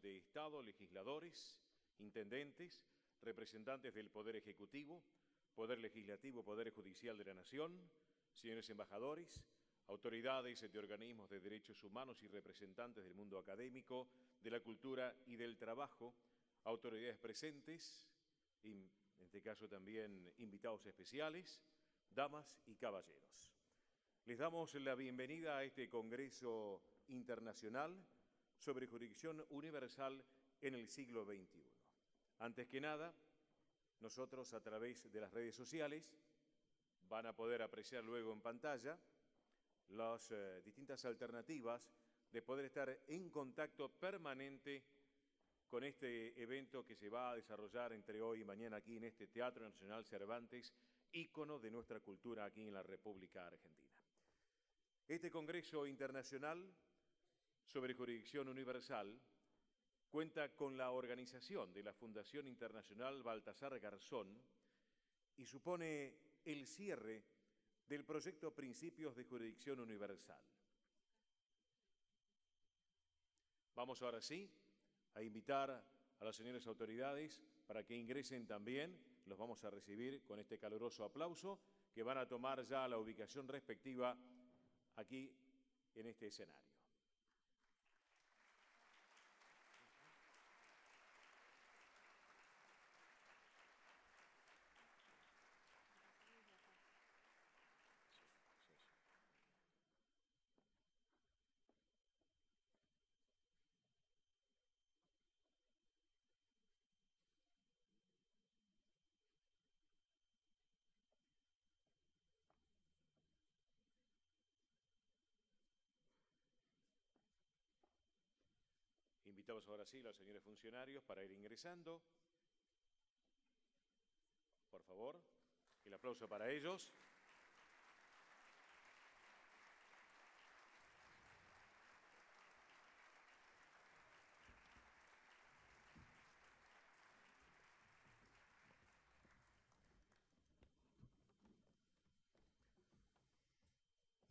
de Estado, legisladores, intendentes, representantes del Poder Ejecutivo, Poder Legislativo, Poder Judicial de la Nación, señores embajadores, autoridades de organismos de derechos humanos y representantes del mundo académico, de la cultura y del trabajo, autoridades presentes, en este caso también invitados especiales, damas y caballeros. Les damos la bienvenida a este Congreso Internacional sobre jurisdicción universal en el siglo XXI. Antes que nada, nosotros a través de las redes sociales van a poder apreciar luego en pantalla las eh, distintas alternativas de poder estar en contacto permanente con este evento que se va a desarrollar entre hoy y mañana aquí en este Teatro Nacional Cervantes, ícono de nuestra cultura aquí en la República Argentina. Este Congreso Internacional sobre jurisdicción universal cuenta con la organización de la Fundación Internacional Baltasar Garzón y supone el cierre del proyecto Principios de Jurisdicción Universal. Vamos ahora sí a invitar a las señoras autoridades para que ingresen también. Los vamos a recibir con este caluroso aplauso que van a tomar ya la ubicación respectiva aquí en este escenario. Invitamos ahora sí los señores funcionarios para ir ingresando. Por favor, el aplauso para ellos.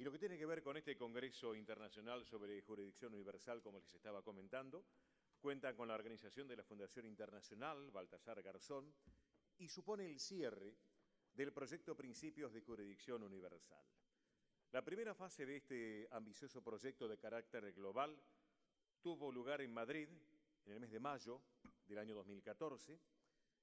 lo que tiene que ver con este Congreso Internacional sobre Jurisdicción Universal, como les estaba comentando, cuenta con la organización de la Fundación Internacional Baltasar Garzón y supone el cierre del proyecto Principios de Jurisdicción Universal. La primera fase de este ambicioso proyecto de carácter global tuvo lugar en Madrid en el mes de mayo del año 2014.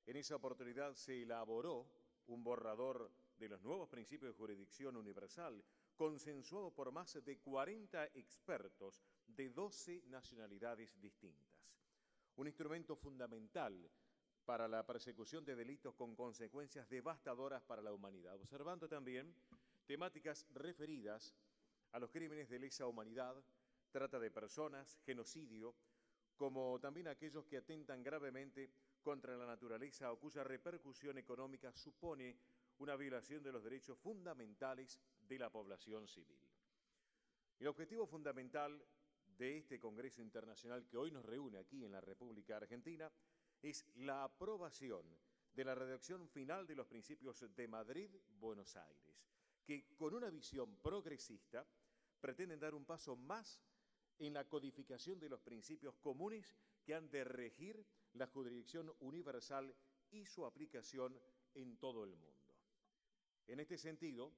En esa oportunidad se elaboró un borrador de los nuevos principios de jurisdicción universal consensuado por más de 40 expertos de 12 nacionalidades distintas. Un instrumento fundamental para la persecución de delitos con consecuencias devastadoras para la humanidad, observando también temáticas referidas a los crímenes de lesa humanidad, trata de personas, genocidio, como también aquellos que atentan gravemente contra la naturaleza o cuya repercusión económica supone una violación de los derechos fundamentales de la población civil. El objetivo fundamental de este Congreso Internacional que hoy nos reúne aquí en la República Argentina es la aprobación de la redacción final de los principios de Madrid-Buenos Aires, que con una visión progresista pretenden dar un paso más en la codificación de los principios comunes que han de regir la jurisdicción universal y su aplicación en todo el mundo. En este sentido,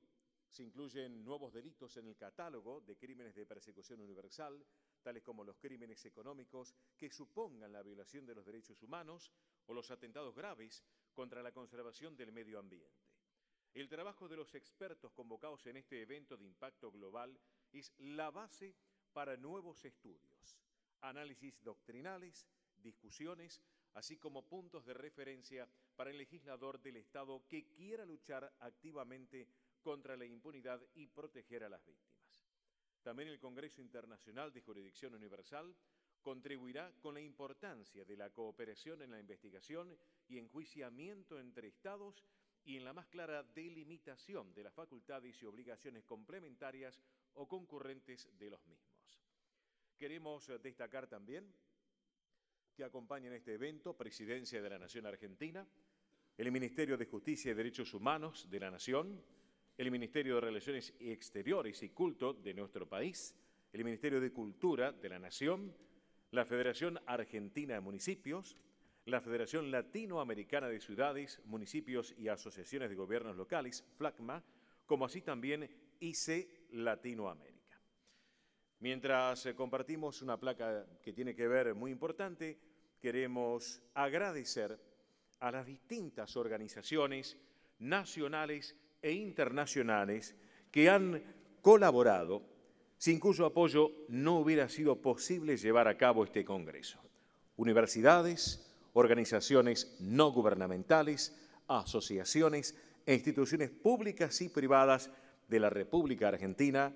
se incluyen nuevos delitos en el catálogo de crímenes de persecución universal, tales como los crímenes económicos que supongan la violación de los derechos humanos o los atentados graves contra la conservación del medio ambiente. El trabajo de los expertos convocados en este evento de impacto global es la base para nuevos estudios, análisis doctrinales, discusiones así como puntos de referencia para el legislador del Estado que quiera luchar activamente contra la impunidad y proteger a las víctimas. También el Congreso Internacional de Jurisdicción Universal contribuirá con la importancia de la cooperación en la investigación y enjuiciamiento entre Estados y en la más clara delimitación de las facultades y obligaciones complementarias o concurrentes de los mismos. Queremos destacar también que acompañan este evento, Presidencia de la Nación Argentina, el Ministerio de Justicia y Derechos Humanos de la Nación, el Ministerio de Relaciones Exteriores y Culto de nuestro país, el Ministerio de Cultura de la Nación, la Federación Argentina de Municipios, la Federación Latinoamericana de Ciudades, Municipios y Asociaciones de Gobiernos Locales, FLACMA, como así también IC Latinoamérica. Mientras eh, compartimos una placa que tiene que ver muy importante, queremos agradecer a las distintas organizaciones nacionales e internacionales que han colaborado, sin cuyo apoyo no hubiera sido posible llevar a cabo este Congreso. Universidades, organizaciones no gubernamentales, asociaciones e instituciones públicas y privadas de la República Argentina,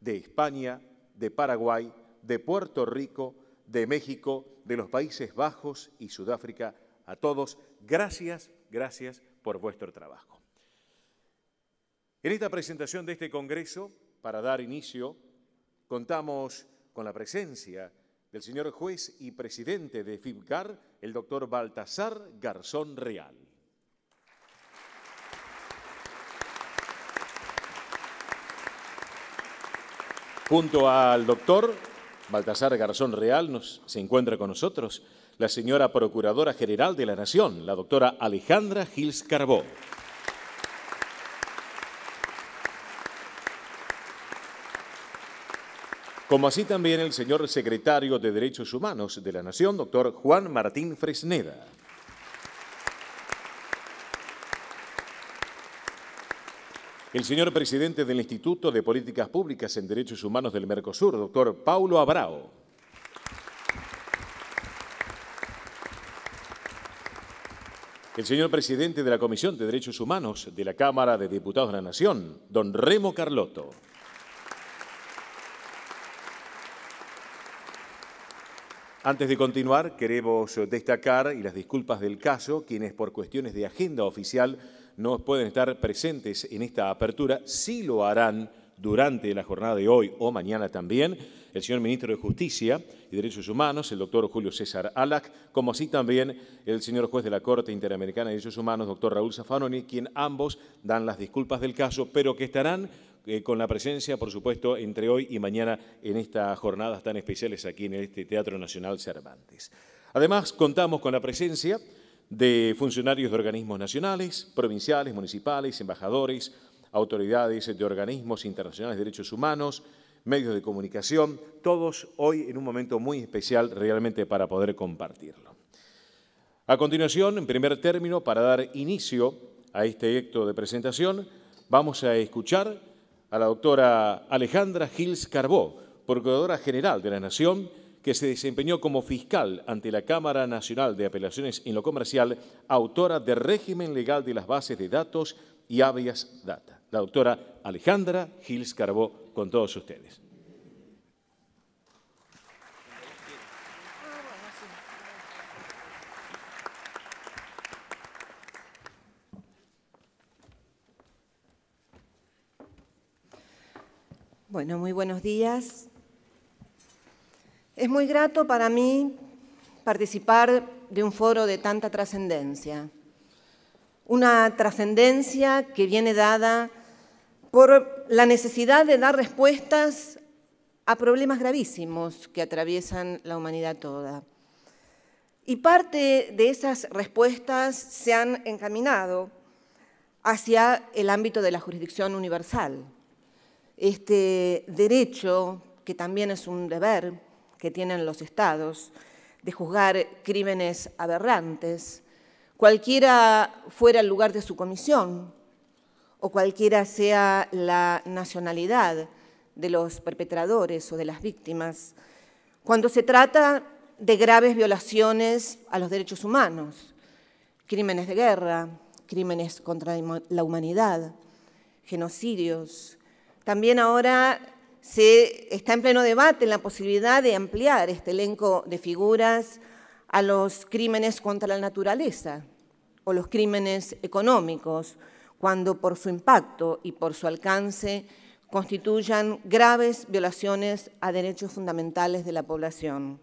de España, de Paraguay, de Puerto Rico, de México, de los Países Bajos y Sudáfrica. A todos, gracias, gracias por vuestro trabajo. En esta presentación de este Congreso, para dar inicio, contamos con la presencia del señor juez y presidente de FIPCAR, el doctor Baltasar Garzón Real. Junto al doctor Baltasar Garzón Real nos, se encuentra con nosotros la señora Procuradora General de la Nación, la doctora Alejandra Gils Carbó. Como así también el señor Secretario de Derechos Humanos de la Nación, doctor Juan Martín Fresneda. El señor presidente del Instituto de Políticas Públicas en Derechos Humanos del Mercosur, doctor Paulo Abrao. El señor presidente de la Comisión de Derechos Humanos de la Cámara de Diputados de la Nación, don Remo Carlotto. Antes de continuar, queremos destacar, y las disculpas del caso, quienes por cuestiones de agenda oficial no pueden estar presentes en esta apertura, sí lo harán durante la jornada de hoy o mañana también, el señor ministro de Justicia y Derechos Humanos, el doctor Julio César Alac, como así también el señor juez de la Corte Interamericana de Derechos Humanos, doctor Raúl zafanoni quien ambos dan las disculpas del caso, pero que estarán eh, con la presencia, por supuesto, entre hoy y mañana en estas jornadas tan especiales aquí en este Teatro Nacional Cervantes. Además, contamos con la presencia de funcionarios de organismos nacionales, provinciales, municipales, embajadores, autoridades de organismos internacionales de derechos humanos, medios de comunicación, todos hoy en un momento muy especial realmente para poder compartirlo. A continuación, en primer término, para dar inicio a este acto de presentación, vamos a escuchar a la doctora Alejandra Gils Carbó, Procuradora General de la Nación, que se desempeñó como fiscal ante la Cámara Nacional de Apelaciones en lo Comercial, autora de Régimen Legal de las Bases de Datos y Avias Data. La doctora Alejandra Gils Carbó con todos ustedes. Bueno, muy buenos días. Es muy grato para mí participar de un foro de tanta trascendencia. Una trascendencia que viene dada por la necesidad de dar respuestas a problemas gravísimos que atraviesan la humanidad toda. Y parte de esas respuestas se han encaminado hacia el ámbito de la jurisdicción universal. Este derecho, que también es un deber, que tienen los estados, de juzgar crímenes aberrantes, cualquiera fuera el lugar de su comisión o cualquiera sea la nacionalidad de los perpetradores o de las víctimas, cuando se trata de graves violaciones a los derechos humanos, crímenes de guerra, crímenes contra la humanidad, genocidios, también ahora se está en pleno debate la posibilidad de ampliar este elenco de figuras a los crímenes contra la naturaleza o los crímenes económicos, cuando por su impacto y por su alcance constituyan graves violaciones a derechos fundamentales de la población.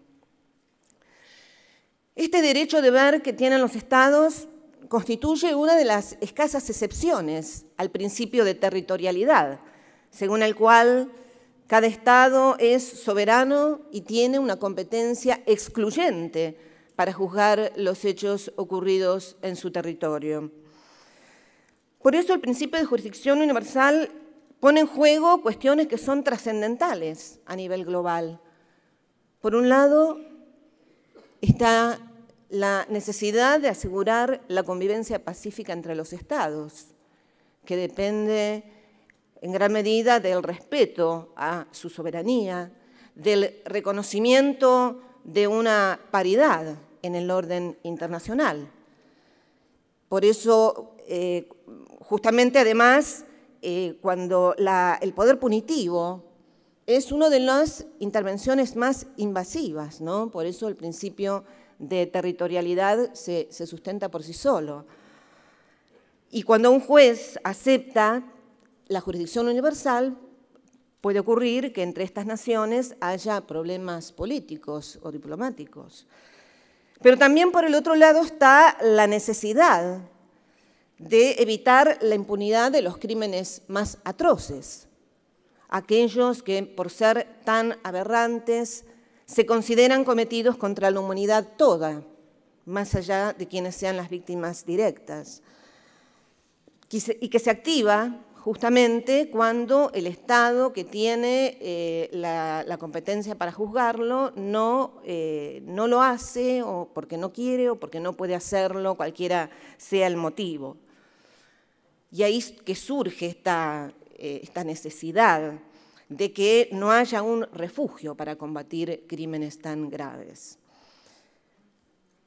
Este derecho de ver que tienen los estados constituye una de las escasas excepciones al principio de territorialidad, según el cual cada Estado es soberano y tiene una competencia excluyente para juzgar los hechos ocurridos en su territorio. Por eso el principio de jurisdicción universal pone en juego cuestiones que son trascendentales a nivel global. Por un lado, está la necesidad de asegurar la convivencia pacífica entre los estados, que depende en gran medida del respeto a su soberanía, del reconocimiento de una paridad en el orden internacional. Por eso, eh, justamente además, eh, cuando el poder punitivo es una de las intervenciones más invasivas, ¿no? por eso el principio de territorialidad se sustenta por sí solo. Y cuando un juez acepta la jurisdicción universal puede ocurrir que entre estas naciones haya problemas políticos o diplomáticos. Pero también por el otro lado está la necesidad de evitar la impunidad de los crímenes más atroces, aquellos que por ser tan aberrantes se consideran cometidos contra la humanidad toda, más allá de quienes sean las víctimas directas, y que se activa justamente cuando el Estado que tiene eh, la, competencia para juzgarlo eh, no, lo hace o porque no quiere o porque no puede hacerlo, cualquiera sea el motivo. Y ahí que surge eh, esta necesidad de que no haya un refugio para combatir crímenes tan graves.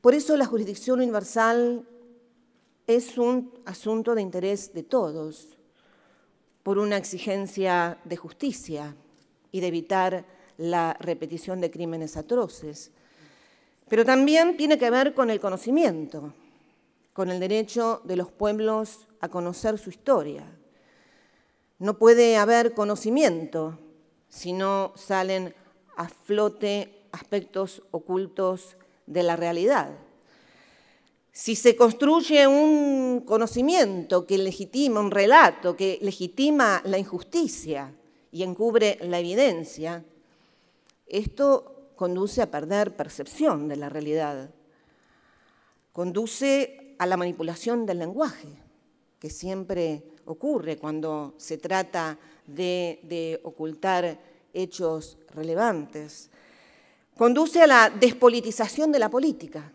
Por eso la jurisdicción universal es un asunto de interés de todos, por una exigencia de justicia y de evitar la repetición de crímenes atroces. Pero también tiene que ver con el conocimiento, con el derecho de los pueblos a conocer su historia. No puede haber conocimiento si no salen a flote aspectos ocultos de la realidad. Si se construye un conocimiento que legitima, un relato que legitima la injusticia y encubre la evidencia, esto conduce a perder percepción de la realidad, conduce a la manipulación del lenguaje, que siempre ocurre cuando se trata de, ocultar hechos relevantes, conduce a la despolitización de la política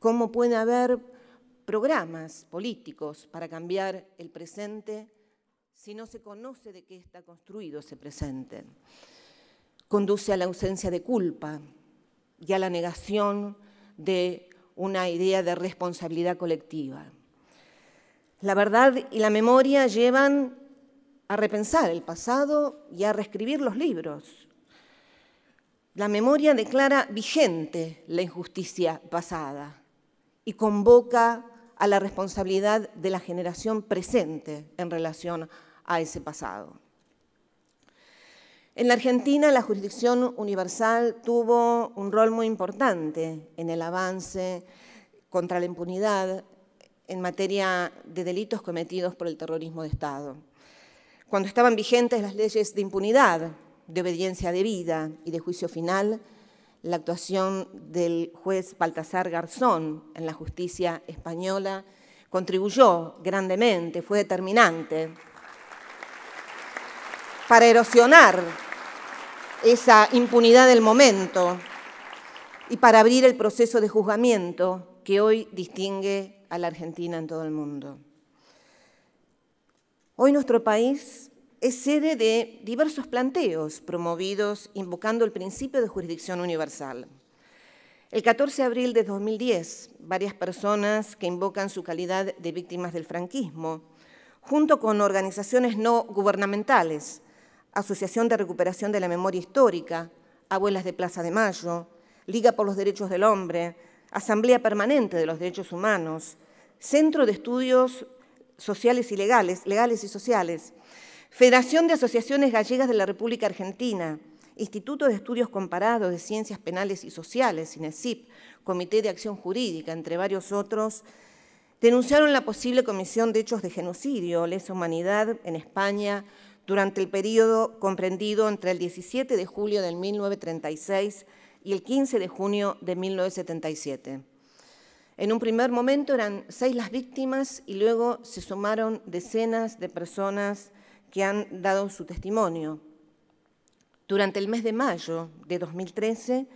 cómo pueden haber programas políticos para cambiar el presente si no se conoce de qué está construido ese presente. Conduce a la ausencia de culpa y a la negación de una idea de responsabilidad colectiva. La verdad y la memoria llevan a repensar el pasado y a reescribir los libros. La memoria declara vigente la injusticia pasada y convoca a la responsabilidad de la generación presente en relación a ese pasado. En la Argentina la jurisdicción universal tuvo un rol muy importante en el avance contra la impunidad en materia de delitos cometidos por el terrorismo de Estado. Cuando estaban vigentes las leyes de impunidad, de obediencia debida y de juicio final, la actuación del juez Baltasar Garzón en la justicia española contribuyó grandemente, fue determinante para erosionar esa impunidad del momento y para abrir el proceso de juzgamiento que hoy distingue a la Argentina en todo el mundo. Hoy nuestro país es sede de diversos planteos promovidos invocando el principio de jurisdicción universal. El 14 de abril de 2010, varias personas que invocan su calidad de víctimas del franquismo, junto con organizaciones no gubernamentales, Asociación de Recuperación de la Memoria Histórica, Abuelas de Plaza de Mayo, Liga por los Derechos del Hombre, Asamblea Permanente de los Derechos Humanos, Centro de Estudios Sociales y Legales, Legales y Sociales, Federación de Asociaciones Gallegas de la República Argentina, Instituto de Estudios Comparados de Ciencias Penales y Sociales, INESIP, Comité de Acción Jurídica, entre varios otros, denunciaron la posible comisión de hechos de genocidio, lesa humanidad en España durante el periodo comprendido entre el 17 de julio de 1936 y el 15 de junio de 1977. En un primer momento eran seis las víctimas y luego se sumaron decenas de personas que han dado su testimonio. Durante el mes de mayo de 2013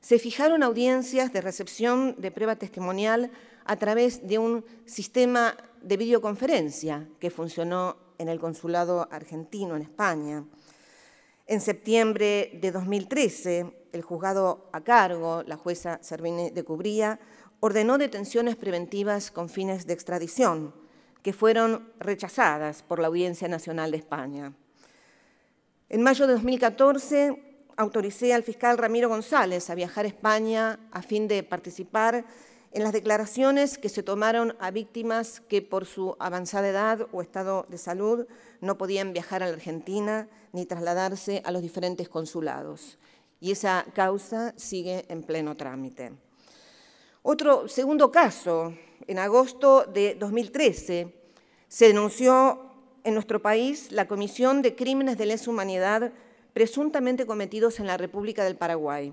se fijaron audiencias de recepción de prueba testimonial a través de un sistema de videoconferencia que funcionó en el Consulado argentino en España. En septiembre de 2013, el juzgado a cargo, la jueza Servine de Cubría, ordenó detenciones preventivas con fines de extradición que fueron rechazadas por la Audiencia Nacional de España. En mayo de 2014 autoricé al fiscal Ramiro González a viajar a España a fin de participar en las declaraciones que se tomaron a víctimas que por su avanzada edad o estado de salud no podían viajar a la Argentina ni trasladarse a los diferentes consulados. Y esa causa sigue en pleno trámite. Otro segundo caso, en agosto de 2013, se denunció en nuestro país la comisión de crímenes de lesa humanidad presuntamente cometidos en la República del Paraguay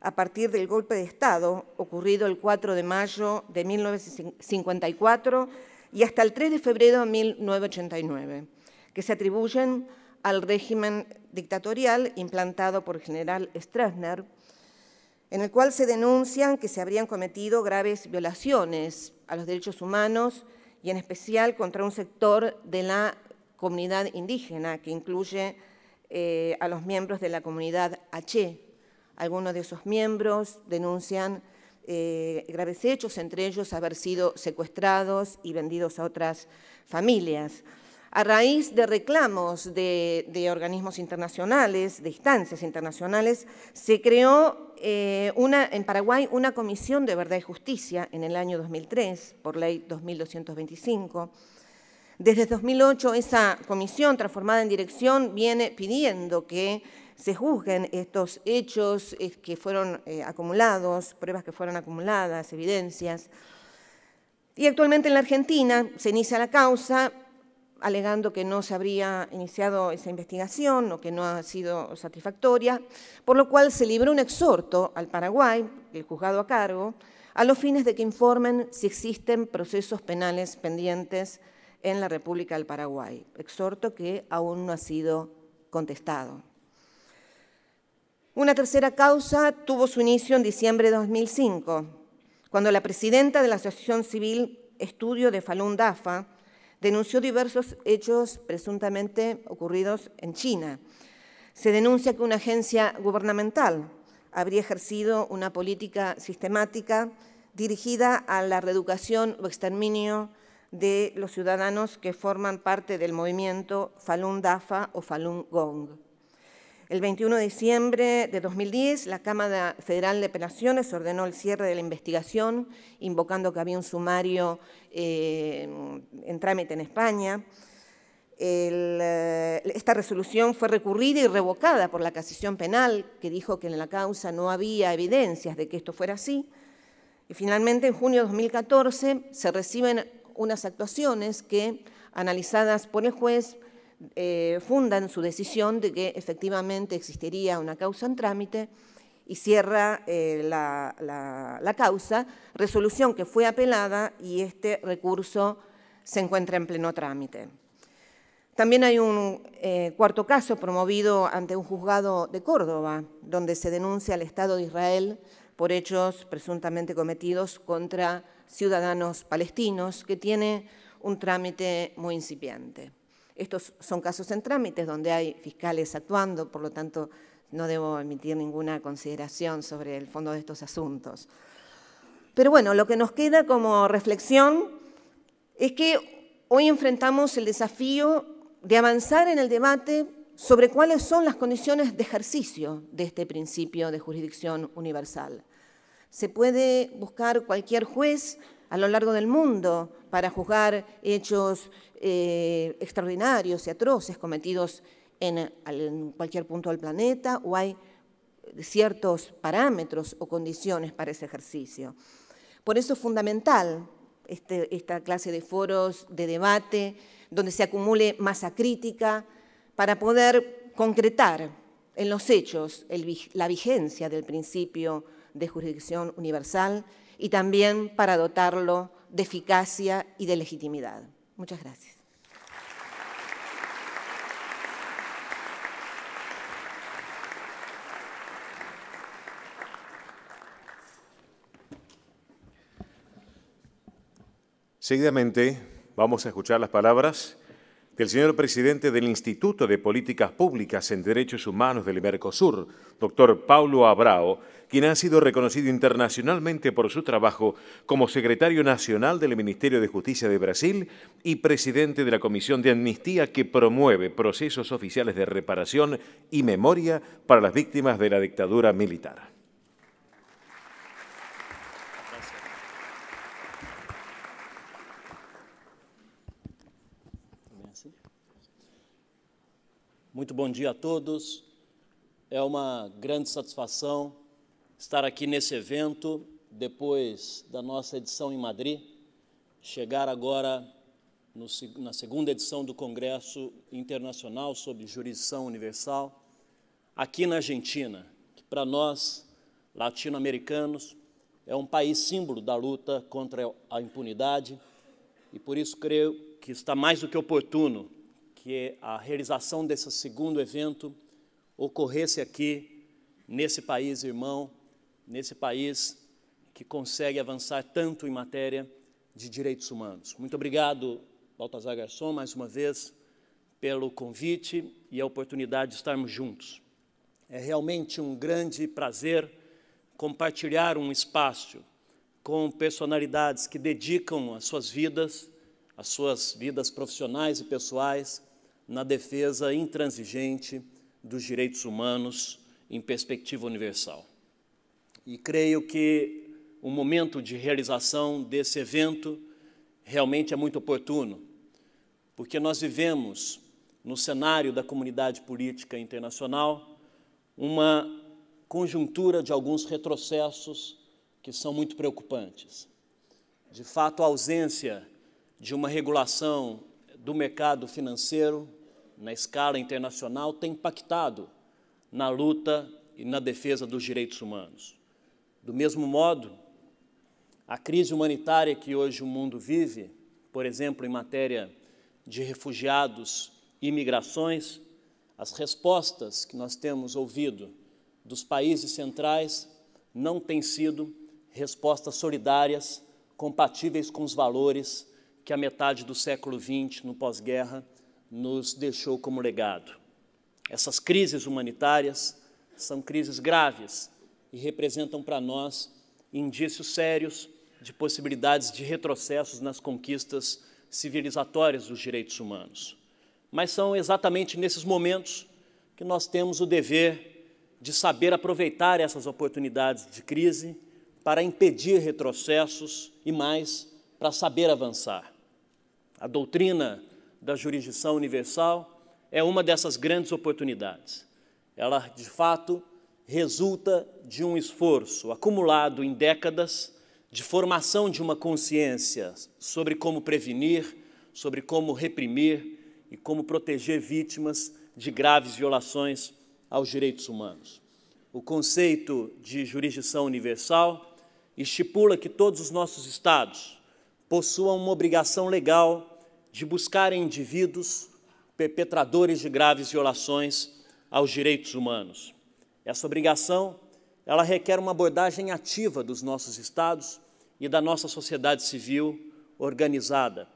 a partir del golpe de Estado ocurrido el 4 de mayo de 1954 y hasta el 3 de febrero de 1989, que se atribuyen al régimen dictatorial implantado por el general Stroessner en el cual se denuncian que se habrían cometido graves violaciones a los derechos humanos y en especial contra un sector de la comunidad indígena que incluye eh, a los miembros de la comunidad H. Algunos de esos miembros denuncian eh, graves hechos, entre ellos haber sido secuestrados y vendidos a otras familias a raíz de reclamos de, organismos internacionales, de instancias internacionales, se creó eh, en Paraguay una comisión de verdad y justicia en el año 2003, por ley 2225. Desde 2008 esa comisión transformada en dirección viene pidiendo que se juzguen estos hechos que fueron eh, acumulados, pruebas que fueron acumuladas, evidencias. Y actualmente en la Argentina se inicia la causa alegando que no se habría iniciado esa investigación o que no ha sido satisfactoria, por lo cual se libró un exhorto al Paraguay, el juzgado a cargo, a los fines de que informen si existen procesos penales pendientes en la República del Paraguay, exhorto que aún no ha sido contestado. Una tercera causa tuvo su inicio en diciembre de 2005, cuando la presidenta de la Asociación Civil Estudio de Falun Dafa denunció diversos hechos presuntamente ocurridos en China. Se denuncia que una agencia gubernamental habría ejercido una política sistemática dirigida a la reeducación o exterminio de los ciudadanos que forman parte del movimiento Falun Dafa o Falun Gong. El 21 de diciembre de 2010, la Cámara Federal de Apelaciones ordenó el cierre de la investigación, invocando que había un sumario eh, en trámite en España. Eh, esta resolución fue recurrida y revocada por la Casación Penal, que dijo que en la causa no había evidencias de que esto fuera así. Y finalmente, en junio de 2014, se reciben unas actuaciones que, analizadas por el juez, eh, fundan su decisión de que efectivamente existiría una causa en trámite y cierra eh, la, causa, resolución que fue apelada y este recurso se encuentra en pleno trámite. También hay un eh, cuarto caso promovido ante un juzgado de Córdoba, donde se denuncia al Estado de Israel por hechos presuntamente cometidos contra ciudadanos palestinos, que tiene un trámite muy incipiente. Estos son casos en trámites donde hay fiscales actuando, por lo tanto no debo emitir ninguna consideración sobre el fondo de estos asuntos. Pero bueno, lo que nos queda como reflexión es que hoy enfrentamos el desafío de avanzar en el debate sobre cuáles son las condiciones de ejercicio de este principio de jurisdicción universal. Se puede buscar cualquier juez a lo largo del mundo para juzgar hechos eh, extraordinarios y atroces cometidos en, cualquier punto del planeta o hay ciertos parámetros o condiciones para ese ejercicio. Por eso es fundamental este, esta clase de foros, de debate, donde se acumule masa crítica para poder concretar en los hechos la vigencia del principio de jurisdicción universal y también para dotarlo de eficacia y de legitimidad. Muchas gracias. Seguidamente vamos a escuchar las palabras del señor presidente del Instituto de Políticas Públicas en Derechos Humanos del Mercosur, doctor Paulo Abrao, quien ha sido reconocido internacionalmente por su trabajo como secretario nacional del Ministerio de Justicia de Brasil y presidente de la Comisión de Amnistía que promueve procesos oficiales de reparación y memoria para las víctimas de la dictadura militar. Muito bom dia a todos. É uma grande satisfação estar aqui nesse evento, depois da nossa edição em Madrid, chegar agora no, na segunda edição do Congresso Internacional sobre Jurisdição Universal, aqui na Argentina, que para nós, latino-americanos, é um país símbolo da luta contra a impunidade e por isso creio que está mais do que oportuno que a realização desse segundo evento ocorresse aqui, nesse país irmão, nesse país que consegue avançar tanto em matéria de direitos humanos. Muito obrigado, Baltazar Garçom, mais uma vez, pelo convite e a oportunidade de estarmos juntos. É realmente um grande prazer compartilhar um espaço com personalidades que dedicam as suas vidas, as suas vidas profissionais e pessoais, na defesa intransigente dos direitos humanos em perspectiva universal. E creio que o momento de realização desse evento realmente é muito oportuno, porque nós vivemos no cenário da comunidade política internacional uma conjuntura de alguns retrocessos que são muito preocupantes. De fato, a ausência de uma regulação do mercado financeiro na escala internacional tem impactado na luta e na defesa dos direitos humanos. Do mesmo modo, a crise humanitária que hoje o mundo vive, por exemplo, em matéria de refugiados e imigrações, as respostas que nós temos ouvido dos países centrais não têm sido respostas solidárias compatíveis com os valores que a metade do século XX, no pós-guerra, nos deixou como legado. Essas crises humanitárias são crises graves e representam para nós indícios sérios de possibilidades de retrocessos nas conquistas civilizatórias dos direitos humanos. Mas são exatamente nesses momentos que nós temos o dever de saber aproveitar essas oportunidades de crise para impedir retrocessos e mais, para saber avançar a doutrina da jurisdição universal é uma dessas grandes oportunidades. Ela, de fato, resulta de um esforço acumulado em décadas de formação de uma consciência sobre como prevenir, sobre como reprimir e como proteger vítimas de graves violações aos direitos humanos. O conceito de jurisdição universal estipula que todos os nossos estados possuam uma obrigação legal de buscar indivíduos perpetradores de graves violações aos direitos humanos. Essa obrigação, ela requer uma abordagem ativa dos nossos estados e da nossa sociedade civil organizada,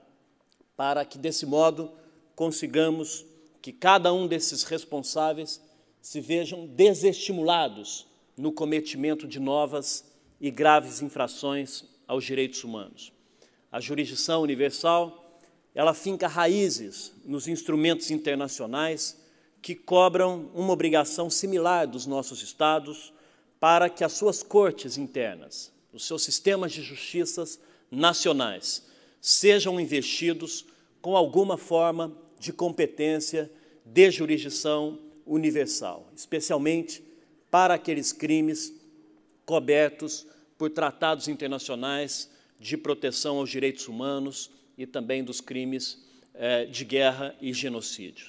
para que desse modo consigamos que cada um desses responsáveis se vejam desestimulados no cometimento de novas e graves infrações aos direitos humanos. A jurisdição universal ela finca raízes nos instrumentos internacionais que cobram uma obrigação similar dos nossos estados para que as suas cortes internas, os seus sistemas de justiças nacionais, sejam investidos com alguma forma de competência de jurisdição universal, especialmente para aqueles crimes cobertos por tratados internacionais de proteção aos direitos humanos e também dos crimes eh, de guerra e genocídio.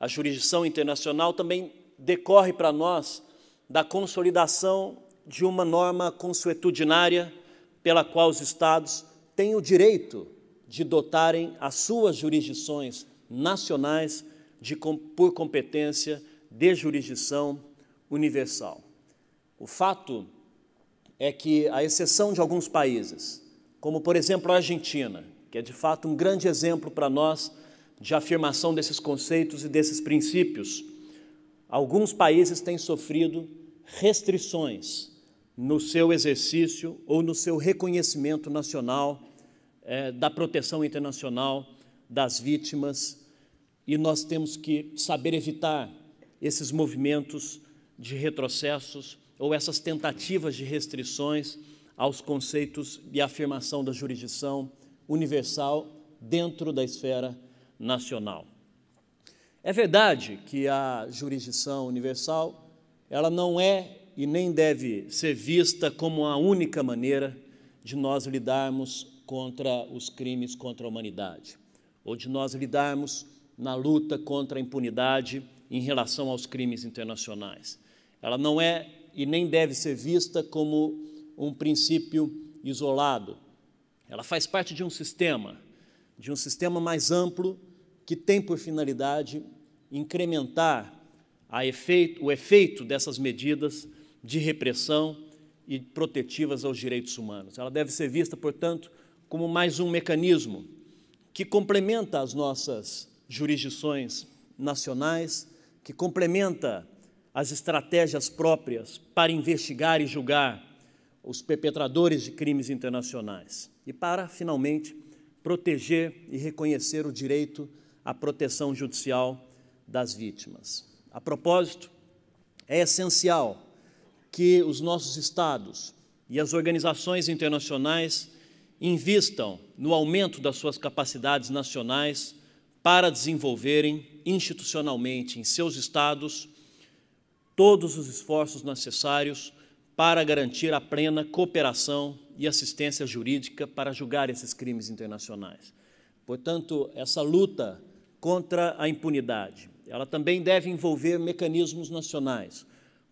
A jurisdição internacional também decorre para nós da consolidação de uma norma consuetudinária pela qual os Estados têm o direito de dotarem as suas jurisdições nacionais de, por competência de jurisdição universal. O fato é que, à exceção de alguns países, como por exemplo a Argentina, que é de fato um grande exemplo para nós de afirmação desses conceitos e desses princípios. Alguns países têm sofrido restrições no seu exercício ou no seu reconhecimento nacional é, da proteção internacional das vítimas, e nós temos que saber evitar esses movimentos de retrocessos ou essas tentativas de restrições aos conceitos e afirmação da jurisdição universal dentro da esfera nacional. É verdade que a jurisdição universal, ela não é e nem deve ser vista como a única maneira de nós lidarmos contra os crimes contra a humanidade, ou de nós lidarmos na luta contra a impunidade em relação aos crimes internacionais. Ela não é e nem deve ser vista como um princípio isolado, ela faz parte de um sistema, de um sistema mais amplo que tem por finalidade incrementar efeito, o efeito dessas medidas de repressão e protetivas aos direitos humanos. Ela deve ser vista, portanto, como mais um mecanismo que complementa as nossas jurisdições nacionais, que complementa as estratégias próprias para investigar e julgar os perpetradores de crimes internacionais e para, finalmente, proteger e reconhecer o direito à proteção judicial das vítimas. A propósito, é essencial que os nossos estados e as organizações internacionais invistam no aumento das suas capacidades nacionais para desenvolverem institucionalmente em seus estados todos os esforços necessários para garantir a plena cooperação e assistência jurídica para julgar esses crimes internacionais. Portanto, essa luta contra a impunidade, ela também deve envolver mecanismos nacionais,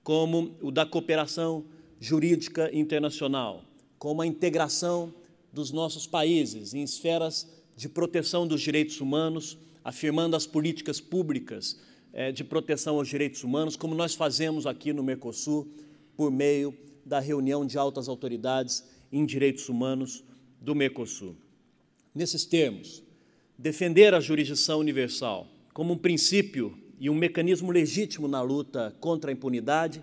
como o da cooperação jurídica internacional, como a integração dos nossos países em esferas de proteção dos direitos humanos, afirmando as políticas públicas eh, de proteção aos direitos humanos, como nós fazemos aqui no Mercosul, por meio da reunião de altas autoridades em direitos humanos do Mercosul. Nesses termos, defender a jurisdição universal como um princípio e um mecanismo legítimo na luta contra a impunidade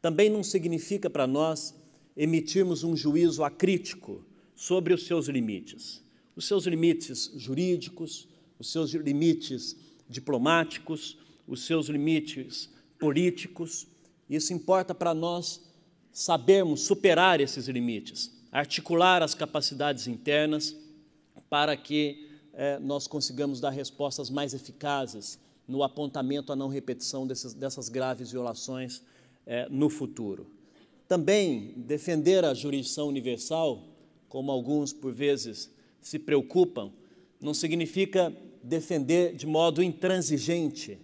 também não significa para nós emitirmos um juízo acrítico sobre os seus limites, os seus limites jurídicos, os seus limites diplomáticos, os seus limites políticos, isso importa para nós sabermos superar esses limites, articular as capacidades internas para que eh, nós consigamos dar respostas mais eficazes no apontamento à não repetição desses, dessas graves violações eh, no futuro. Também defender a jurisdição universal, como alguns por vezes se preocupam, não significa defender de modo intransigente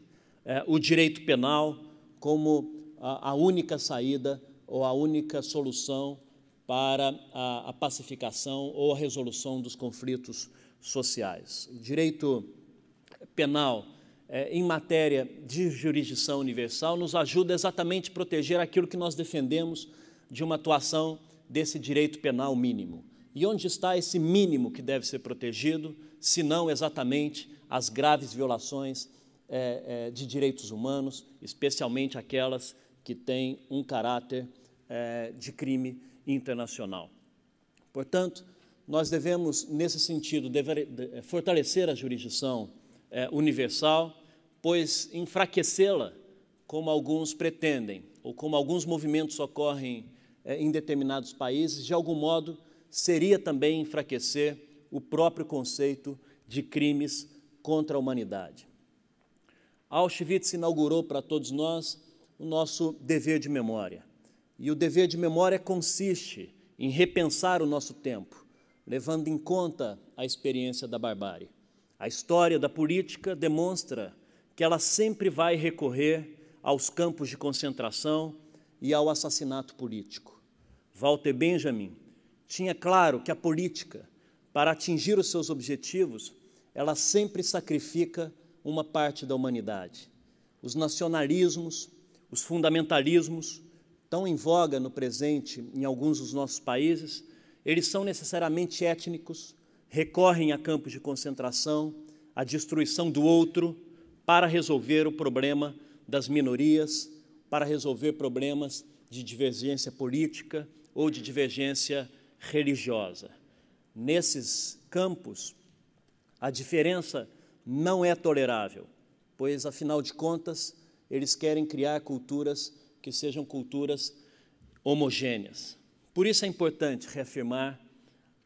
eh, o direito penal como a, a única saída ou a única solução para a, a, pacificação ou a resolução dos conflitos sociais. Direito penal, é, em matéria de jurisdição universal, nos ajuda exatamente a proteger aquilo que nós defendemos de uma atuação desse direito penal mínimo. E onde está esse mínimo que deve ser protegido, se não exatamente as graves violações é, é, de direitos humanos, especialmente aquelas que tem um caráter é, de crime internacional. Portanto, nós devemos, nesse sentido, dever, é, fortalecer a jurisdição é, universal, pois enfraquecê-la, como alguns pretendem, ou como alguns movimentos ocorrem é, em determinados países, de algum modo seria também enfraquecer o próprio conceito de crimes contra a humanidade. Auschwitz inaugurou para todos nós o nosso dever de memória. E o dever de memória consiste em repensar o nosso tempo, levando em conta a experiência da barbárie. A história da política demonstra que ela sempre vai recorrer aos campos de concentração e ao assassinato político. Walter Benjamin tinha claro que a política, para atingir os seus objetivos, ela sempre sacrifica uma parte da humanidade. Os nacionalismos, os fundamentalismos, tão em voga no presente em alguns dos nossos países, eles são necessariamente étnicos, recorrem a campos de concentração, à destruição do outro, para resolver o problema das minorias, para resolver problemas de divergência política ou de divergência religiosa. Nesses campos, a diferença não é tolerável, pois, afinal de contas, eles querem criar culturas que sejam culturas homogêneas. Por isso é importante reafirmar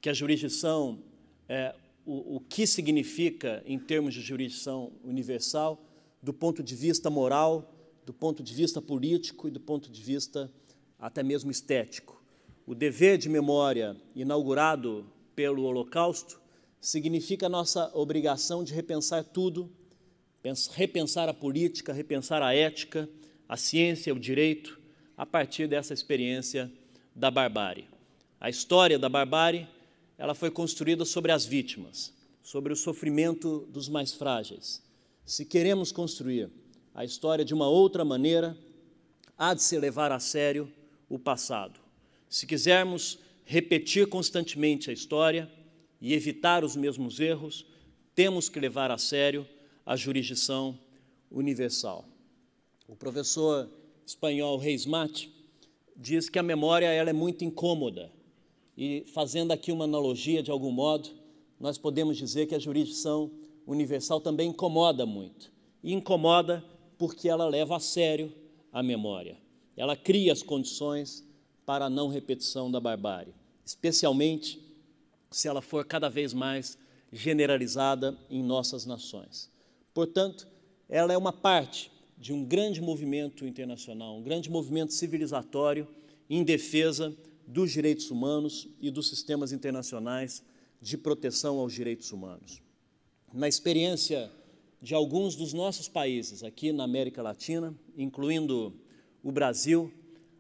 que a jurisdição, é, o, o que significa em termos de jurisdição universal, do ponto de vista moral, do ponto de vista político e do ponto de vista até mesmo estético. O dever de memória inaugurado pelo Holocausto significa a nossa obrigação de repensar tudo repensar a política, repensar a ética, a ciência, o direito, a partir dessa experiência da barbárie. A história da barbárie, ela foi construída sobre as vítimas, sobre o sofrimento dos mais frágeis. Se queremos construir a história de uma outra maneira, há de se levar a sério o passado. Se quisermos repetir constantemente a história e evitar os mesmos erros, temos que levar a sério a jurisdição universal. O professor espanhol Reis Mate diz que a memória ela é muito incômoda. E fazendo aqui uma analogia de algum modo, nós podemos dizer que a jurisdição universal também incomoda muito. E incomoda porque ela leva a sério a memória. Ela cria as condições para a não repetição da barbárie, especialmente se ela for cada vez mais generalizada em nossas nações. Portanto, ela é uma parte de um grande movimento internacional, um grande movimento civilizatório em defesa dos direitos humanos e dos sistemas internacionais de proteção aos direitos humanos. Na experiência de alguns dos nossos países aqui na América Latina, incluindo o Brasil,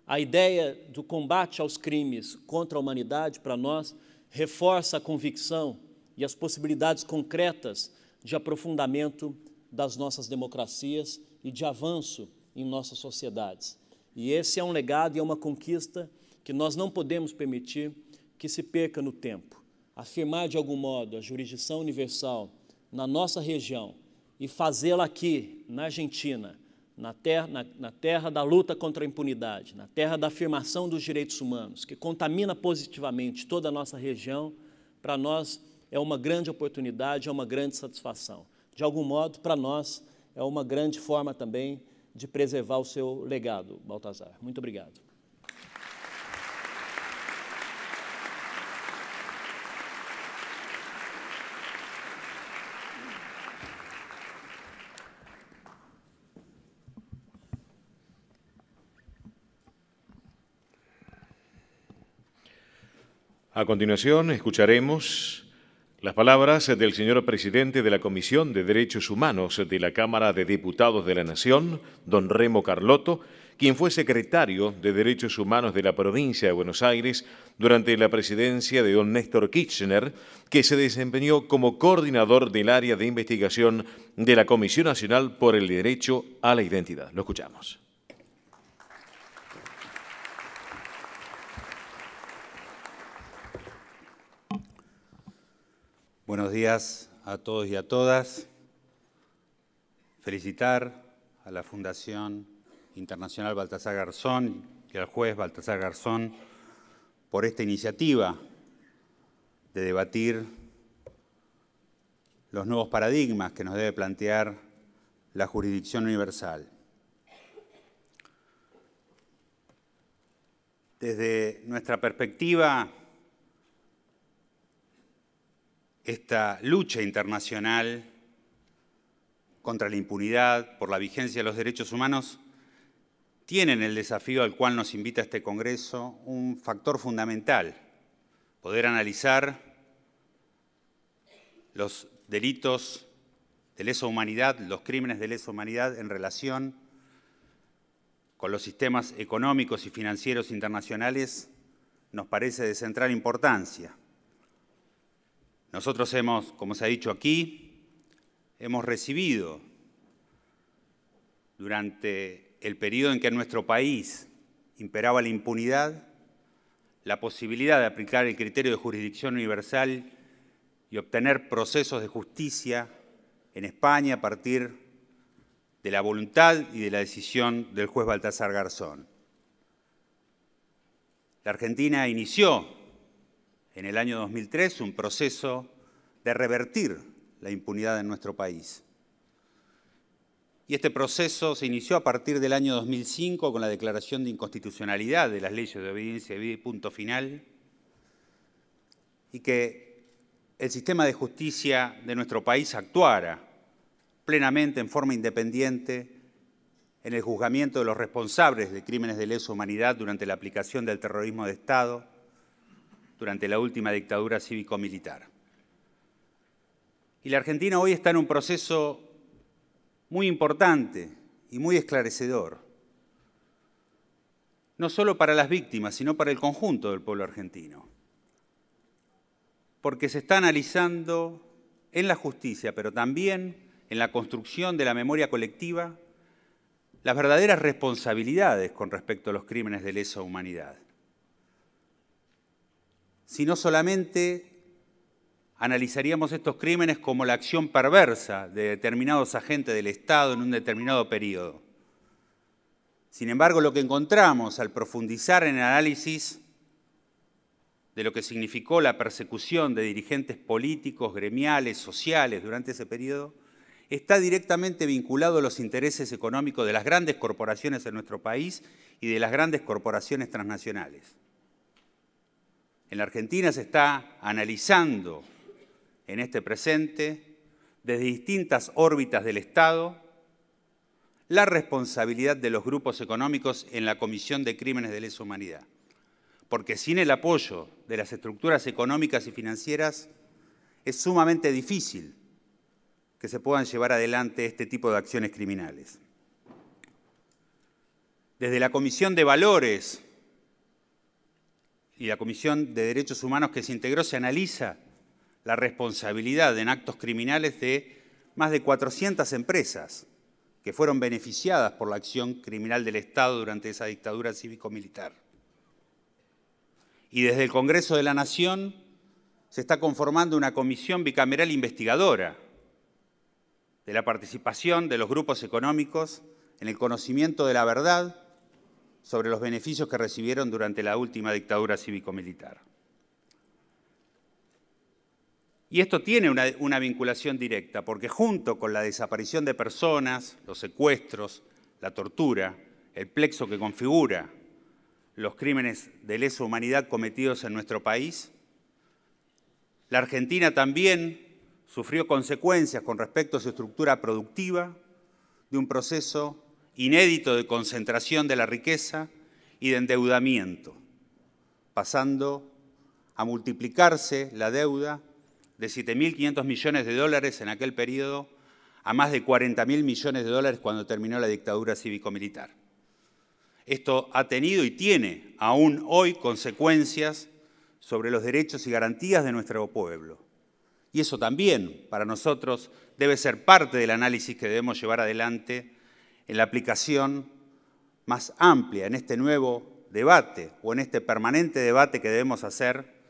a ideia do combate aos crimes contra a humanidade para nós reforça a convicção e as possibilidades concretas de aprofundamento das nossas democracias e de avanço em nossas sociedades. E esse é um legado e é uma conquista que nós não podemos permitir que se perca no tempo. Afirmar de algum modo a jurisdição universal na nossa região e fazê-la aqui, na Argentina, na terra, na, na terra da luta contra a impunidade, na terra da afirmação dos direitos humanos, que contamina positivamente toda a nossa região, para nós é uma grande oportunidade, é uma grande satisfação. De algum modo, para nós, é uma grande forma também de preservar o seu legado, Baltazar. Muito obrigado. A continuación escucharemos Las palabras del señor presidente de la Comisión de Derechos Humanos de la Cámara de Diputados de la Nación, don Remo Carlotto, quien fue secretario de Derechos Humanos de la provincia de Buenos Aires durante la presidencia de don Néstor Kirchner, que se desempeñó como coordinador del área de investigación de la Comisión Nacional por el Derecho a la Identidad. Lo escuchamos. Buenos días a todos y a todas. Felicitar a la Fundación Internacional Baltasar Garzón y al juez Baltasar Garzón por esta iniciativa de debatir los nuevos paradigmas que nos debe plantear la jurisdicción universal. Desde nuestra perspectiva, esta lucha internacional contra la impunidad, por la vigencia de los derechos humanos, tiene en el desafío al cual nos invita este Congreso un factor fundamental, poder analizar los delitos de lesa humanidad, los crímenes de lesa humanidad en relación con los sistemas económicos y financieros internacionales, nos parece de central importancia. Nosotros hemos, como se ha dicho aquí, hemos recibido durante el periodo en que en nuestro país imperaba la impunidad, la posibilidad de aplicar el criterio de jurisdicción universal y obtener procesos de justicia en España a partir de la voluntad y de la decisión del juez Baltasar Garzón. La Argentina inició en el año 2003 un proceso de revertir la impunidad en nuestro país. Y este proceso se inició a partir del año 2005 con la declaración de inconstitucionalidad de las leyes de obediencia y punto final, y que el sistema de justicia de nuestro país actuara plenamente en forma independiente en el juzgamiento de los responsables de crímenes de lesa humanidad durante la aplicación del terrorismo de Estado durante la última dictadura cívico-militar. Y la Argentina hoy está en un proceso muy importante y muy esclarecedor, no solo para las víctimas, sino para el conjunto del pueblo argentino, porque se está analizando en la justicia, pero también en la construcción de la memoria colectiva, las verdaderas responsabilidades con respecto a los crímenes de lesa humanidad si no solamente analizaríamos estos crímenes como la acción perversa de determinados agentes del Estado en un determinado periodo. Sin embargo, lo que encontramos al profundizar en el análisis de lo que significó la persecución de dirigentes políticos, gremiales, sociales durante ese periodo, está directamente vinculado a los intereses económicos de las grandes corporaciones en nuestro país y de las grandes corporaciones transnacionales. En la Argentina se está analizando en este presente, desde distintas órbitas del Estado, la responsabilidad de los grupos económicos en la Comisión de Crímenes de Lesa Humanidad. Porque sin el apoyo de las estructuras económicas y financieras es sumamente difícil que se puedan llevar adelante este tipo de acciones criminales. Desde la Comisión de Valores y la Comisión de Derechos Humanos que se integró se analiza la responsabilidad en actos criminales de más de 400 empresas que fueron beneficiadas por la acción criminal del Estado durante esa dictadura cívico-militar. Y desde el Congreso de la Nación se está conformando una comisión bicameral investigadora de la participación de los grupos económicos en el conocimiento de la verdad sobre los beneficios que recibieron durante la última dictadura cívico-militar. Y esto tiene una, vinculación directa, porque junto con la desaparición de personas, los secuestros, la tortura, el plexo que configura los crímenes de lesa humanidad cometidos en nuestro país, la Argentina también sufrió consecuencias con respecto a su estructura productiva de un proceso inédito de concentración de la riqueza y de endeudamiento, pasando a multiplicarse la deuda de 7.500 millones de dólares en aquel periodo a más de 40.000 millones de dólares cuando terminó la dictadura cívico-militar. Esto ha tenido y tiene aún hoy consecuencias sobre los derechos y garantías de nuestro pueblo. Y eso también para nosotros debe ser parte del análisis que debemos llevar adelante en la aplicación más amplia, en este nuevo debate o en este permanente debate que debemos hacer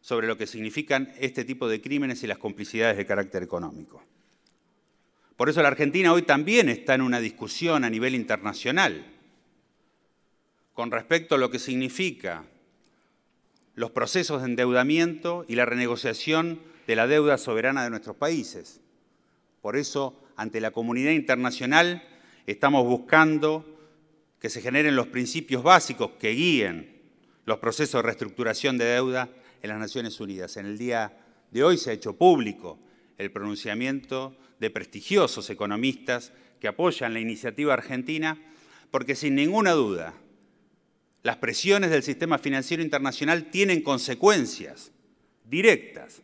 sobre lo que significan este tipo de crímenes y las complicidades de carácter económico. Por eso la Argentina hoy también está en una discusión a nivel internacional con respecto a lo que significa los procesos de endeudamiento y la renegociación de la deuda soberana de nuestros países. Por eso, ante la comunidad internacional, estamos buscando que se generen los principios básicos que guíen los procesos de reestructuración de deuda en las Naciones Unidas. En el día de hoy se ha hecho público el pronunciamiento de prestigiosos economistas que apoyan la iniciativa argentina, porque sin ninguna duda las presiones del sistema financiero internacional tienen consecuencias directas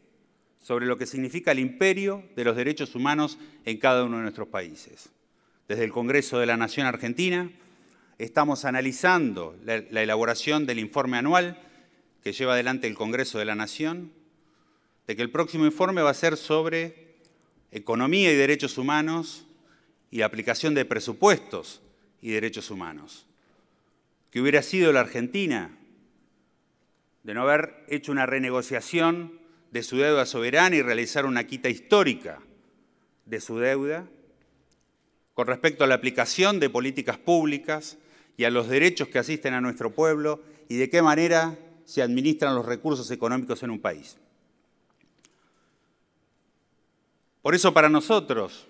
sobre lo que significa el imperio de los derechos humanos en cada uno de nuestros países desde el Congreso de la Nación Argentina. Estamos analizando la, elaboración del informe anual que lleva adelante el Congreso de la Nación, de que el próximo informe va a ser sobre economía y derechos humanos y la aplicación de presupuestos y derechos humanos. Que hubiera sido la Argentina de no haber hecho una renegociación de su deuda soberana y realizar una quita histórica de su deuda con respecto a la aplicación de políticas públicas y a los derechos que asisten a nuestro pueblo y de qué manera se administran los recursos económicos en un país. Por eso para nosotros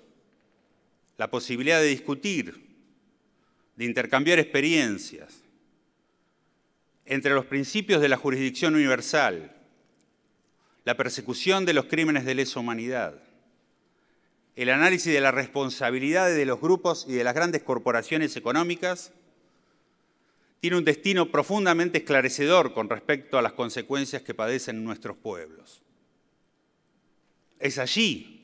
la posibilidad de discutir, de intercambiar experiencias entre los principios de la jurisdicción universal, la persecución de los crímenes de lesa humanidad, el análisis de las responsabilidades de los grupos y de las grandes corporaciones económicas tiene un destino profundamente esclarecedor con respecto a las consecuencias que padecen nuestros pueblos. Es allí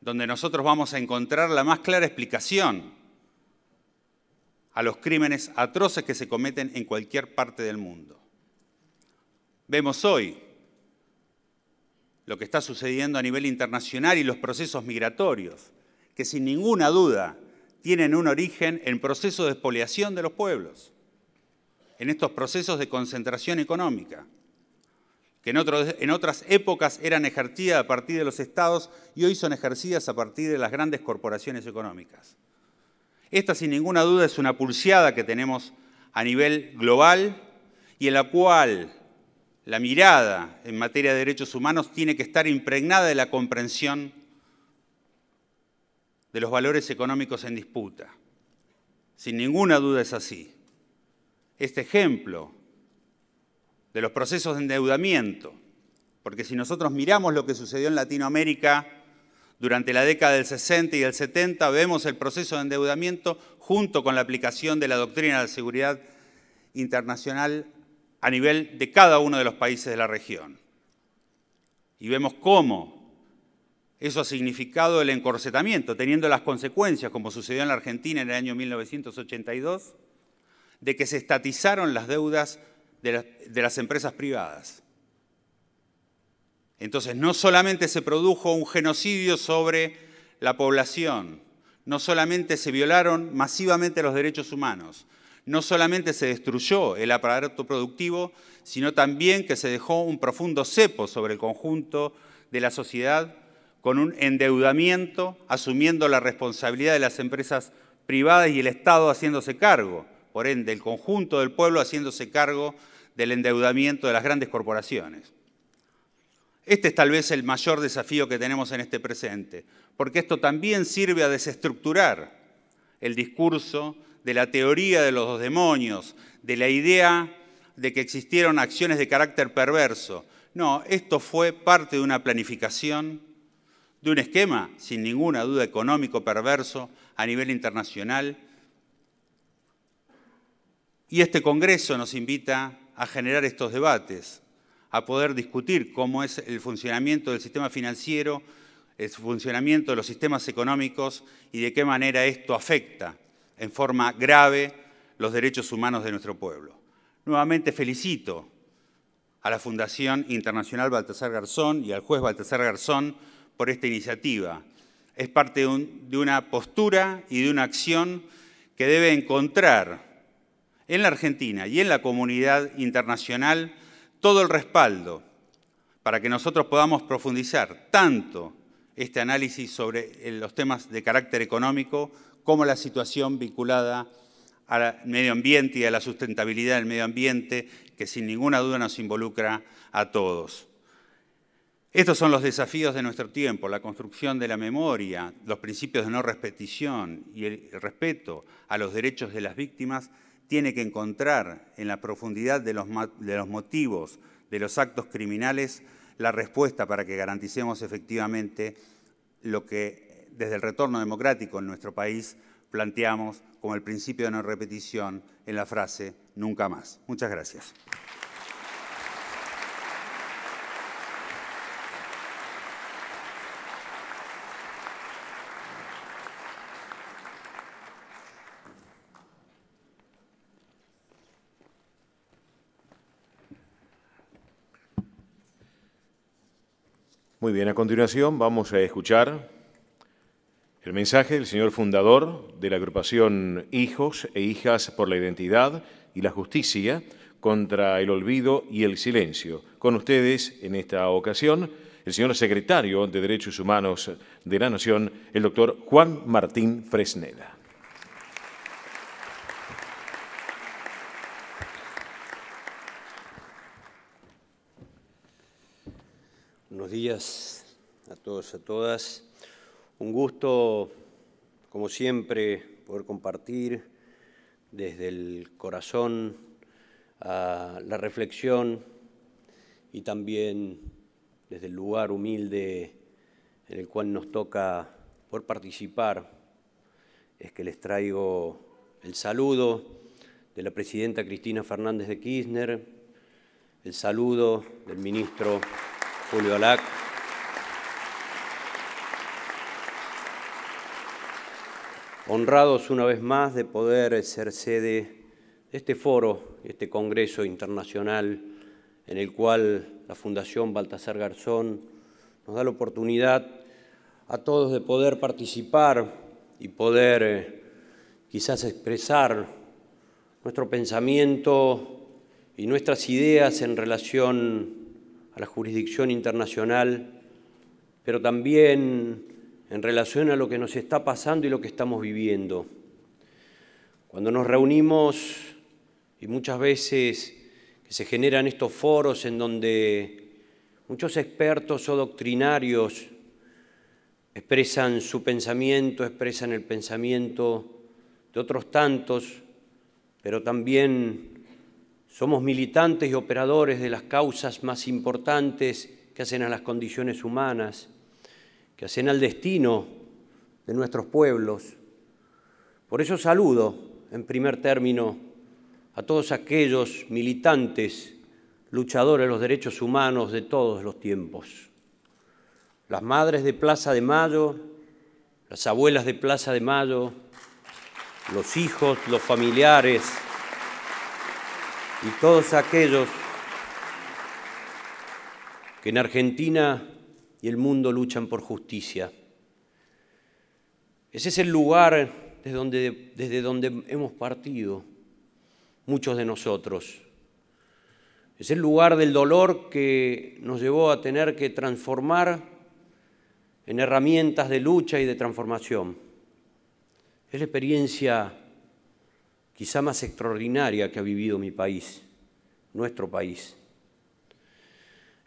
donde nosotros vamos a encontrar la más clara explicación a los crímenes atroces que se cometen en cualquier parte del mundo. Vemos hoy lo que está sucediendo a nivel internacional y los procesos migratorios, que sin ninguna duda tienen un origen en procesos de expoliación de los pueblos, en estos procesos de concentración económica, que en, en otras épocas eran ejercidas a partir de los estados y hoy son ejercidas a partir de las grandes corporaciones económicas. Esta sin ninguna duda es una pulseada que tenemos a nivel global y en la cual la mirada en materia de derechos humanos tiene que estar impregnada de la comprensión de los valores económicos en disputa. Sin ninguna duda es así. Este ejemplo de los procesos de endeudamiento, porque si nosotros miramos lo que sucedió en Latinoamérica durante la década del 60 y del 70, vemos el proceso de endeudamiento junto con la aplicación de la doctrina de la seguridad internacional a nivel de cada uno de los países de la región. Y vemos cómo eso ha significado el encorsetamiento, teniendo las consecuencias, como sucedió en la Argentina en el año 1982, de que se estatizaron las deudas de, de las empresas privadas. Entonces, no solamente se produjo un genocidio sobre la población, no solamente se violaron masivamente los derechos humanos, no solamente se destruyó el aparato productivo, sino también que se dejó un profundo cepo sobre el conjunto de la sociedad con un endeudamiento asumiendo la responsabilidad de las empresas privadas y el Estado haciéndose cargo, por ende, el conjunto del pueblo haciéndose cargo del endeudamiento de las grandes corporaciones. Este es tal vez el mayor desafío que tenemos en este presente, porque esto también sirve a desestructurar el discurso de la teoría de los dos demonios, de la idea de que existieron acciones de carácter perverso. No, esto fue parte de una planificación, de un esquema, sin ninguna duda, económico perverso a nivel internacional. Y este Congreso nos invita a generar estos debates, a poder discutir cómo es el funcionamiento del sistema financiero, el funcionamiento de los sistemas económicos y de qué manera esto afecta en forma grave los derechos humanos de nuestro pueblo. Nuevamente felicito a la Fundación Internacional Baltasar Garzón y al juez Baltasar Garzón por esta iniciativa. Es parte de, una postura y de una acción que debe encontrar en la Argentina y en la comunidad internacional todo el respaldo para que nosotros podamos profundizar tanto este análisis sobre eh, los temas de carácter económico como la situación vinculada al medio ambiente y a la sustentabilidad del medio ambiente, que sin ninguna duda nos involucra a todos. Estos son los desafíos de nuestro tiempo, la construcción de la memoria, los principios de no repetición y el respeto a los derechos de las víctimas tiene que encontrar en la profundidad de los, de los motivos de los actos criminales la respuesta para que garanticemos efectivamente lo que desde el retorno democrático en nuestro país planteamos como el principio de no repetición en la frase nunca más. Muchas gracias. Muy bien, a continuación vamos a escuchar el mensaje del señor fundador de la agrupación Hijos e Hijas por la Identidad y la Justicia contra el Olvido y el Silencio. Con ustedes, en esta ocasión, el señor secretario de Derechos Humanos de la Nación, el doctor Juan Martín Fresneda. Buenos días a todos, a todas. Un gusto, como siempre, poder compartir desde el corazón a la reflexión y también desde el lugar humilde en el cual nos toca por participar, es que les traigo el saludo de la presidenta Cristina Fernández de Kirchner, el saludo del ministro Julio Alac. honrados una vez más de poder ser sede de este foro, este Congreso Internacional en el cual la Fundación Baltasar Garzón nos da la oportunidad a todos de poder participar y poder eh, quizás expresar nuestro pensamiento y nuestras ideas en relación a la jurisdicción internacional, pero también en relación a lo que nos está pasando y lo que estamos viviendo. Cuando nos reunimos y muchas veces que se generan estos foros en donde muchos expertos o doctrinarios expresan su pensamiento, expresan el pensamiento de otros tantos, pero también somos militantes y operadores de las causas más importantes que hacen a las condiciones humanas que hacen al destino de nuestros pueblos. Por eso saludo, en primer término, a todos aquellos militantes, luchadores de los derechos humanos de todos los tiempos. Las madres de Plaza de Mayo, las abuelas de Plaza de Mayo, los hijos, los familiares y todos aquellos que en Argentina y el mundo luchan por justicia. Ese es el lugar desde donde, desde donde hemos partido muchos de nosotros. Es el lugar del dolor que nos llevó a tener que transformar en herramientas de lucha y de transformación. Es la experiencia quizá más extraordinaria que ha vivido mi país, nuestro país.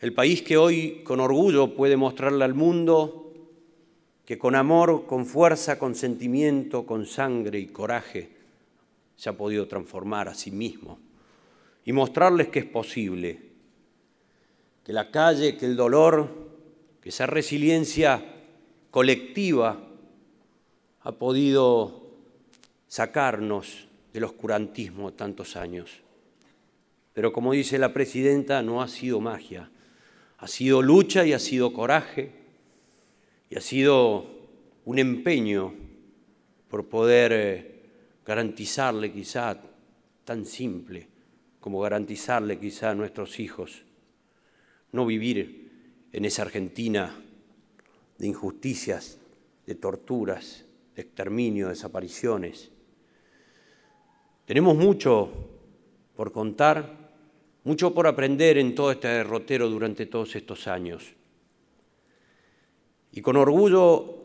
El país que hoy con orgullo puede mostrarle al mundo que con amor, con fuerza, con sentimiento, con sangre y coraje se ha podido transformar a sí mismo y mostrarles que es posible, que la calle, que el dolor, que esa resiliencia colectiva ha podido sacarnos del oscurantismo tantos años. Pero como dice la presidenta, no ha sido magia, ha sido lucha y ha sido coraje y ha sido un empeño por poder eh, garantizarle quizá tan simple como garantizarle quizá a nuestros hijos no vivir en esa Argentina de injusticias, de torturas, de exterminio, de desapariciones. Tenemos mucho por contar mucho por aprender en todo este derrotero durante todos estos años. Y con orgullo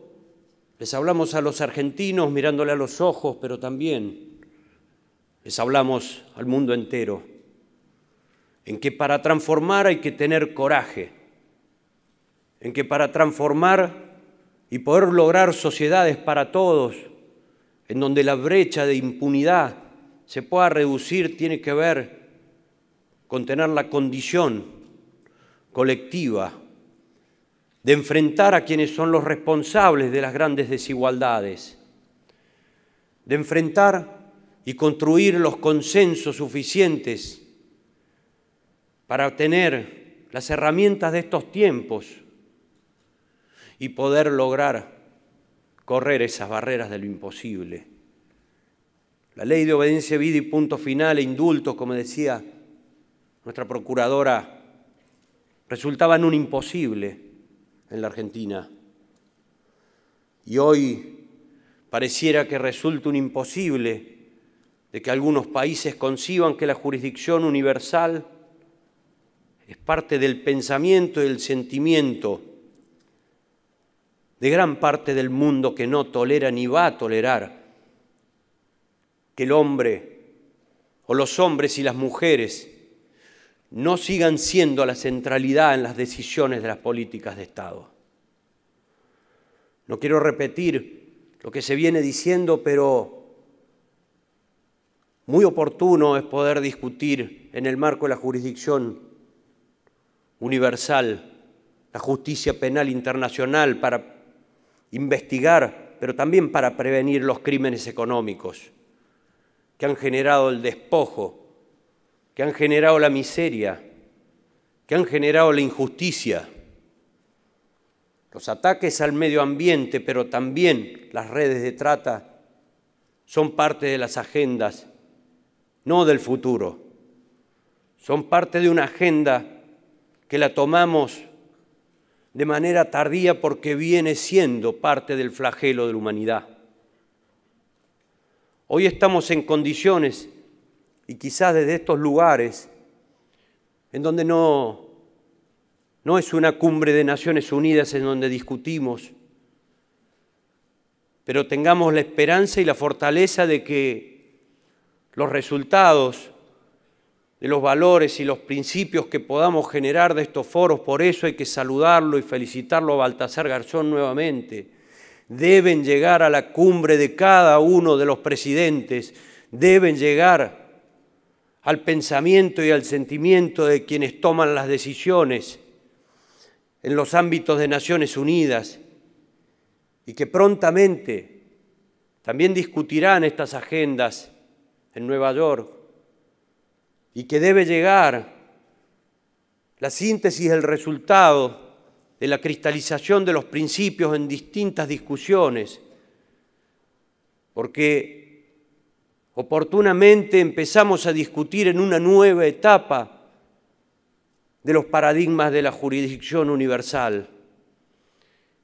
les hablamos a los argentinos mirándole a los ojos, pero también les hablamos al mundo entero, en que para transformar hay que tener coraje, en que para transformar y poder lograr sociedades para todos, en donde la brecha de impunidad se pueda reducir, tiene que ver contener la condición colectiva, de enfrentar a quienes son los responsables de las grandes desigualdades, de enfrentar y construir los consensos suficientes para obtener las herramientas de estos tiempos y poder lograr correr esas barreras de lo imposible. La ley de obediencia, vida y punto final e indulto, como decía nuestra procuradora, en un imposible en la Argentina. Y hoy pareciera que resulta un imposible de que algunos países conciban que la jurisdicción universal es parte del pensamiento y del sentimiento de gran parte del mundo que no tolera ni va a tolerar que el hombre o los hombres y las mujeres no sigan siendo la centralidad en las decisiones de las políticas de Estado. No quiero repetir lo que se viene diciendo, pero muy oportuno es poder discutir en el marco de la jurisdicción universal, la justicia penal internacional para investigar, pero también para prevenir los crímenes económicos que han generado el despojo que han generado la miseria, que han generado la injusticia, los ataques al medio ambiente, pero también las redes de trata, son parte de las agendas, no del futuro, son parte de una agenda que la tomamos de manera tardía porque viene siendo parte del flagelo de la humanidad. Hoy estamos en condiciones y quizás desde estos lugares en donde no, no es una cumbre de Naciones Unidas en donde discutimos, pero tengamos la esperanza y la fortaleza de que los resultados de los valores y los principios que podamos generar de estos foros, por eso hay que saludarlo y felicitarlo a Baltasar Garzón nuevamente, deben llegar a la cumbre de cada uno de los presidentes, deben llegar al pensamiento y al sentimiento de quienes toman las decisiones en los ámbitos de Naciones Unidas y que prontamente también discutirán estas agendas en Nueva York y que debe llegar la síntesis del resultado de la cristalización de los principios en distintas discusiones, porque Oportunamente empezamos a discutir en una nueva etapa de los paradigmas de la jurisdicción universal.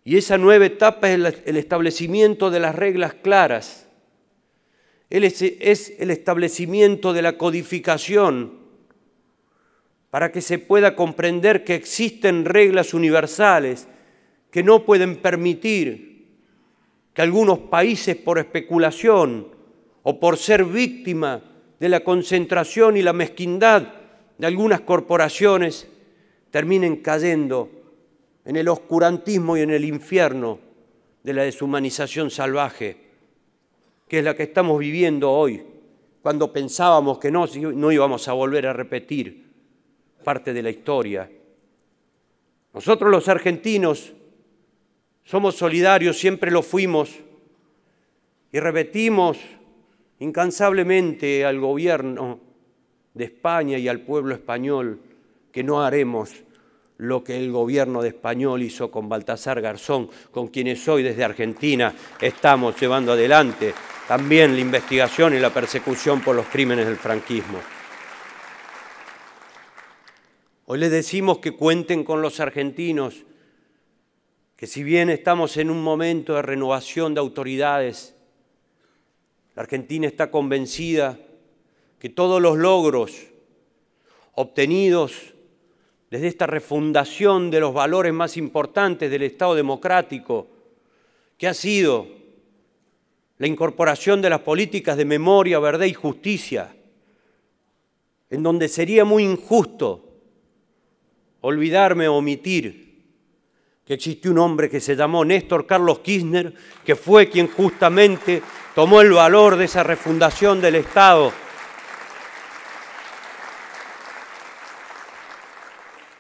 Y esa nueva etapa es el establecimiento de las reglas claras, es el establecimiento de la codificación para que se pueda comprender que existen reglas universales que no pueden permitir que algunos países por especulación o por ser víctima de la concentración y la mezquindad de algunas corporaciones, terminen cayendo en el oscurantismo y en el infierno de la deshumanización salvaje, que es la que estamos viviendo hoy, cuando pensábamos que no, no íbamos a volver a repetir parte de la historia. Nosotros los argentinos somos solidarios, siempre lo fuimos, y repetimos incansablemente al gobierno de España y al pueblo español que no haremos lo que el gobierno de español hizo con Baltasar Garzón, con quienes hoy desde Argentina estamos llevando adelante también la investigación y la persecución por los crímenes del franquismo. Hoy les decimos que cuenten con los argentinos, que si bien estamos en un momento de renovación de autoridades, la Argentina está convencida que todos los logros obtenidos desde esta refundación de los valores más importantes del Estado democrático, que ha sido la incorporación de las políticas de memoria, verdad y justicia, en donde sería muy injusto olvidarme o omitir que existió un hombre que se llamó Néstor Carlos Kirchner, que fue quien justamente tomó el valor de esa refundación del Estado.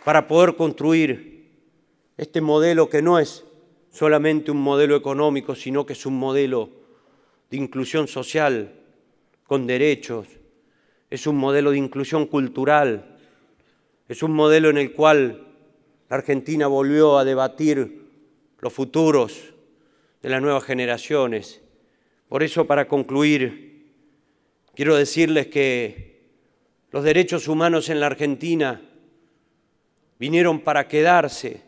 para poder construir este modelo que no es solamente un modelo económico, sino que es un modelo de inclusión social con derechos, es un modelo de inclusión cultural, es un modelo en el cual la Argentina volvió a debatir los futuros de las nuevas generaciones. Por eso, para concluir, quiero decirles que los derechos humanos en la Argentina vinieron para quedarse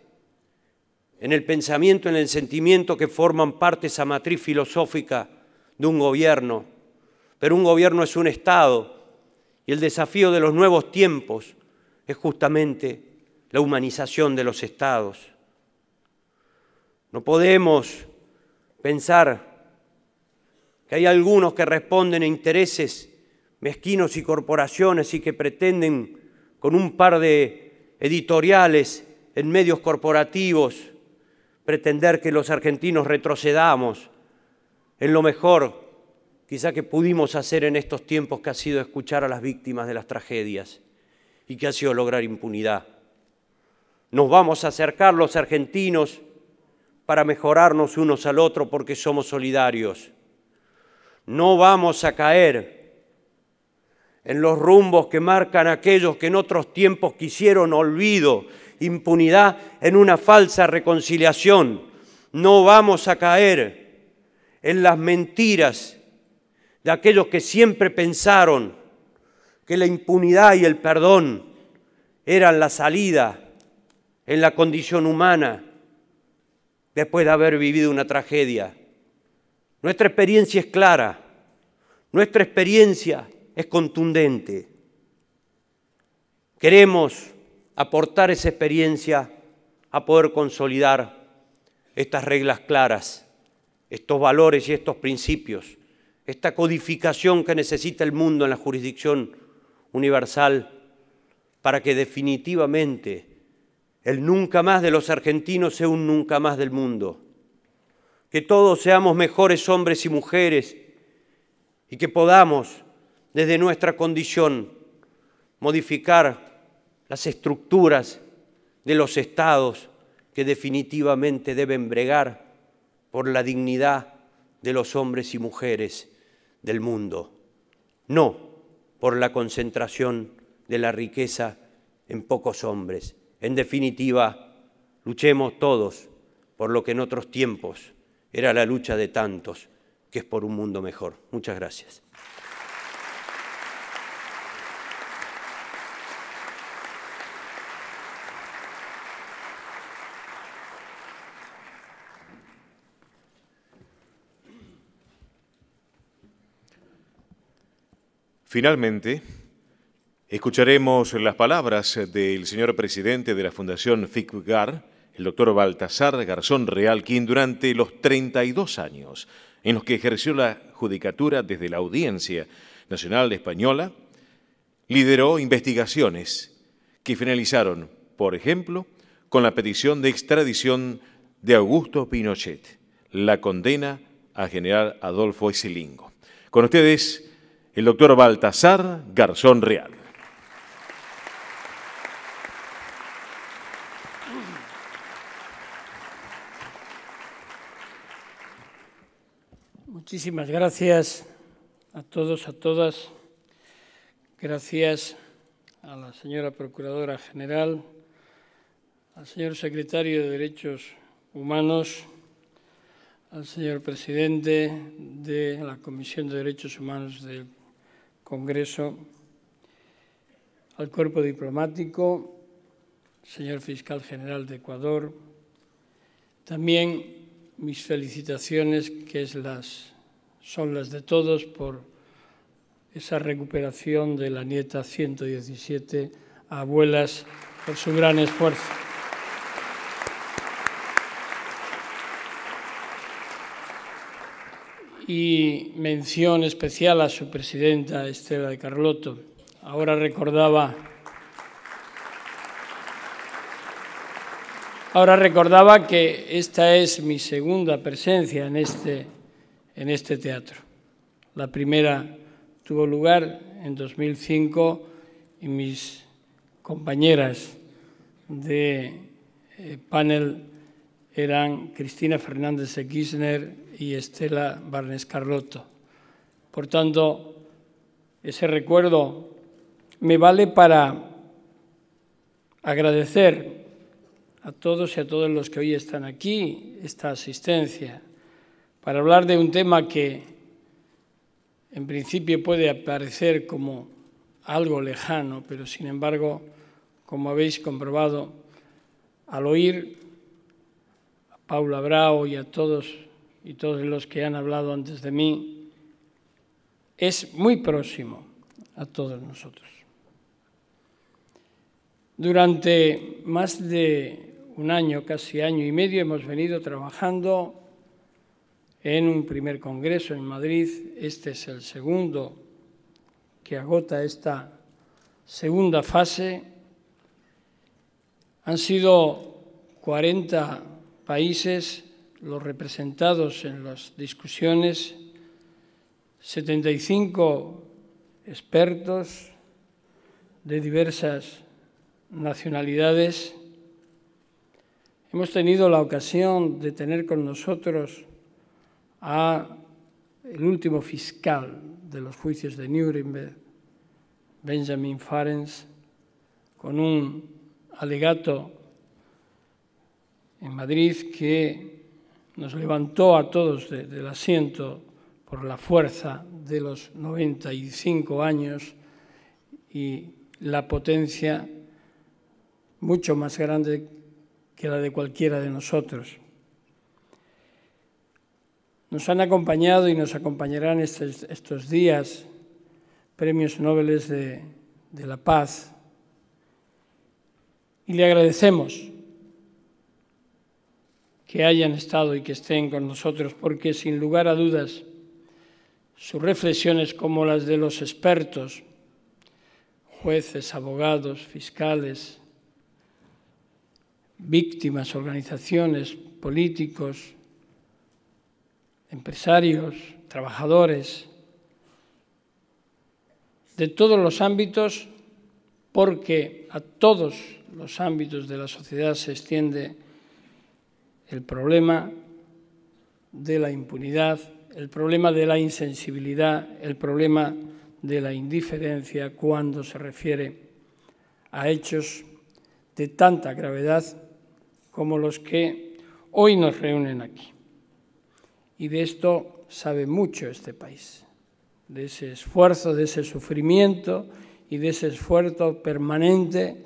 en el pensamiento, en el sentimiento que forman parte esa matriz filosófica de un gobierno. Pero un gobierno es un Estado y el desafío de los nuevos tiempos es justamente la humanización de los estados. No podemos pensar que hay algunos que responden a intereses mezquinos y corporaciones y que pretenden con un par de editoriales en medios corporativos pretender que los argentinos retrocedamos en lo mejor quizá que pudimos hacer en estos tiempos que ha sido escuchar a las víctimas de las tragedias y que ha sido lograr impunidad. Nos vamos a acercar los argentinos para mejorarnos unos al otro porque somos solidarios. No vamos a caer en los rumbos que marcan aquellos que en otros tiempos quisieron olvido, impunidad, en una falsa reconciliación. No vamos a caer en las mentiras de aquellos que siempre pensaron que la impunidad y el perdón eran la salida en la condición humana después de haber vivido una tragedia. Nuestra experiencia es clara, nuestra experiencia es contundente. Queremos aportar esa experiencia a poder consolidar estas reglas claras, estos valores y estos principios, esta codificación que necesita el mundo en la jurisdicción universal para que definitivamente el nunca más de los argentinos sea un nunca más del mundo. Que todos seamos mejores hombres y mujeres y que podamos, desde nuestra condición, modificar las estructuras de los estados que definitivamente deben bregar por la dignidad de los hombres y mujeres del mundo, no por la concentración de la riqueza en pocos hombres. En definitiva, luchemos todos por lo que en otros tiempos era la lucha de tantos, que es por un mundo mejor. Muchas gracias. Finalmente, Escucharemos las palabras del señor presidente de la Fundación FICGAR, el doctor Baltasar Garzón Real, quien durante los 32 años en los que ejerció la judicatura desde la Audiencia Nacional Española, lideró investigaciones que finalizaron, por ejemplo, con la petición de extradición de Augusto Pinochet, la condena a general Adolfo Esilingo. Con ustedes, el doctor Baltasar Garzón Real. Muchísimas gracias a todos, a todas. Gracias a la señora Procuradora General, al señor Secretario de Derechos Humanos, al señor Presidente de la Comisión de Derechos Humanos del Congreso, al Cuerpo Diplomático, señor Fiscal General de Ecuador. También mis felicitaciones, que es las son las de todos por esa recuperación de la nieta 117 abuelas por su gran esfuerzo. Y mención especial a su presidenta Estela de Carlotto. Ahora recordaba Ahora recordaba que esta es mi segunda presencia en este en este teatro. La primera tuvo lugar en 2005 y mis compañeras de eh, panel eran Cristina Fernández de Kirchner y Estela Barnes Carlotto. Por tanto, ese recuerdo me vale para agradecer a todos y a todos los que hoy están aquí esta asistencia, para hablar de un tema que en principio puede parecer como algo lejano, pero sin embargo, como habéis comprobado, al oír a Paula Brau y a todos y todos los que han hablado antes de mí, es muy próximo a todos nosotros. Durante más de un año, casi año y medio, hemos venido trabajando en un primer congreso en Madrid, este es el segundo que agota esta segunda fase. Han sido 40 países los representados en las discusiones, 75 expertos de diversas nacionalidades. Hemos tenido la ocasión de tener con nosotros a el último fiscal de los juicios de Nuremberg, Benjamin Farens, con un alegato en Madrid que nos levantó a todos del asiento por la fuerza de los 95 años y la potencia mucho más grande que la de cualquiera de nosotros. Nos han acompañado y nos acompañarán estos, días premios Nobel de la Paz y le agradecemos que hayan estado y que estén con nosotros, porque sin lugar a dudas sus reflexiones como las de los expertos, jueces, abogados, fiscales, víctimas, organizaciones, políticos, empresarios, trabajadores, de todos los ámbitos, porque a todos los ámbitos de la sociedad se extiende el problema de la impunidad, el problema de la insensibilidad, el problema de la indiferencia cuando se refiere a hechos de tanta gravedad como los que hoy nos reúnen aquí. Y de esto sabe mucho este país, de ese esfuerzo, de ese sufrimiento y de ese esfuerzo permanente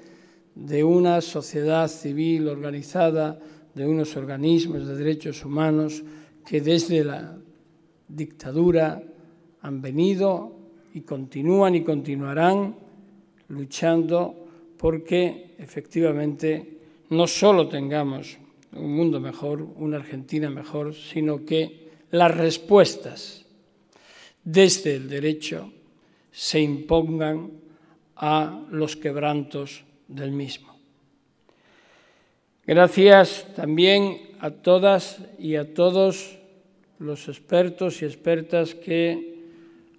de una sociedad civil organizada, de unos organismos de derechos humanos que desde la dictadura han venido y continúan y continuarán luchando porque efectivamente no solo tengamos un mundo mejor, una Argentina mejor, sino que las respuestas desde el derecho se impongan a los quebrantos del mismo. Gracias también a todas y a todos los expertos y expertas que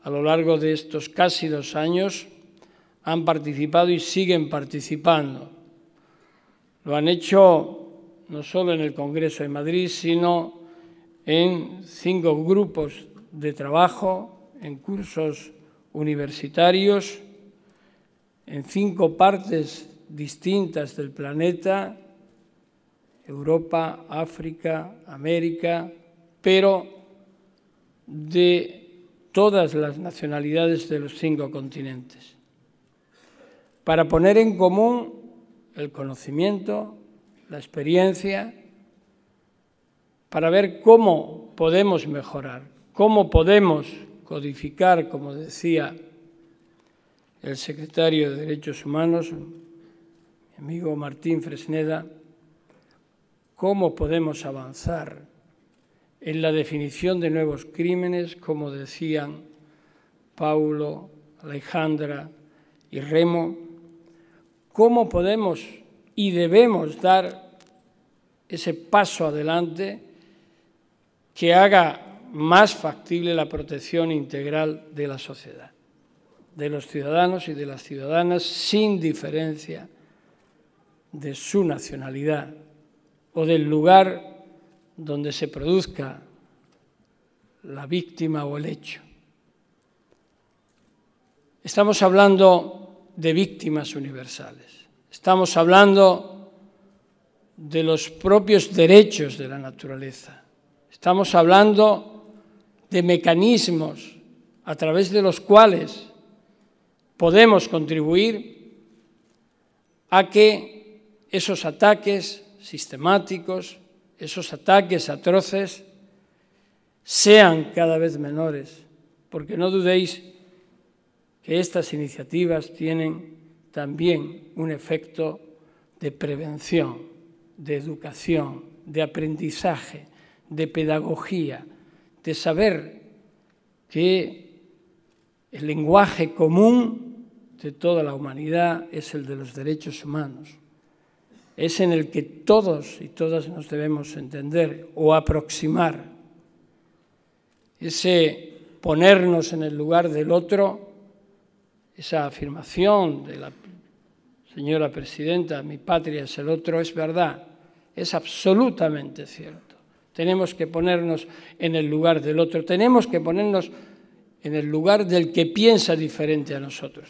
a lo largo de estos casi dos años han participado y siguen participando. Lo han hecho no solo en el Congreso de Madrid, sino en cinco grupos de trabajo, en cursos universitarios, en cinco partes distintas del planeta, Europa, África, América, pero de todas las nacionalidades de los cinco continentes, para poner en común el conocimiento, la experiencia, para ver cómo podemos mejorar, cómo podemos codificar, como decía el secretario de Derechos Humanos, mi amigo Martín Fresneda, cómo podemos avanzar en la definición de nuevos crímenes, como decían Paulo, Alejandra y Remo, cómo podemos y debemos dar ese paso adelante que haga más factible la protección integral de la sociedad, de los ciudadanos y de las ciudadanas sin diferencia de su nacionalidad o del lugar donde se produzca la víctima o el hecho. Estamos hablando de víctimas universales Estamos hablando de los propios derechos de la naturaleza. Estamos hablando de mecanismos a través de los cuales podemos contribuir a que esos ataques sistemáticos, esos ataques atroces, sean cada vez menores, porque no dudéis que estas iniciativas tienen también un efecto de prevención, de educación, de aprendizaje, de pedagogía, de saber que el lenguaje común de toda la humanidad es el de los derechos humanos. Es en el que todos y todas nos debemos entender o aproximar. Ese ponernos en el lugar del otro, esa afirmación de la Señora Presidenta, mi patria es el otro, es verdad, es absolutamente cierto. Tenemos que ponernos en el lugar del otro, tenemos que ponernos en el lugar del que piensa diferente a nosotros.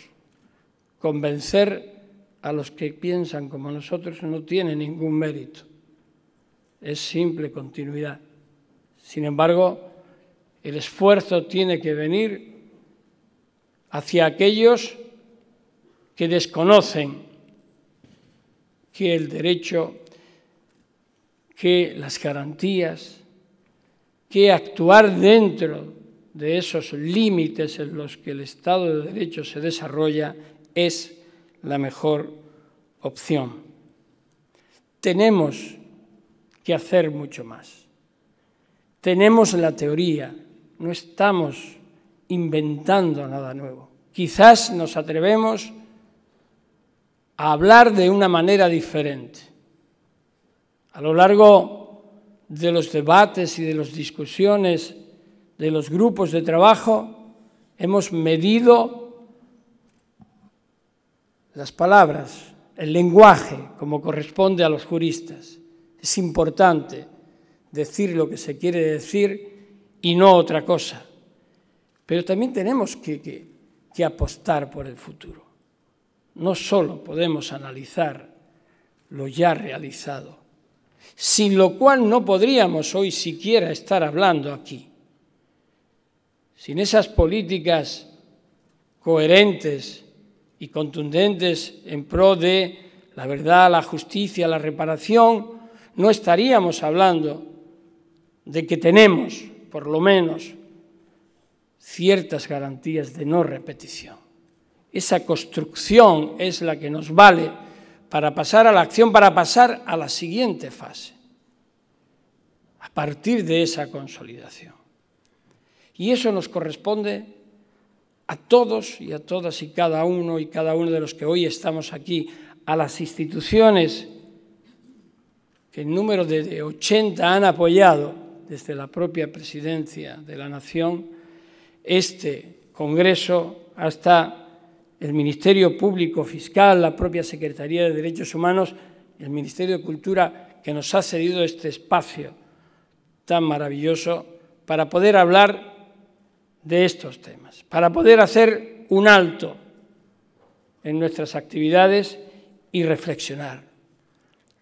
Convencer a los que piensan como nosotros no tiene ningún mérito, es simple continuidad. Sin embargo, el esfuerzo tiene que venir hacia aquellos que desconocen que el derecho, que las garantías, que actuar dentro de esos límites en los que el Estado de Derecho se desarrolla es la mejor opción. Tenemos que hacer mucho más. Tenemos la teoría, no estamos inventando nada nuevo. Quizás nos atrevemos a hablar de una manera diferente. A lo largo de los debates y de las discusiones de los grupos de trabajo, hemos medido las palabras, el lenguaje, como corresponde a los juristas. Es importante decir lo que se quiere decir y no otra cosa. Pero también tenemos que, que apostar por el futuro no solo podemos analizar lo ya realizado, sin lo cual no podríamos hoy siquiera estar hablando aquí. Sin esas políticas coherentes y contundentes en pro de la verdad, la justicia, la reparación, no estaríamos hablando de que tenemos, por lo menos, ciertas garantías de no repetición. Esa construcción es la que nos vale para pasar a la acción, para pasar a la siguiente fase, a partir de esa consolidación. Y eso nos corresponde a todos y a todas y cada uno y cada uno de los que hoy estamos aquí, a las instituciones que en número de 80 han apoyado desde la propia presidencia de la Nación este Congreso hasta el Ministerio Público Fiscal, la propia Secretaría de Derechos Humanos, el Ministerio de Cultura, que nos ha cedido este espacio tan maravilloso para poder hablar de estos temas, para poder hacer un alto en nuestras actividades y reflexionar.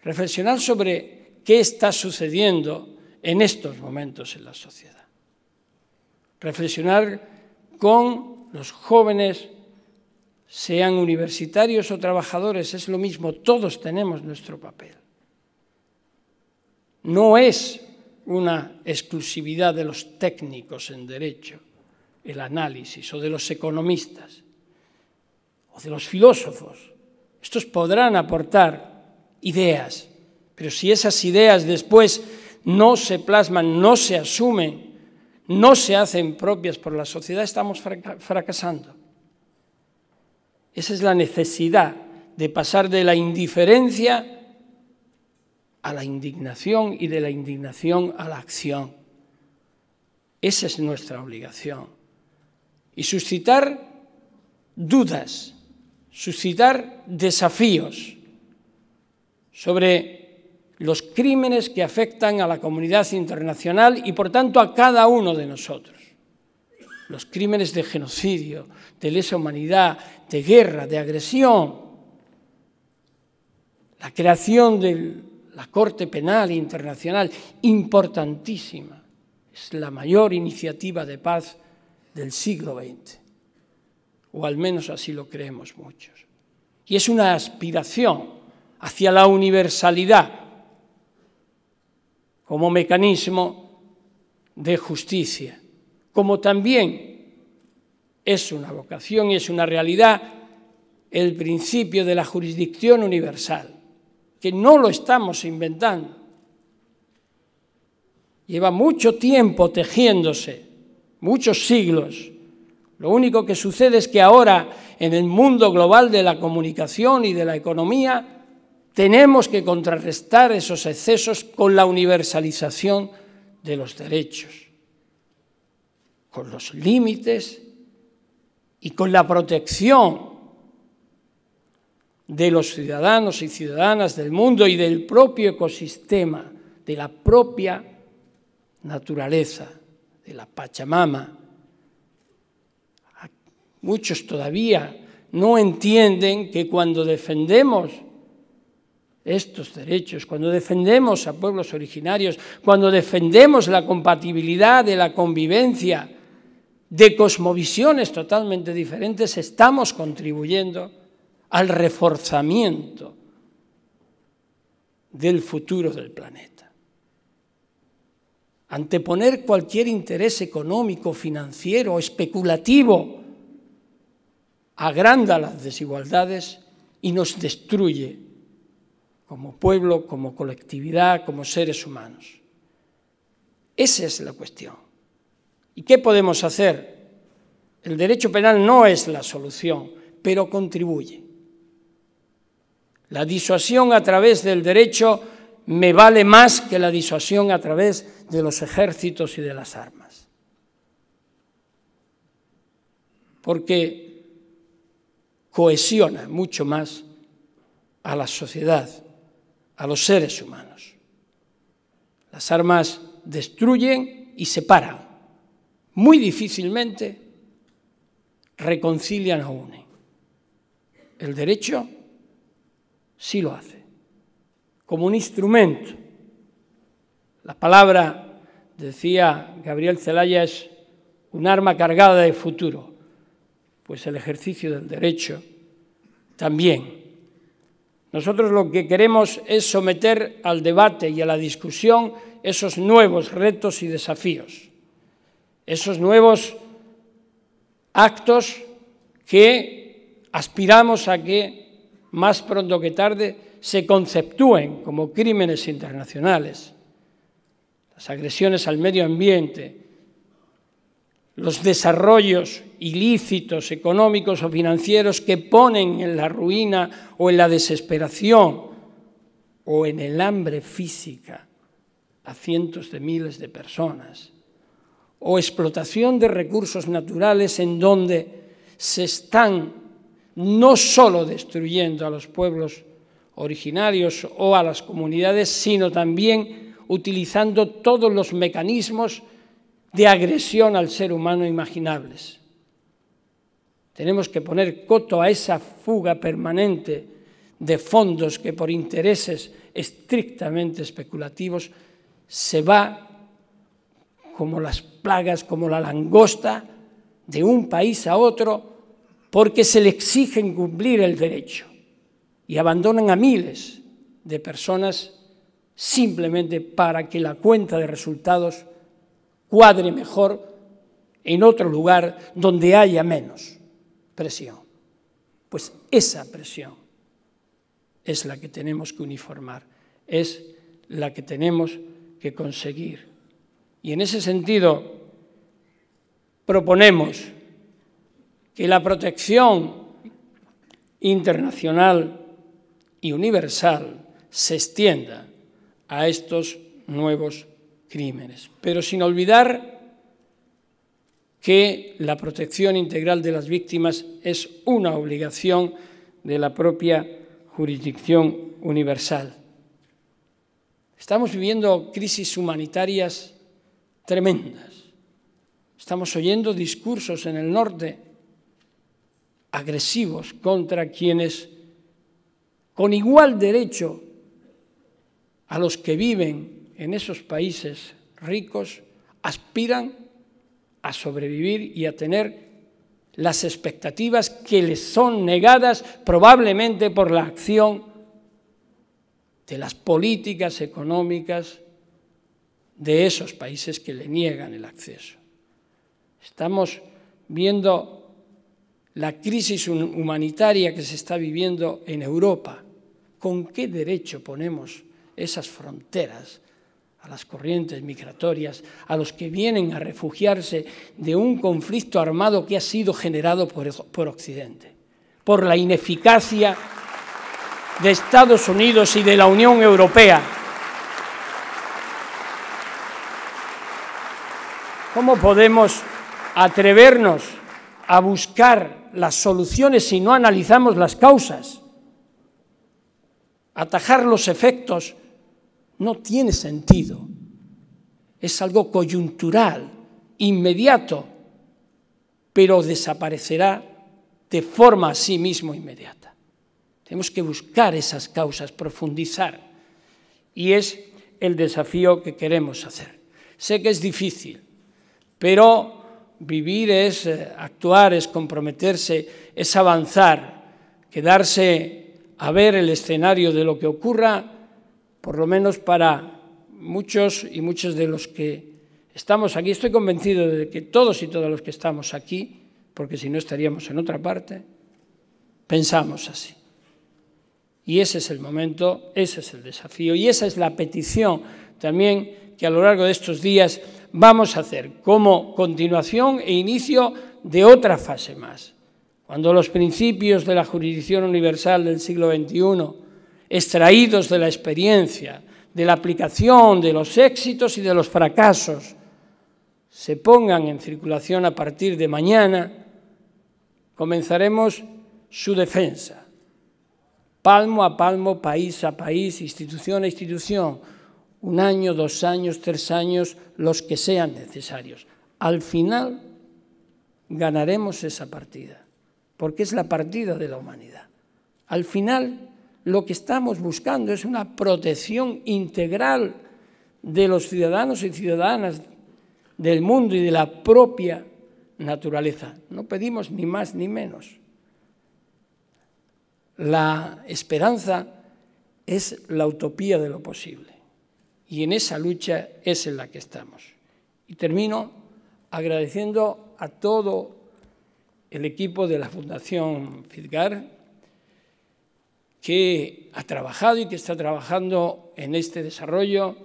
Reflexionar sobre qué está sucediendo en estos momentos en la sociedad. Reflexionar con los jóvenes sean universitarios o trabajadores, es lo mismo, todos tenemos nuestro papel. No es una exclusividad de los técnicos en derecho el análisis o de los economistas o de los filósofos. Estos podrán aportar ideas, pero si esas ideas después no se plasman, no se asumen, no se hacen propias por la sociedad, estamos fracasando. Esa es la necesidad de pasar de la indiferencia a la indignación y de la indignación a la acción. Esa es nuestra obligación. Y suscitar dudas, suscitar desafíos sobre los crímenes que afectan a la comunidad internacional y por tanto a cada uno de nosotros. Los crímenes de genocidio, de lesa humanidad, de guerra, de agresión, la creación de la Corte Penal Internacional, importantísima, es la mayor iniciativa de paz del siglo XX, o al menos así lo creemos muchos. Y es una aspiración hacia la universalidad como mecanismo de justicia, como también es una vocación y es una realidad el principio de la jurisdicción universal, que no lo estamos inventando. Lleva mucho tiempo tejiéndose, muchos siglos. Lo único que sucede es que ahora, en el mundo global de la comunicación y de la economía, tenemos que contrarrestar esos excesos con la universalización de los derechos, con los límites y con la protección de los ciudadanos y ciudadanas del mundo y del propio ecosistema, de la propia naturaleza, de la Pachamama. Muchos todavía no entienden que cuando defendemos estos derechos, cuando defendemos a pueblos originarios, cuando defendemos la compatibilidad de la convivencia, de cosmovisiones totalmente diferentes, estamos contribuyendo al reforzamiento del futuro del planeta. Anteponer cualquier interés económico, financiero, o especulativo, agranda las desigualdades y nos destruye como pueblo, como colectividad, como seres humanos. Esa es la cuestión. ¿Y qué podemos hacer? El derecho penal no es la solución, pero contribuye. La disuasión a través del derecho me vale más que la disuasión a través de los ejércitos y de las armas. Porque cohesiona mucho más a la sociedad, a los seres humanos. Las armas destruyen y separan, muy difícilmente reconcilian o unen. El derecho sí lo hace, como un instrumento. La palabra, decía Gabriel Zelaya, es un arma cargada de futuro, pues el ejercicio del derecho también. Nosotros lo que queremos es someter al debate y a la discusión esos nuevos retos y desafíos esos nuevos actos que aspiramos a que más pronto que tarde se conceptúen como crímenes internacionales, las agresiones al medio ambiente, los desarrollos ilícitos económicos o financieros que ponen en la ruina o en la desesperación o en el hambre física a cientos de miles de personas o explotación de recursos naturales en donde se están no solo destruyendo a los pueblos originarios o a las comunidades, sino también utilizando todos los mecanismos de agresión al ser humano imaginables. Tenemos que poner coto a esa fuga permanente de fondos que por intereses estrictamente especulativos se va como las plagas como la langosta de un país a otro porque se le exigen cumplir el derecho y abandonan a miles de personas simplemente para que la cuenta de resultados cuadre mejor en otro lugar donde haya menos presión. Pues esa presión es la que tenemos que uniformar, es la que tenemos que conseguir y en ese sentido proponemos que la protección internacional y universal se extienda a estos nuevos crímenes, pero sin olvidar que la protección integral de las víctimas es una obligación de la propia jurisdicción universal. Estamos viviendo crisis humanitarias tremendas. Estamos oyendo discursos en el norte agresivos contra quienes con igual derecho a los que viven en esos países ricos aspiran a sobrevivir y a tener las expectativas que les son negadas probablemente por la acción de las políticas económicas de esos países que le niegan el acceso. Estamos viendo la crisis humanitaria que se está viviendo en Europa. ¿Con qué derecho ponemos esas fronteras a las corrientes migratorias, a los que vienen a refugiarse de un conflicto armado que ha sido generado por, por Occidente, por la ineficacia de Estados Unidos y de la Unión Europea? ¿Cómo podemos atrevernos a buscar las soluciones si no analizamos las causas? Atajar los efectos no tiene sentido. Es algo coyuntural, inmediato, pero desaparecerá de forma a sí mismo inmediata. Tenemos que buscar esas causas, profundizar. Y es el desafío que queremos hacer. Sé que es difícil, pero vivir es eh, actuar, es comprometerse, es avanzar, quedarse a ver el escenario de lo que ocurra, por lo menos para muchos y muchos de los que estamos aquí. Estoy convencido de que todos y todas los que estamos aquí, porque si no estaríamos en otra parte, pensamos así. Y ese es el momento, ese es el desafío y esa es la petición también que a lo largo de estos días vamos a hacer como continuación e inicio de otra fase más. Cuando los principios de la jurisdicción universal del siglo XXI, extraídos de la experiencia, de la aplicación de los éxitos y de los fracasos, se pongan en circulación a partir de mañana, comenzaremos su defensa, palmo a palmo, país a país, institución a institución, un año, dos años, tres años, los que sean necesarios. Al final ganaremos esa partida, porque es la partida de la humanidad. Al final lo que estamos buscando es una protección integral de los ciudadanos y ciudadanas del mundo y de la propia naturaleza. No pedimos ni más ni menos. La esperanza es la utopía de lo posible. Y en esa lucha es en la que estamos. Y termino agradeciendo a todo el equipo de la Fundación FIDGAR que ha trabajado y que está trabajando en este desarrollo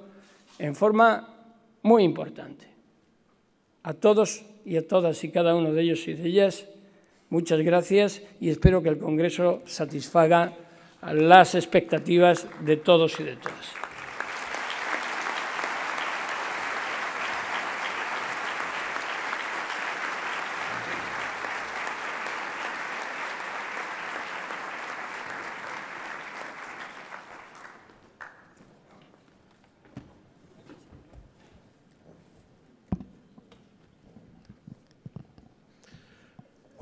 en forma muy importante. A todos y a todas y cada uno de ellos y de ellas, muchas gracias y espero que el Congreso satisfaga las expectativas de todos y de todas.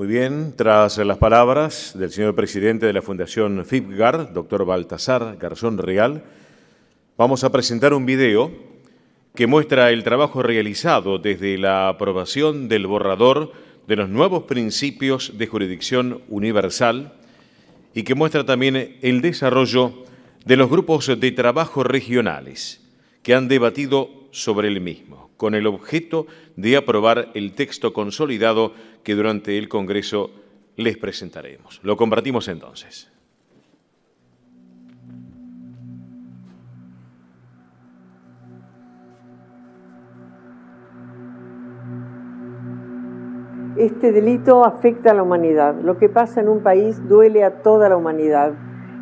Muy bien, tras las palabras del señor presidente de la Fundación FIPGAR, doctor Baltasar Garzón Real, vamos a presentar un video que muestra el trabajo realizado desde la aprobación del borrador de los nuevos principios de jurisdicción universal y que muestra también el desarrollo de los grupos de trabajo regionales que han debatido sobre el mismo, con el objeto de aprobar el texto consolidado que durante el Congreso les presentaremos. Lo compartimos entonces. Este delito afecta a la humanidad. Lo que pasa en un país duele a toda la humanidad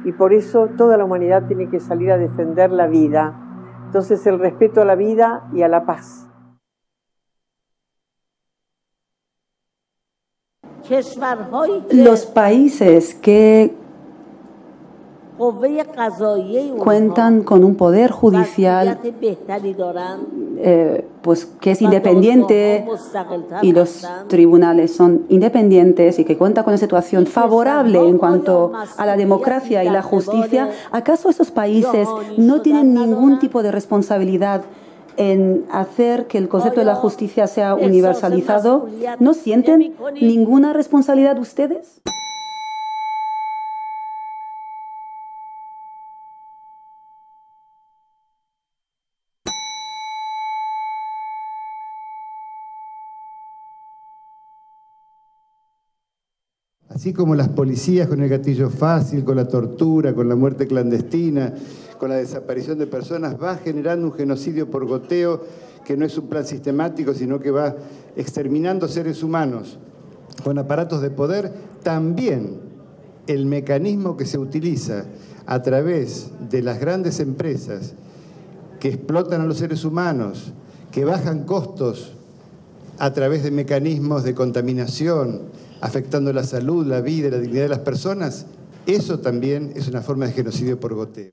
y por eso toda la humanidad tiene que salir a defender la vida. Entonces el respeto a la vida y a la paz. Los países que cuentan con un poder judicial eh, pues, que es independiente y los tribunales son independientes y que cuenta con una situación favorable en cuanto a la democracia y la justicia, ¿acaso esos países no tienen ningún tipo de responsabilidad en hacer que el concepto de la justicia sea universalizado, ¿no sienten ninguna responsabilidad ustedes? Así como las policías con el gatillo fácil, con la tortura, con la muerte clandestina, con la desaparición de personas, va generando un genocidio por goteo que no es un plan sistemático, sino que va exterminando seres humanos con aparatos de poder. También el mecanismo que se utiliza a través de las grandes empresas que explotan a los seres humanos, que bajan costos a través de mecanismos de contaminación, afectando la salud, la vida y la dignidad de las personas, eso también es una forma de genocidio por goteo.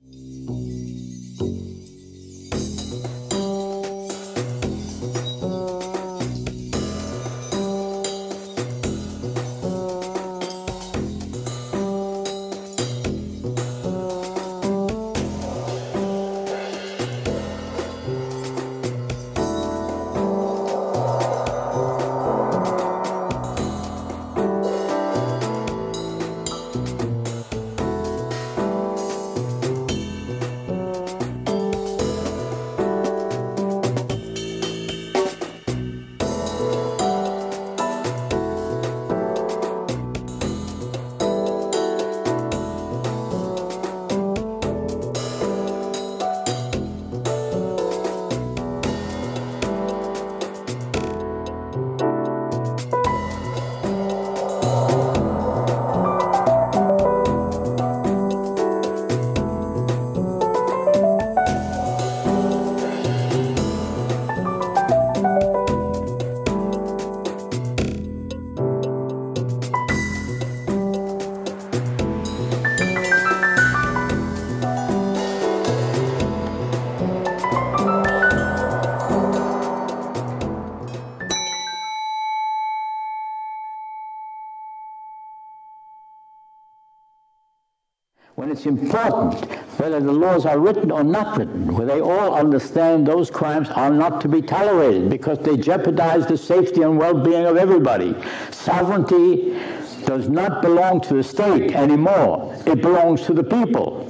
important whether the laws are written or not written, where they all understand those crimes are not to be tolerated because they jeopardize the safety and well being of everybody. Sovereignty does not belong to the state anymore, it belongs to the people.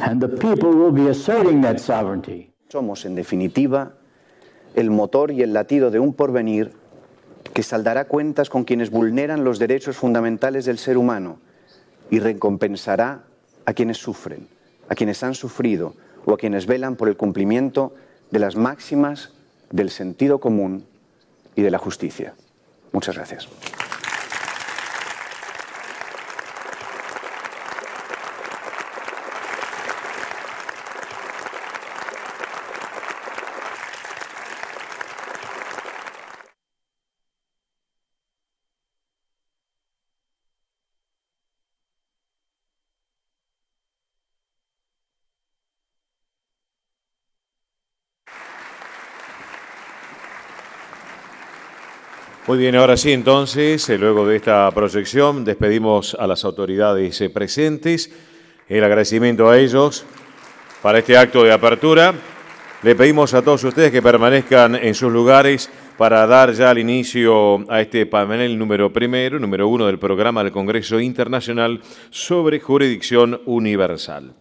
And the people will be asserting that sovereignty. Somos, en definitiva, el motor y el latido de un porvenir que saldará cuentas con quienes vulneran los derechos fundamentales del ser humano y recompensará a quienes sufren, a quienes han sufrido o a quienes velan por el cumplimiento de las máximas del sentido común y de la justicia. Muchas gracias. bien, ahora sí entonces, eh, luego de esta proyección, despedimos a las autoridades eh, presentes, el agradecimiento a ellos para este acto de apertura. Le pedimos a todos ustedes que permanezcan en sus lugares para dar ya el inicio a este panel número primero, número uno del programa del Congreso Internacional sobre Jurisdicción Universal.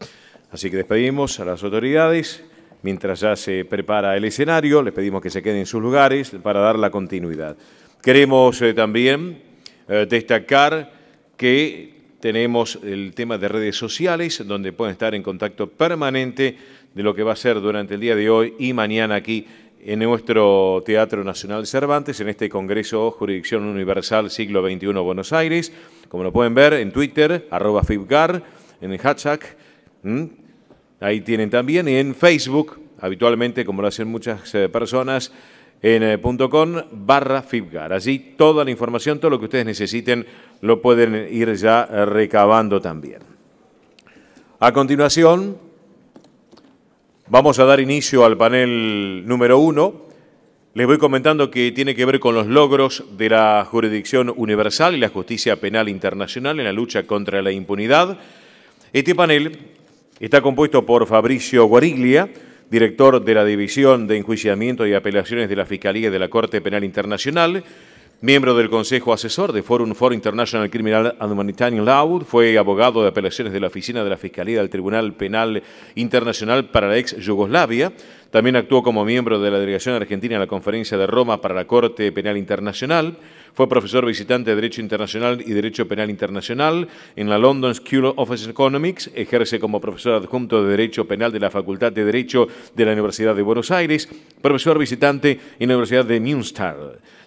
Así que despedimos a las autoridades. Mientras ya se prepara el escenario, les pedimos que se queden en sus lugares para dar la continuidad. Queremos eh, también eh, destacar que tenemos el tema de redes sociales, donde pueden estar en contacto permanente de lo que va a ser durante el día de hoy y mañana aquí en nuestro Teatro Nacional de Cervantes, en este Congreso Jurisdicción Universal Siglo XXI Buenos Aires. Como lo pueden ver en Twitter, arroba en el hashtag, ahí tienen también, y en Facebook, habitualmente, como lo hacen muchas eh, personas, en eh, barra FIBGAR. Allí toda la información, todo lo que ustedes necesiten, lo pueden ir ya eh, recabando también. A continuación, vamos a dar inicio al panel número uno. Les voy comentando que tiene que ver con los logros de la jurisdicción universal y la justicia penal internacional en la lucha contra la impunidad. Este panel está compuesto por Fabricio Guariglia, director de la División de Enjuiciamiento y Apelaciones de la Fiscalía de la Corte Penal Internacional, miembro del Consejo Asesor de Forum for International Criminal and Humanitarian Law, fue abogado de apelaciones de la Oficina de la Fiscalía del Tribunal Penal Internacional para la ex Yugoslavia, también actuó como miembro de la Delegación Argentina en la Conferencia de Roma para la Corte Penal Internacional, fue profesor visitante de Derecho Internacional y Derecho Penal Internacional en la London School of Economics. Ejerce como profesor adjunto de Derecho Penal de la Facultad de Derecho de la Universidad de Buenos Aires. Profesor visitante en la Universidad de Münster.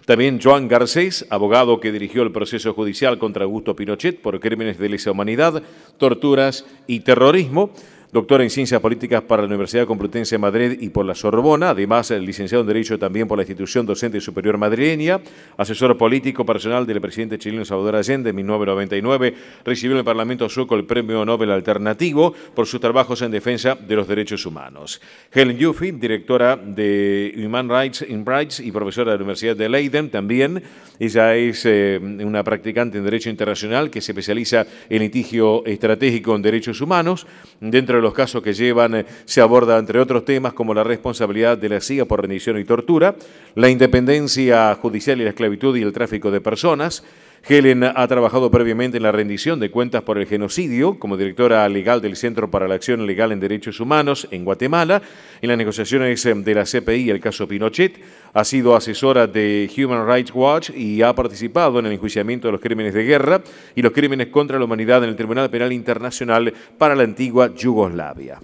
También Joan Garcés, abogado que dirigió el proceso judicial contra Augusto Pinochet por crímenes de lesa humanidad, torturas y terrorismo doctor en Ciencias Políticas para la Universidad Complutense de Madrid y por la Sorbona, además licenciado en Derecho también por la Institución Docente Superior Madrileña, asesor político personal del presidente chileno Salvador Allende en 1999, recibió en el Parlamento Sueco el Premio Nobel Alternativo por sus trabajos en defensa de los derechos humanos. Helen Yuffie, directora de Human Rights in Rights y profesora de la Universidad de Leiden también, ella es eh, una practicante en Derecho Internacional que se especializa en litigio estratégico en derechos humanos dentro los casos que llevan eh, se aborda, entre otros temas, como la responsabilidad de la CIA por rendición y tortura, la independencia judicial y la esclavitud y el tráfico de personas, Helen ha trabajado previamente en la rendición de cuentas por el genocidio como directora legal del Centro para la Acción Legal en Derechos Humanos en Guatemala, en las negociaciones em, de la CPI el caso Pinochet, ha sido asesora de Human Rights Watch y ha participado en el enjuiciamiento de los crímenes de guerra y los crímenes contra la humanidad en el Tribunal Penal Internacional para la antigua Yugoslavia.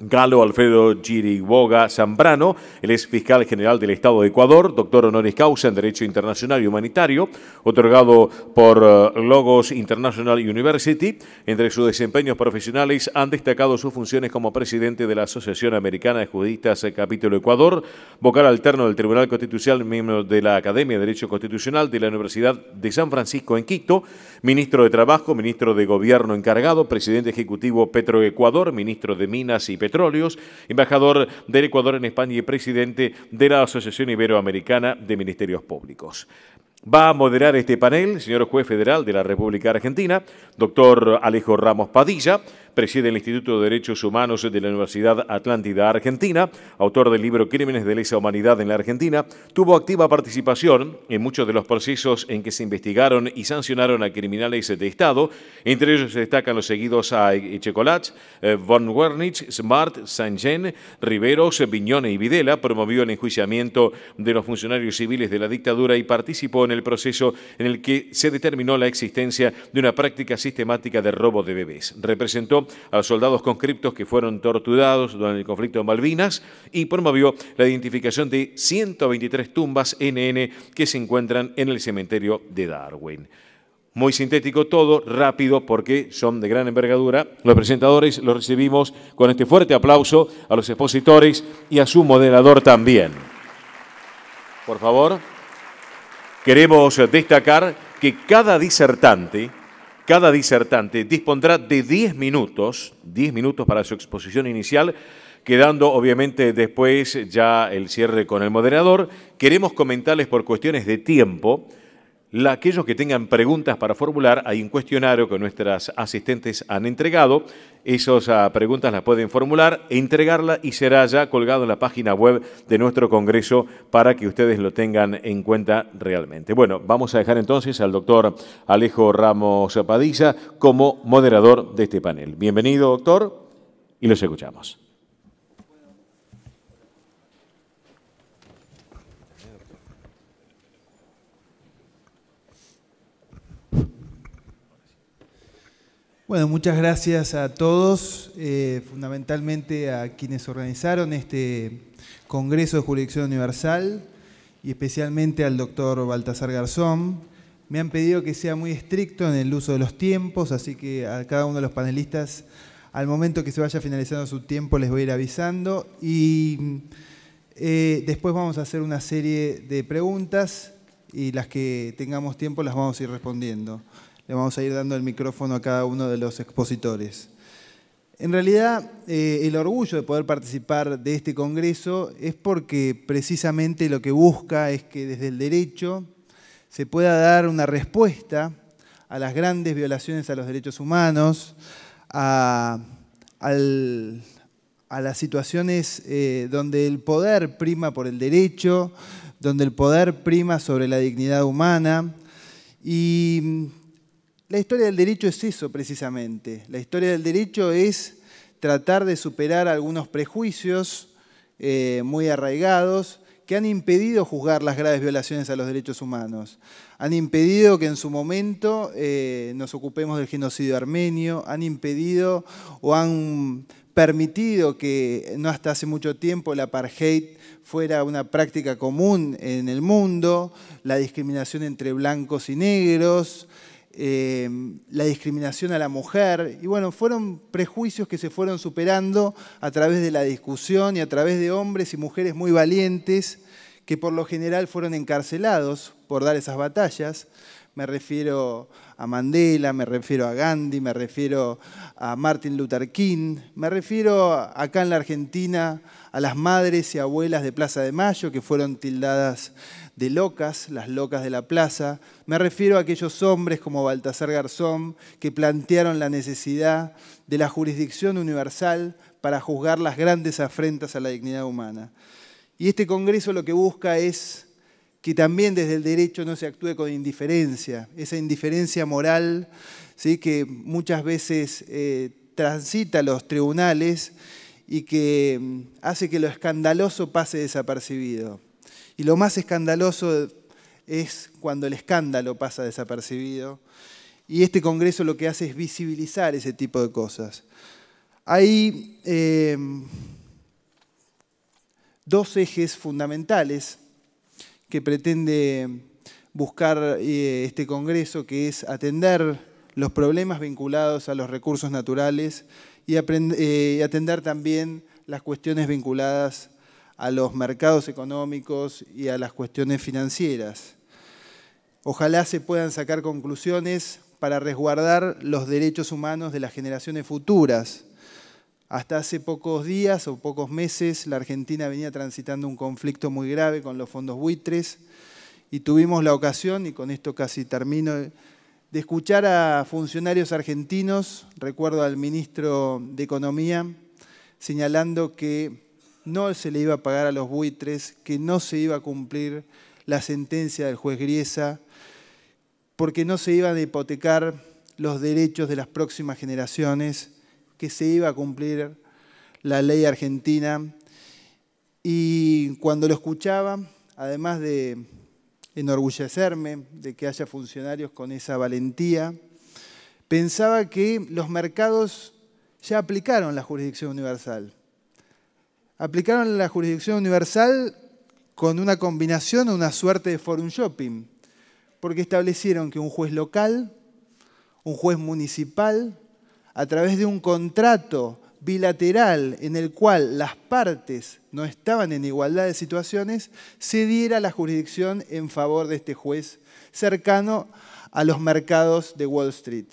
Galo Alfredo Giriboga Zambrano, el es fiscal general del Estado de Ecuador, doctor honoris causa en Derecho Internacional y Humanitario, otorgado por eh, Logos International University. Entre sus desempeños profesionales han destacado sus funciones como presidente de la Asociación Americana de Judistas eh, Capítulo Ecuador, vocal alterno del Tribunal Constitucional, miembro de la Academia de Derecho Constitucional de la Universidad de San Francisco en Quito, ministro de Trabajo, ministro de Gobierno encargado, presidente ejecutivo Petro Ecuador, ministro de Minas y Petro Petróleos, embajador del Ecuador en España y presidente de la Asociación Iberoamericana de Ministerios Públicos. Va a moderar este panel, señor juez federal de la República Argentina, doctor Alejo Ramos Padilla, preside el Instituto de Derechos Humanos de la Universidad Atlántida Argentina, autor del libro Crímenes de lesa humanidad en la Argentina, tuvo activa participación en muchos de los procesos en que se investigaron y sancionaron a criminales de Estado. Entre ellos se destacan los seguidos a eichholz, eh, Von Wernich, Smart, Sanjen, Riveros, Viñone y Videla. Promovió el enjuiciamiento de los funcionarios civiles de la dictadura y participó en el proceso en el que se determinó la existencia de una práctica sistemática de robo de bebés. Representó a los soldados conscriptos que fueron torturados durante el conflicto de Malvinas y promovió la identificación de 123 tumbas NN que se encuentran en el cementerio de Darwin. Muy sintético todo, rápido, porque son de gran envergadura. Los presentadores los recibimos con este fuerte aplauso a los expositores y a su moderador también. Por favor, queremos destacar que cada disertante cada disertante dispondrá de 10 minutos, 10 minutos para su exposición inicial, quedando obviamente después ya el cierre con el moderador. Queremos comentarles por cuestiones de tiempo aquellos que tengan preguntas para formular, hay un cuestionario que nuestras asistentes han entregado. Esas ah, preguntas las pueden formular, e entregarla y será ya colgado en la página web de nuestro Congreso para que ustedes lo tengan en cuenta realmente. Bueno, vamos a dejar entonces al doctor Alejo Ramos Zapadilla como moderador de este panel. Bienvenido, doctor, y los escuchamos. Bueno, muchas gracias a todos, eh, fundamentalmente a quienes organizaron este Congreso de Jurisdicción Universal y especialmente al doctor Baltasar Garzón. Me han pedido que sea muy estricto en el uso de los tiempos, así que a cada uno de los panelistas, al momento que se vaya finalizando su tiempo, les voy a ir avisando. Y eh, después vamos a hacer una serie de preguntas y las que tengamos tiempo las vamos a ir respondiendo le vamos a ir dando el micrófono a cada uno de los expositores. En realidad, eh, el orgullo de poder participar de este Congreso es porque precisamente lo que busca es que desde el derecho se pueda dar una respuesta a las grandes violaciones a los derechos humanos, a, las situaciones eh, donde el poder prima por el derecho, donde el poder prima sobre la dignidad humana. Y la historia del derecho es eso precisamente. La historia del derecho es tratar de superar algunos prejuicios eh, muy arraigados que han impedido juzgar las graves violaciones a los derechos humanos. Han impedido que en su momento eh, nos ocupemos del genocidio armenio, han impedido o han permitido que no hasta hace mucho tiempo la apartheid fuera una práctica común en el mundo, la discriminación entre blancos y negros, Em, la discriminación a la mujer. Y bueno, fueron prejuicios que se fueron superando a través de la discusión y a través de hombres y mujeres muy valientes que por lo general fueron encarcelados por dar esas batallas me refiero a Mandela, me refiero a Gandhi, me refiero a Martin Luther King, me refiero acá en la Argentina a las madres y abuelas de Plaza de Mayo que fueron tildadas de locas, las locas de la plaza, me refiero a aquellos hombres como Baltasar Garzón que plantearon la necesidad de la jurisdicción universal para juzgar las grandes afrentas a la dignidad humana. Y este Congreso lo que busca es que también desde el derecho no se actúe con indiferencia, esa indiferencia moral ¿sí? que muchas veces eh, transita los tribunales y que mm, hace que lo escandaloso pase desapercibido. Y lo más escandaloso es cuando el escándalo pasa desapercibido. Y este Congreso lo que hace es visibilizar ese tipo de cosas. Hay eh, dos ejes fundamentales que pretende buscar eh, este Congreso, que es atender los problemas vinculados a los recursos naturales eh, y atender también las cuestiones vinculadas a los mercados económicos y a las cuestiones financieras. Ojalá se puedan sacar conclusiones para resguardar los derechos humanos de las generaciones futuras hasta hace pocos días o pocos meses la Argentina venía transitando un conflicto muy grave con los fondos buitres y tuvimos la ocasión, y con esto casi termino, de escuchar a funcionarios argentinos, recuerdo al ministro de Economía, señalando que no se le iba a pagar a los buitres, que no se iba a cumplir la sentencia del juez Griesa, porque no se iban a hipotecar los derechos de las próximas generaciones que se iba a cumplir la ley argentina. Y cuando lo escuchaba, además de enorgullecerme de que haya funcionarios con esa valentía, pensaba que los mercados ya aplicaron la jurisdicción universal. Aplicaron la jurisdicción universal con una combinación, una suerte de forum shopping, porque establecieron que un juez local, un juez municipal, a través de un contrato bilateral en el cual las partes no estaban en igualdad de situaciones, se diera la jurisdicción en favor de este juez cercano a los mercados de Wall Street.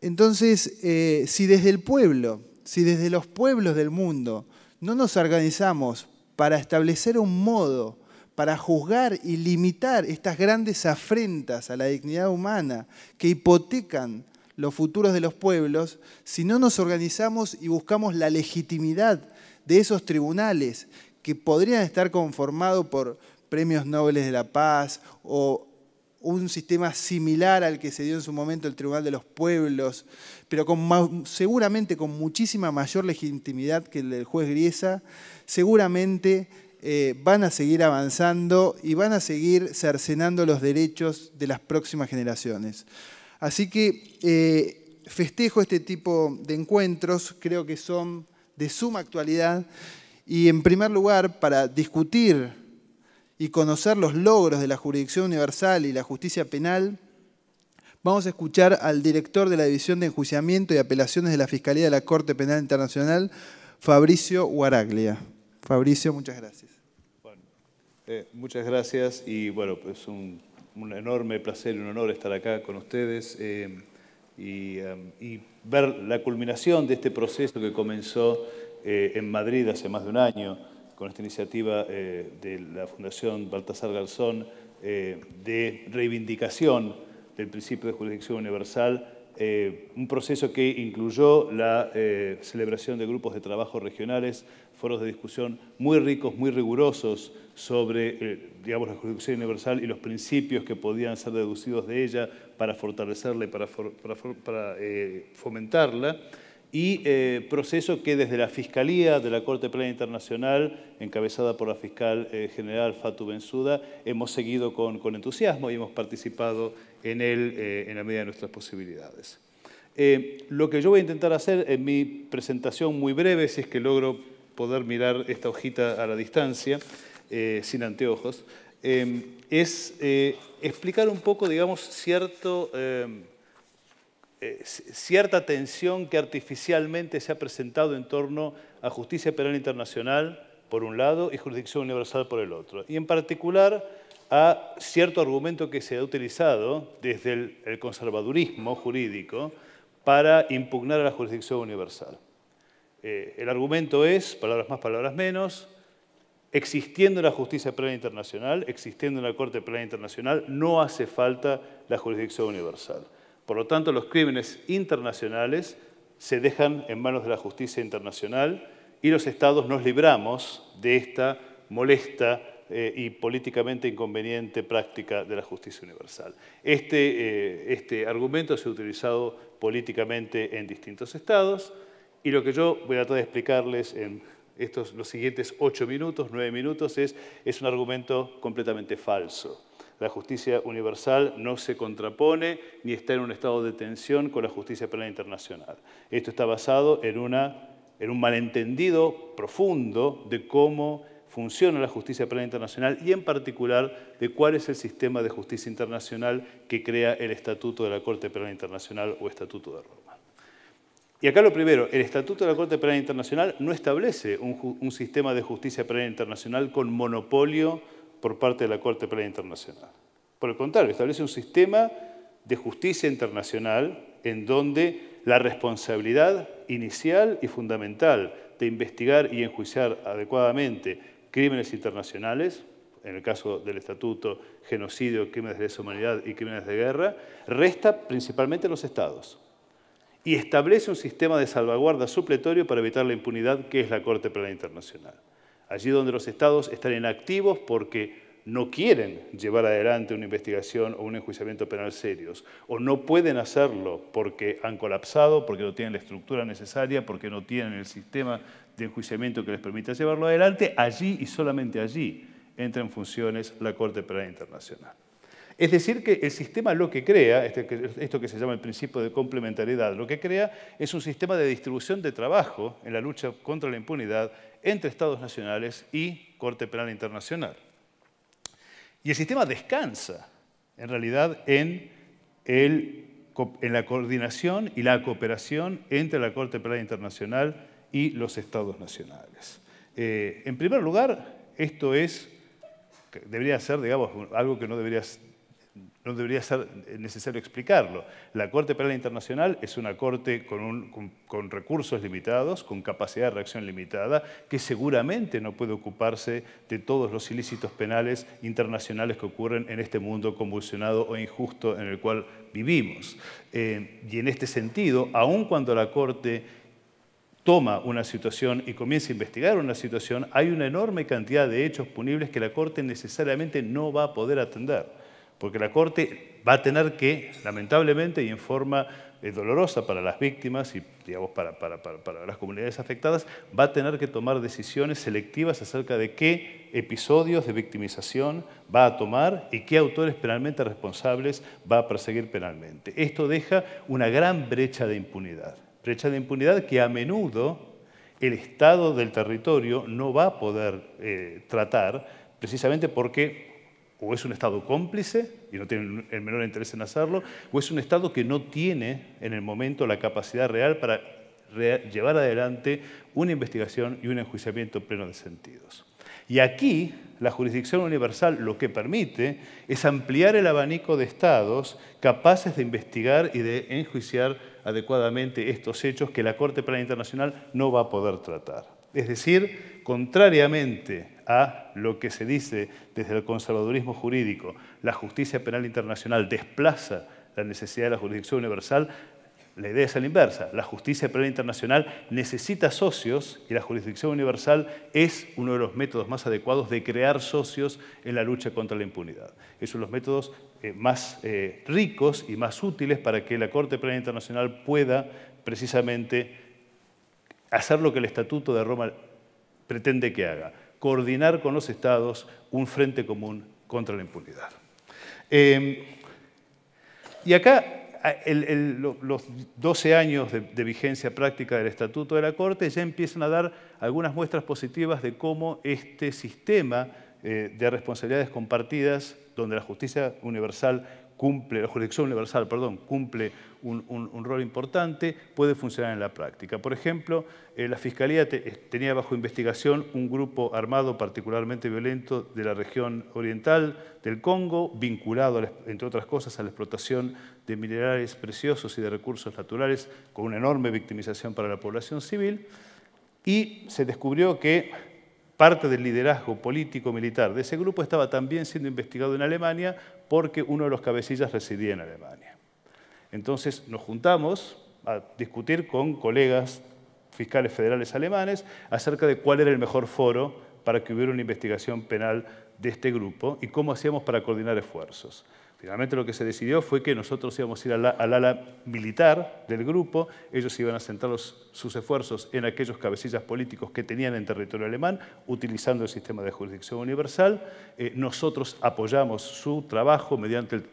Entonces, eh, si desde el pueblo, si desde los pueblos del mundo no nos organizamos para establecer un modo para juzgar y limitar estas grandes afrentas a la dignidad humana que hipotecan los futuros de los pueblos si no nos organizamos y buscamos la legitimidad de esos tribunales que podrían estar conformados por premios nobles de la paz o un sistema similar al que se dio en su momento el Tribunal de los Pueblos, pero seguramente con muchísima mayor legitimidad que el del juez Griesa, seguramente eh, van a seguir avanzando y van a seguir cercenando los derechos de las próximas generaciones. Así que eh, festejo este tipo de encuentros, creo que son de suma actualidad y en primer lugar para discutir y conocer los logros de la jurisdicción universal y la justicia penal, vamos a escuchar al director de la División de Enjuiciamiento y Apelaciones de la Fiscalía de la Corte Penal Internacional, Fabricio Guaraglia. Fabricio, muchas gracias. Eh, muchas gracias y bueno, pues un un enorme placer y un honor estar acá con ustedes eh, em, y, ver la culminación de este proceso que comenzó eh, en Madrid hace más de un año con esta iniciativa eh, de la Fundación Baltasar Garzón de reivindicación del principio de jurisdicción universal, un proceso que incluyó la celebración de grupos de trabajo regionales foros de discusión muy ricos, muy rigurosos sobre eh, digamos, la jurisdicción universal y los principios que podían ser deducidos de ella para fortalecerla y para, para, eh, fomentarla y eh, proceso que desde la Fiscalía de la Corte Plena Internacional, encabezada por la fiscal general Fatou Bensouda, hemos seguido con, con, entusiasmo y hemos participado en él en la medida de nuestras posibilidades. lo que yo voy a intentar hacer en mi presentación muy breve, si es que logro poder mirar esta hojita a la distancia, eh, sin anteojos, em, es eh, explicar un poco, digamos, cierto, em, eh, cierta tensión que artificialmente se ha presentado en torno a justicia penal internacional, por un lado, y jurisdicción universal, por el otro. Y en particular a cierto argumento que se ha utilizado desde el conservadurismo jurídico para impugnar a la jurisdicción universal. Eh, el argumento es, palabras más, palabras menos, existiendo la justicia plena internacional, existiendo la Corte Plena Internacional, no hace falta la jurisdicción universal. Por lo tanto, los crímenes internacionales se dejan en manos de la justicia internacional y los estados nos libramos de esta molesta eh, y políticamente inconveniente práctica de la justicia universal. este, eh, este argumento se ha utilizado políticamente en distintos estados, y lo que yo voy a tratar de explicarles en estos, los siguientes ocho minutos, nueve minutos, es, es un argumento completamente falso. La justicia universal no se contrapone ni está en un estado de tensión con la justicia penal internacional. Esto está basado en, una, en un malentendido profundo de cómo funciona la justicia penal internacional y en particular de cuál es el sistema de justicia internacional que crea el Estatuto de la Corte Penal Internacional o Estatuto de Roma. Y acá lo primero, el Estatuto de la Corte Penal Internacional no establece un, sistema de justicia penal internacional con monopolio por parte de la Corte Penal Internacional. Por el contrario, establece un sistema de justicia internacional en donde la responsabilidad inicial y fundamental de investigar y enjuiciar adecuadamente crímenes internacionales, en el caso del Estatuto, genocidio, crímenes de deshumanidad humanidad y crímenes de guerra, resta principalmente a los estados y establece un sistema de salvaguarda supletorio para evitar la impunidad que es la Corte Penal Internacional. Allí donde los estados están inactivos porque no quieren llevar adelante una investigación o un enjuiciamiento penal serios, o no pueden hacerlo porque han colapsado, porque no tienen la estructura necesaria, porque no tienen el sistema de enjuiciamiento que les permita llevarlo adelante, allí y solamente allí entra en funciones la Corte Penal Internacional. Es decir, que el sistema lo que crea, este, esto que se llama el principio de complementariedad, lo que crea es un sistema de distribución de trabajo en la lucha contra la impunidad entre Estados nacionales y Corte Penal Internacional. Y el sistema descansa, en realidad, en, la coordinación y la cooperación entre la Corte Penal Internacional y los Estados nacionales. Eh, en primer lugar, esto es debería ser, digamos, algo que no debería no debería ser necesario explicarlo. La Corte Penal Internacional es una corte con, recursos limitados, con capacidad de reacción limitada, que seguramente no puede ocuparse de todos los ilícitos penales internacionales que ocurren en este mundo convulsionado o injusto en el cual vivimos. Eh, y en este sentido, aun cuando la Corte toma una situación y comienza a investigar una situación, hay una enorme cantidad de hechos punibles que la Corte necesariamente no va a poder atender porque la Corte va a tener que, lamentablemente y en forma eh, dolorosa para las víctimas y digamos, para, las comunidades afectadas, va a tener que tomar decisiones selectivas acerca de qué episodios de victimización va a tomar y qué autores penalmente responsables va a perseguir penalmente. Esto deja una gran brecha de impunidad, brecha de impunidad que a menudo el Estado del territorio no va a poder eh, tratar precisamente porque o es un Estado cómplice y no tiene el menor interés en hacerlo, o es un Estado que no tiene en el momento la capacidad real para llevar adelante una investigación y un enjuiciamiento pleno de sentidos. Y aquí la jurisdicción universal lo que permite es ampliar el abanico de estados capaces de investigar y de enjuiciar adecuadamente estos hechos que la Corte Penal Internacional no va a poder tratar. Es decir, contrariamente a lo que se dice desde el conservadurismo jurídico, la justicia penal internacional desplaza la necesidad de la jurisdicción universal, la idea es a la inversa. La justicia penal internacional necesita socios y la jurisdicción universal es uno de los métodos más adecuados de crear socios en la lucha contra la impunidad. Es uno de los métodos eh, más eh, ricos y más útiles para que la Corte Penal Internacional pueda precisamente hacer lo que el Estatuto de Roma pretende que haga, coordinar con los estados un frente común contra la impunidad. Em, y acá los 12 años de, vigencia práctica del Estatuto de la Corte ya empiezan a dar algunas muestras positivas de cómo este sistema eh, de responsabilidades compartidas, donde la justicia universal cumple, la jurisdicción universal, perdón, cumple un, rol importante, puede funcionar en la práctica. Por ejemplo, eh, la Fiscalía eh, tenía bajo investigación un grupo armado particularmente violento de la región oriental del Congo, vinculado, entre otras cosas, a la explotación de minerales preciosos y de recursos naturales, con una enorme victimización para la población civil, y se descubrió que parte del liderazgo político-militar de ese grupo estaba también siendo investigado en Alemania porque uno de los cabecillas residía en Alemania. Entonces nos juntamos a discutir con colegas fiscales federales alemanes acerca de cuál era el mejor foro para que hubiera una investigación penal de este grupo y cómo hacíamos para coordinar esfuerzos. Finalmente lo que se decidió fue que nosotros íbamos a ir al, ala militar del grupo, ellos iban a centrar sus esfuerzos en aquellos cabecillas políticos que tenían en territorio alemán, utilizando el sistema de jurisdicción universal. Eh, nosotros apoyamos su trabajo mediante el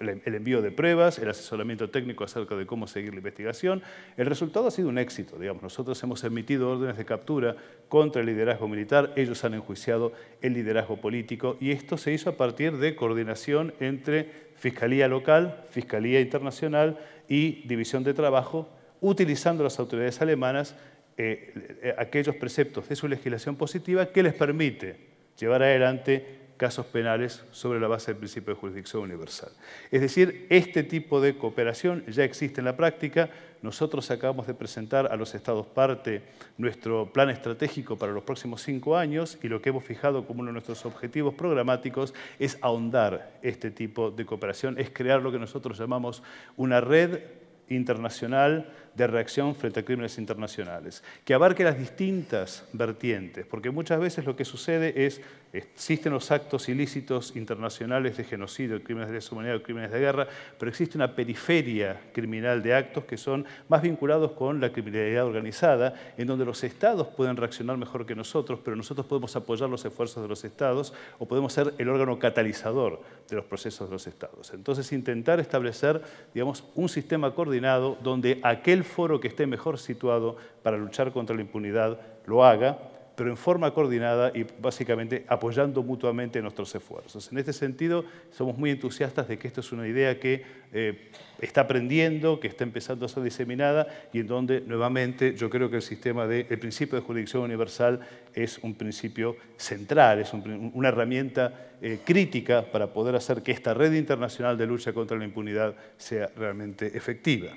el envío de pruebas, el asesoramiento técnico acerca de cómo seguir la investigación. El resultado ha sido un éxito, digamos. Nosotros hemos emitido órdenes de captura contra el liderazgo militar, ellos han enjuiciado el liderazgo político y esto se hizo a partir de coordinación entre Fiscalía Local, Fiscalía Internacional y División de Trabajo, utilizando las autoridades alemanas eh, eh, aquellos preceptos de su legislación positiva que les permite llevar adelante casos penales sobre la base del principio de jurisdicción universal. Es decir, este tipo de cooperación ya existe en la práctica. Nosotros acabamos de presentar a los estados parte nuestro plan estratégico para los próximos cinco años y lo que hemos fijado como uno de nuestros objetivos programáticos es ahondar este tipo de cooperación, es crear lo que nosotros llamamos una red internacional de reacción frente a crímenes internacionales, que abarque las distintas vertientes, porque muchas veces lo que sucede es, existen los actos ilícitos internacionales de genocidio, crímenes de deshumanidad humanidad crímenes de guerra, pero existe una periferia criminal de actos que son más vinculados con la criminalidad organizada, en donde los estados pueden reaccionar mejor que nosotros, pero nosotros podemos apoyar los esfuerzos de los estados o podemos ser el órgano catalizador de los procesos de los estados. Entonces, intentar establecer, digamos, un sistema coordinado donde aquel foro que esté mejor situado para luchar contra la impunidad lo haga, pero en forma coordinada y básicamente apoyando mutuamente nuestros esfuerzos. En este sentido, somos muy entusiastas de que esta es una idea que eh, está aprendiendo, que está empezando a ser diseminada y en donde, nuevamente, yo creo que el sistema de, el principio de jurisdicción universal es un principio central, es una herramienta eh, crítica para poder hacer que esta red internacional de lucha contra la impunidad sea realmente efectiva.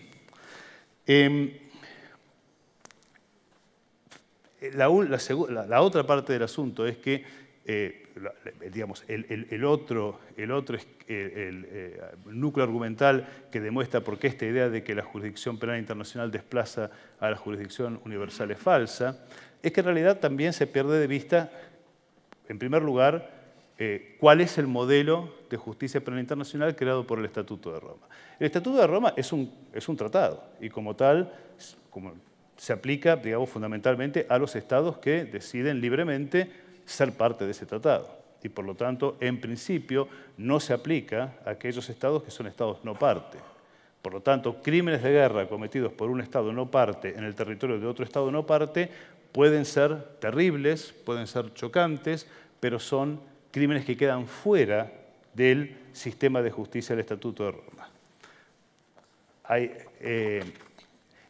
Em, la, otra parte del asunto es que, eh, digamos, el, otro, el el, eh, núcleo argumental que demuestra por qué esta idea de que la jurisdicción penal internacional desplaza a la jurisdicción universal es falsa, es que en realidad también se pierde de vista, en primer lugar, eh, cuál es el modelo de justicia penal internacional creado por el Estatuto de Roma. El Estatuto de Roma es un, es un tratado y como tal como se aplica digamos, fundamentalmente a los estados que deciden libremente ser parte de ese tratado. Y por lo tanto, en principio, no se aplica a aquellos estados que son estados no parte. Por lo tanto, crímenes de guerra cometidos por un Estado no parte en el territorio de otro Estado no parte pueden ser terribles, pueden ser chocantes, pero son crímenes que quedan fuera del sistema de justicia del Estatuto de Roma. Eh,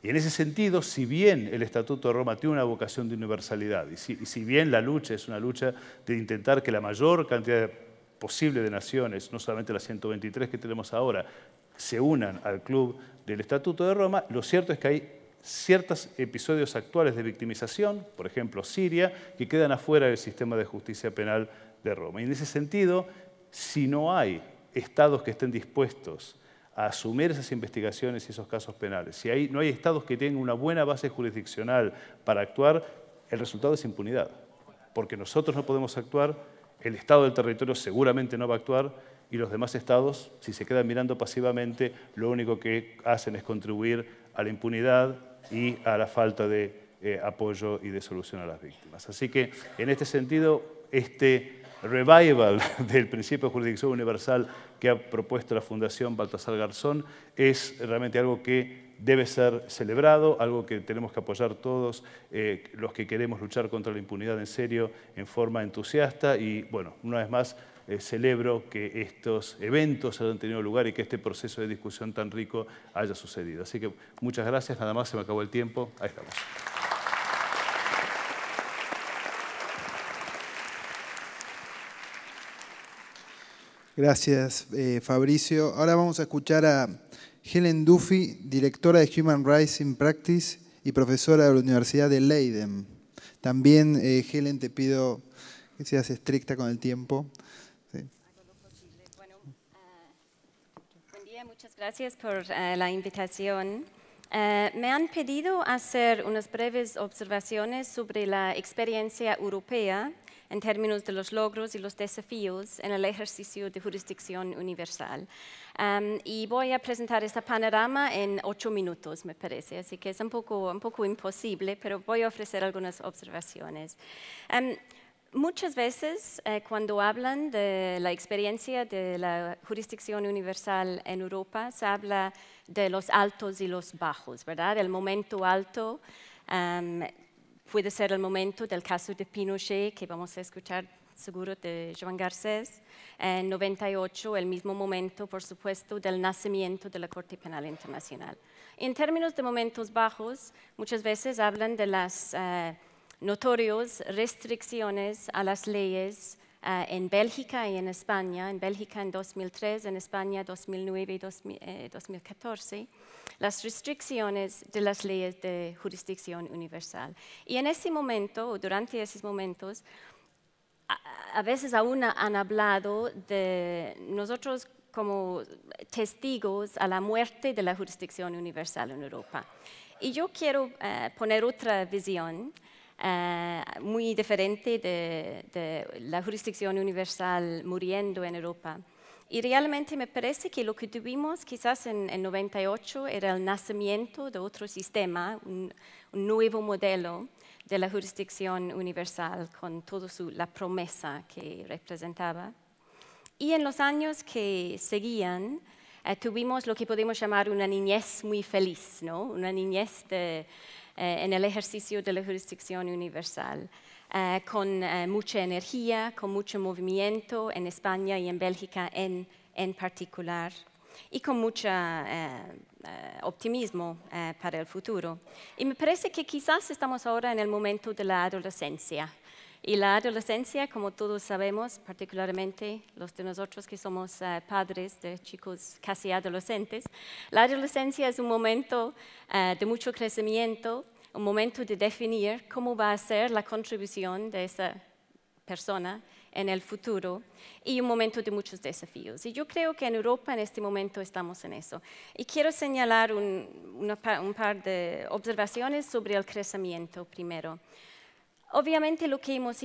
y en ese sentido, si bien el Estatuto de Roma tiene una vocación de universalidad, y si, y si, bien la lucha es una lucha de intentar que la mayor cantidad posible de naciones, no solamente las 123 que tenemos ahora, se unan al club del Estatuto de Roma, lo cierto es que hay ciertos episodios actuales de victimización, por ejemplo Siria, que quedan afuera del sistema de justicia penal de Roma. Y en ese sentido, si no hay estados que estén dispuestos a asumir esas investigaciones y esos casos penales, si no hay estados que tengan una buena base jurisdiccional para actuar, el resultado es impunidad. Porque nosotros no podemos actuar, el estado del territorio seguramente no va a actuar y los demás estados, si se quedan mirando pasivamente, lo único que hacen es contribuir a la impunidad y a la falta de eh, apoyo y de solución a las víctimas. Así que, en este sentido, este revival del principio de jurisdicción universal que ha propuesto la Fundación Baltasar Garzón es realmente algo que debe ser celebrado, algo que tenemos que apoyar todos eh, los que queremos luchar contra la impunidad en serio, en forma entusiasta y, bueno, una vez más, eh, celebro que estos eventos hayan tenido lugar y que este proceso de discusión tan rico haya sucedido. Así que muchas gracias, nada más se me acabó el tiempo, ahí estamos. Gracias, eh, Fabricio. Ahora vamos a escuchar a Helen Duffy, directora de Human Rights in Practice y profesora de la Universidad de Leiden. También, eh, Helen, te pido que seas estricta con el tiempo. buen día, muchas gracias por eh, la invitación. me han pedido hacer unas breves observaciones sobre la experiencia europea en términos de los logros y los desafíos en el ejercicio de jurisdicción universal. y voy a presentar este panorama en ocho minutos, me parece, así que es un poco, un poco imposible, pero voy a ofrecer algunas observaciones. Muchas veces eh, cuando hablan de la experiencia de la jurisdicción universal en Europa, se habla de los altos y los bajos, ¿verdad? El momento alto puede ser el momento del caso de Pinochet, que vamos a escuchar seguro de Joan Garcés, en 98, el mismo momento, por supuesto, del nacimiento de la Corte Penal Internacional. En términos de momentos bajos, muchas veces hablan de las eh, notorios notorias restricciones a las leyes Ah, en Bélgica y en España, en Bélgica en 2003, en España 2009 y 2014, eh, las restricciones de las leyes de jurisdicción universal. Y en ese momento, o durante esos momentos, a, veces aún han hablado de nosotros como testigos a la muerte de la jurisdicción universal en Europa. Y yo quiero eh, poner otra visión eh, muy diferente de, la jurisdicción universal muriendo en Europa. Y realmente me parece que lo que tuvimos quizás en, el 98 era el nacimiento de otro sistema, un, nuevo modelo de la jurisdicción universal con toda la promesa que representaba. Y en los años que seguían, eh, tuvimos lo que podemos llamar una niñez muy feliz, ¿no? una niñez de, eh, en el ejercicio de la jurisdicción universal, eh, con eh, mucha energía, con mucho movimiento en España y en Bélgica en, en particular y con mucho optimismo para el futuro. Y me parece que quizás estamos ahora en el momento de la adolescencia, y la adolescencia, como todos sabemos, particularmente los de nosotros que somos eh, padres de chicos casi adolescentes, la adolescencia es un momento eh, de mucho crecimiento, un momento de definir cómo va a ser la contribución de esa persona en el futuro y un momento de muchos desafíos. Y yo creo que en Europa en este momento estamos en eso. Y quiero señalar un par de observaciones sobre el crecimiento primero. Obviamente lo que hemos,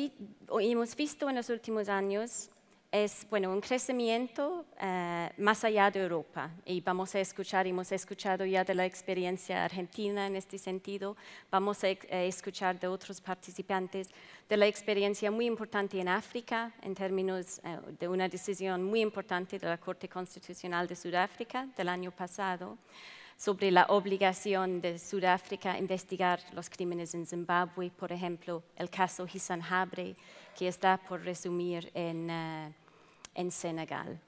visto en los últimos años es bueno, un crecimiento eh, más allá de Europa. Y vamos a escuchar, hemos escuchado ya de la experiencia argentina en este sentido, vamos a e-, escuchar de otros participantes de la experiencia muy importante en África, en términos eh, de una decisión muy importante de la Corte Constitucional de Sudáfrica del año pasado sobre la obligación de Sudáfrica a investigar los crímenes en Zimbabue, por ejemplo, el caso Hissan Habre, que está por resumir eh, en, Senegal.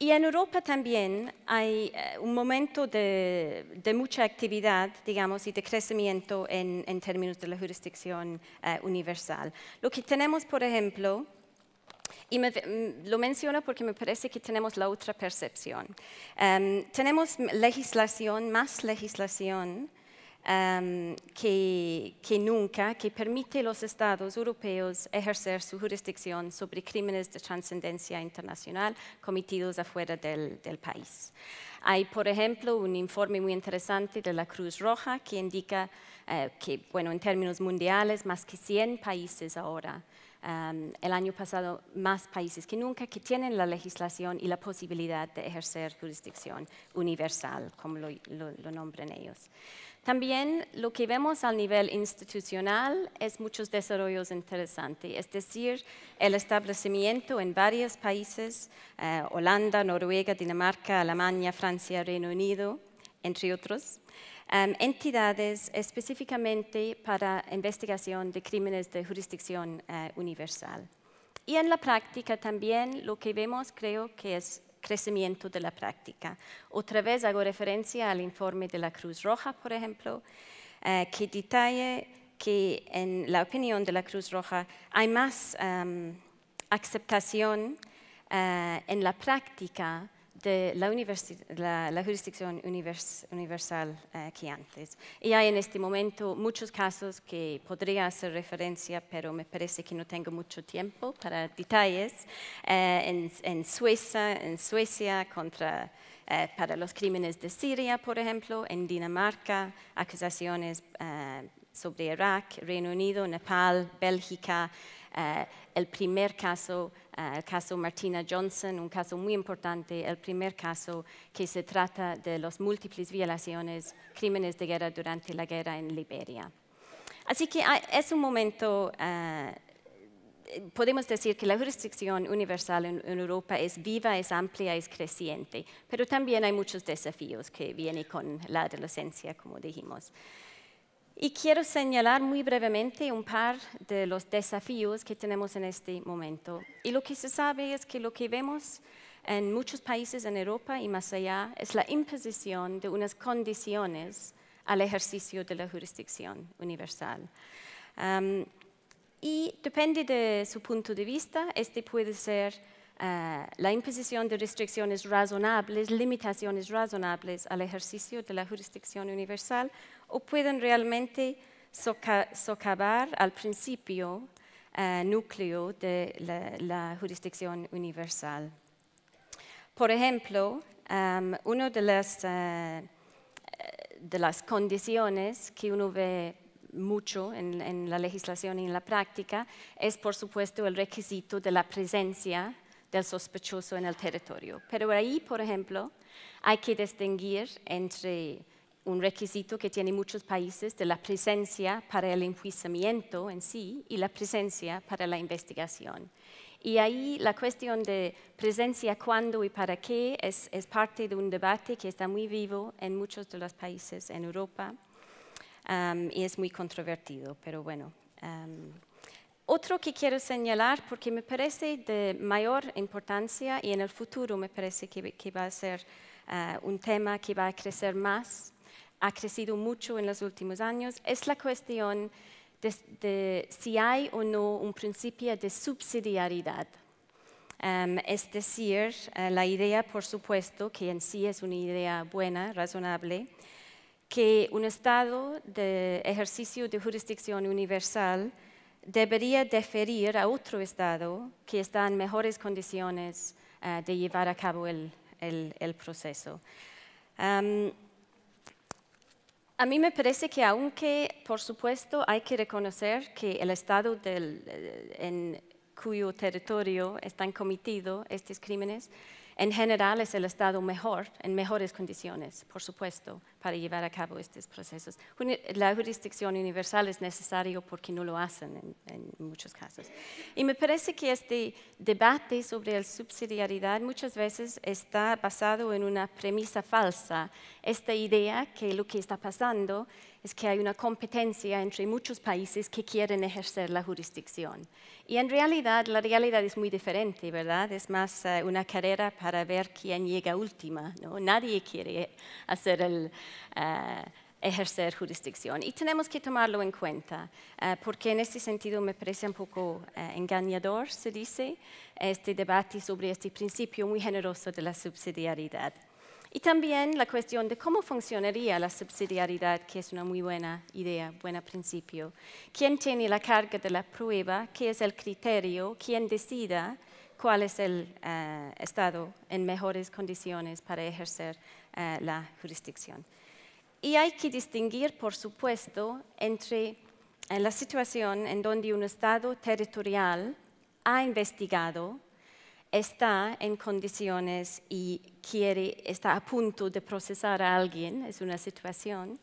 Y en Europa también hay eh, un momento de, mucha actividad, digamos, y de crecimiento en, términos de la jurisdicción eh, universal. Lo que tenemos, por ejemplo, y mm, lo menciono porque me parece que tenemos la otra percepción. Em, tenemos legislación, más legislación em, que, nunca, que permite a los estados europeos ejercer su jurisdicción sobre crímenes de trascendencia internacional cometidos afuera del, país. Hay, por ejemplo, un informe muy interesante de la Cruz Roja que indica eh, que, bueno, en términos mundiales, más que 100 países ahora el año pasado más países que nunca que tienen la legislación y la posibilidad de ejercer jurisdicción universal, como lo, lo, nombran ellos. También lo que vemos al nivel institucional es muchos desarrollos interesantes, es decir, el establecimiento en varios países, eh, Holanda, Noruega, Dinamarca, Alemania, Francia, Reino Unido, entre otros, Em, entidades específicamente para investigación de crímenes de jurisdicción eh, universal. Y en la práctica también lo que vemos creo que es crecimiento de la práctica. Otra vez hago referencia al informe de la Cruz Roja, por ejemplo, eh, que detalle que en la opinión de la Cruz Roja hay más em, aceptación eh, en la práctica de la, jurisdicción universal eh, que antes. Y hay en este momento muchos casos que podría hacer referencia, pero me parece que no tengo mucho tiempo para detalles. Eh, en, Suecia, en Suecia contra, eh, para los crímenes de Siria, por ejemplo, en Dinamarca, acusaciones sobre Irak, Reino Unido, Nepal, Bélgica, eh, el primer caso, el eh, caso Martina Johnson, un caso muy importante, el primer caso que se trata de las múltiples violaciones, crímenes de guerra durante la guerra en Liberia. Así que ah, es un momento eh, podemos decir que la jurisdicción universal en, en, Europa es viva, es amplia, es creciente, pero también hay muchos desafíos que vienen con la adolescencia, como dijimos. Y quiero señalar muy brevemente un par de los desafíos que tenemos en este momento. Y lo que se sabe es que lo que vemos en muchos países en Europa y más allá es la imposición de unas condiciones al ejercicio de la jurisdicción universal. y depende de su punto de vista, este puede ser eh, la imposición de restricciones razonables, limitaciones razonables al ejercicio de la jurisdicción universal o pueden realmente socavar al principio eh, núcleo de la, jurisdicción universal. Por ejemplo, em, una de las, eh, de las condiciones que uno ve mucho en la legislación y en la práctica es, por supuesto, el requisito de la presencia del sospechoso en el territorio. Pero ahí, por ejemplo, hay que distinguir entre un requisito que tienen muchos países de la presencia para el enjuiciamiento en sí y la presencia para la investigación. Y ahí la cuestión de presencia, cuándo y para qué es, parte de un debate que está muy vivo en muchos de los países en Europa um, y es muy controvertido, pero bueno. Um, otro que quiero señalar, porque me parece de mayor importancia y en el futuro me parece que, va a ser eh, un tema que va a crecer más, ha crecido mucho en los últimos años, es la cuestión de, si hay o no un principio de subsidiariedad. Em, es decir, eh, la idea, por supuesto, que en sí es una idea buena, razonable, que un estado de ejercicio de jurisdicción universal debería deferir a otro Estado que está en mejores condiciones eh, de llevar a cabo el, proceso. a mí me parece que aunque, por supuesto, hay que reconocer que el Estado eh, en cuyo territorio están cometidos estos crímenes, en general es el Estado mejor, en mejores condiciones, por supuesto, para llevar a cabo estos procesos. La jurisdicción universal es necesaria porque no lo hacen en, muchos casos. Y me parece que este debate sobre la subsidiariedad muchas veces está basado en una premisa falsa, esta idea que lo que está pasando es que hay una competencia entre muchos países que quieren ejercer la jurisdicción. Y en realidad, la realidad es muy diferente, ¿verdad? Es más eh, una carrera para ver quién llega última, ¿no? Nadie quiere hacer el... Eh, ejercer jurisdicción. Y tenemos que tomarlo en cuenta, eh, porque en este sentido me parece un poco engañador, se dice, este debate sobre este principio muy generoso de la subsidiariedad. Y también la cuestión de cómo funcionaría la subsidiariedad, que es una muy buena idea, buen principio. ¿Quién tiene la carga de la prueba? ¿Qué es el criterio? ¿Quién decida cuál es el eh, estado en mejores condiciones para ejercer eh, la jurisdicción? Y hay que distinguir, por supuesto, entre eh, la situación en donde un estado territorial ha investigado, está en condiciones y quiere, está a punto de procesar a alguien, es una situación,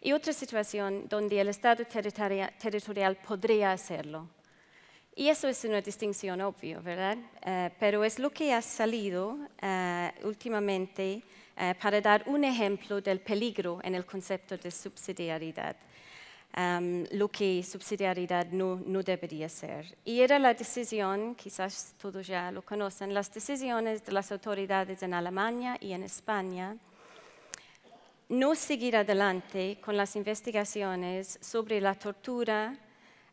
y otra situación donde el Estado territorial, podría hacerlo. Y eso es una distinción obvia, ¿verdad? Eh, pero es lo que ha salido eh, últimamente eh, para dar un ejemplo del peligro en el concepto de subsidiariedad. Em, lo que subsidiariedad no, debería ser. Y era la decisión, quizás todos ya lo conocen, las decisiones de las autoridades en Alemania y en España no seguir adelante con las investigaciones sobre la tortura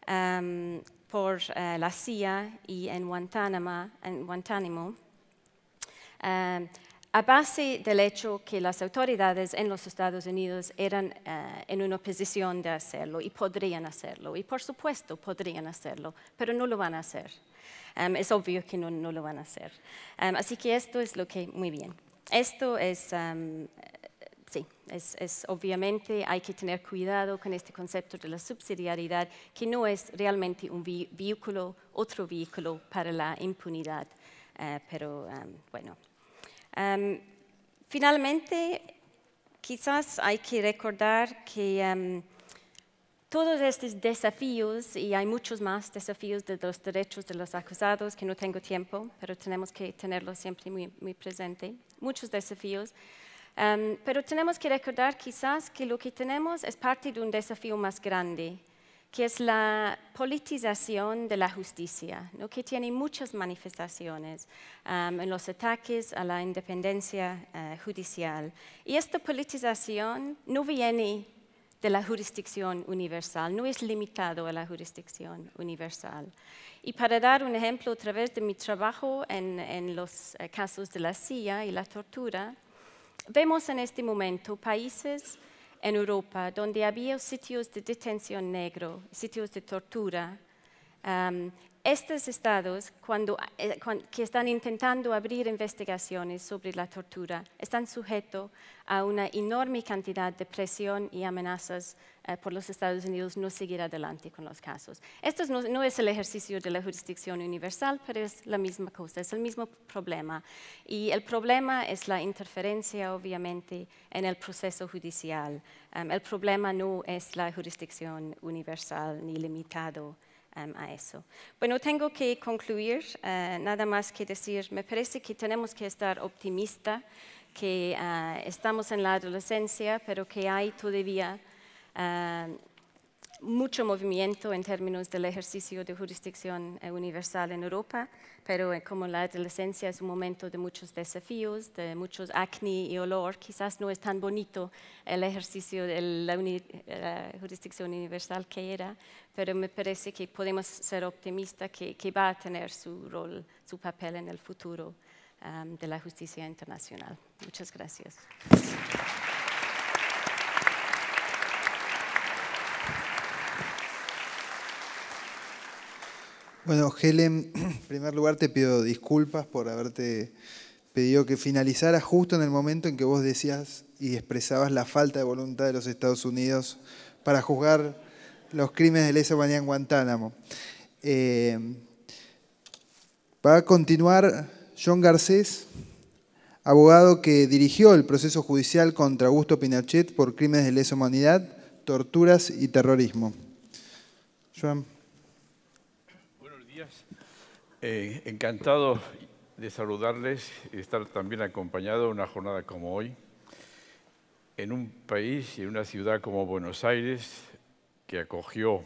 em, por eh, la CIA y en Guantánamo, em, a base del hecho que las autoridades en los Estados Unidos eran eh, en una posición de hacerlo y podrían hacerlo, y por supuesto podrían hacerlo, pero no lo van a hacer. Em, es obvio que no, lo van a hacer. Em, así que esto es lo que, muy bien, esto es, em, sí, es, obviamente hay que tener cuidado con este concepto de la subsidiariedad, que no es realmente un vehículo, otro vehículo para la impunidad, eh, pero bueno. Em, finalmente, quizás hay que recordar que em, todos estos desafíos, y hay muchos más desafíos de los derechos de los acusados, que no tengo tiempo, pero tenemos que tenerlos siempre muy, muy presente, muchos desafíos, em, pero tenemos que recordar quizás que lo que tenemos es parte de un desafío más grande, que es la politización de la justicia, que tiene muchas manifestaciones um, en los ataques a la independencia eh, judicial. Y esta politización no viene de la jurisdicción universal, no es limitado a la jurisdicción universal. Y para dar un ejemplo a través de mi trabajo en, en los eh, casos de la CIA y la tortura, vemos en este momento países en Europa, donde había sitios de detención negro, sitios de tortura. estos estados, cuando, eh, que están intentando abrir investigaciones sobre la tortura, están sujetos a una enorme cantidad de presión y amenazas eh, por los Estados Unidos no seguir adelante con los casos. Esto no, es el ejercicio de la jurisdicción universal, pero es la misma cosa, es el mismo problema. Y el problema es la interferencia, obviamente, en el proceso judicial. Em, el problema no es la jurisdicción universal ni limitado em, a eso. Bueno, tengo que concluir, eh, nada más que decir, me parece que tenemos que estar optimistas, que eh, estamos en la adolescencia, pero que hay todavía mucho movimiento en términos del ejercicio de jurisdicción eh, universal en Europa, pero eh, como la adolescencia es un momento de muchos desafíos, de muchos acné y olor, quizás no es tan bonito el ejercicio de la, jurisdicción universal que era, pero me parece que podemos ser optimistas que, va a tener su rol, su papel en el futuro de la justicia internacional. Muchas gracias. Bueno, Helen, en primer lugar te pido disculpas por haberte pedido que finalizara justo en el momento en que vos decías y expresabas la falta de voluntad de los Estados Unidos para juzgar los crímenes de lesa humanidad en Guantánamo. Eh, va a continuar John Garcés, abogado que dirigió el proceso judicial contra Augusto Pinochet por crímenes de lesa humanidad, torturas y terrorismo. John. Eh, encantado de saludarles y estar también acompañado en una jornada como hoy, en un país y en una ciudad como Buenos Aires, que acogió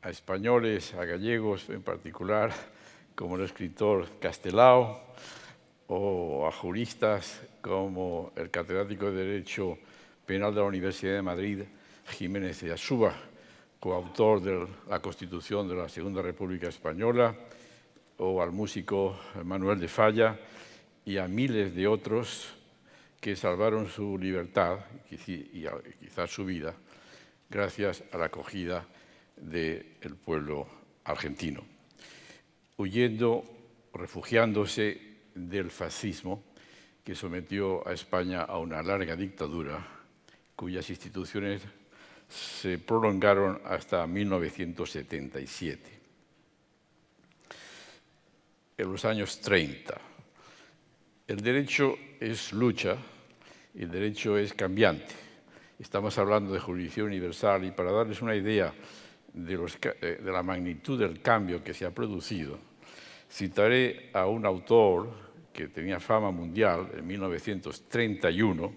a españoles, a gallegos en particular, como el escritor Castelao, o a juristas como el catedrático de Derecho Penal de la Universidad de Madrid, Jiménez de Azuba coautor de la Constitución de la Segunda República Española, o al músico Manuel de Falla y a miles de otros que salvaron su libertad y quizás su vida gracias a la acogida del pueblo argentino, huyendo, refugiándose del fascismo que sometió a España a una larga dictadura cuyas instituciones se prolongaron hasta 1977. En los años 30, el derecho es lucha, el derecho es cambiante. Estamos hablando de jurisdicción universal y para darles una idea de, eh, de la magnitud del cambio que se ha producido, citaré a un autor que tenía fama mundial en 1931,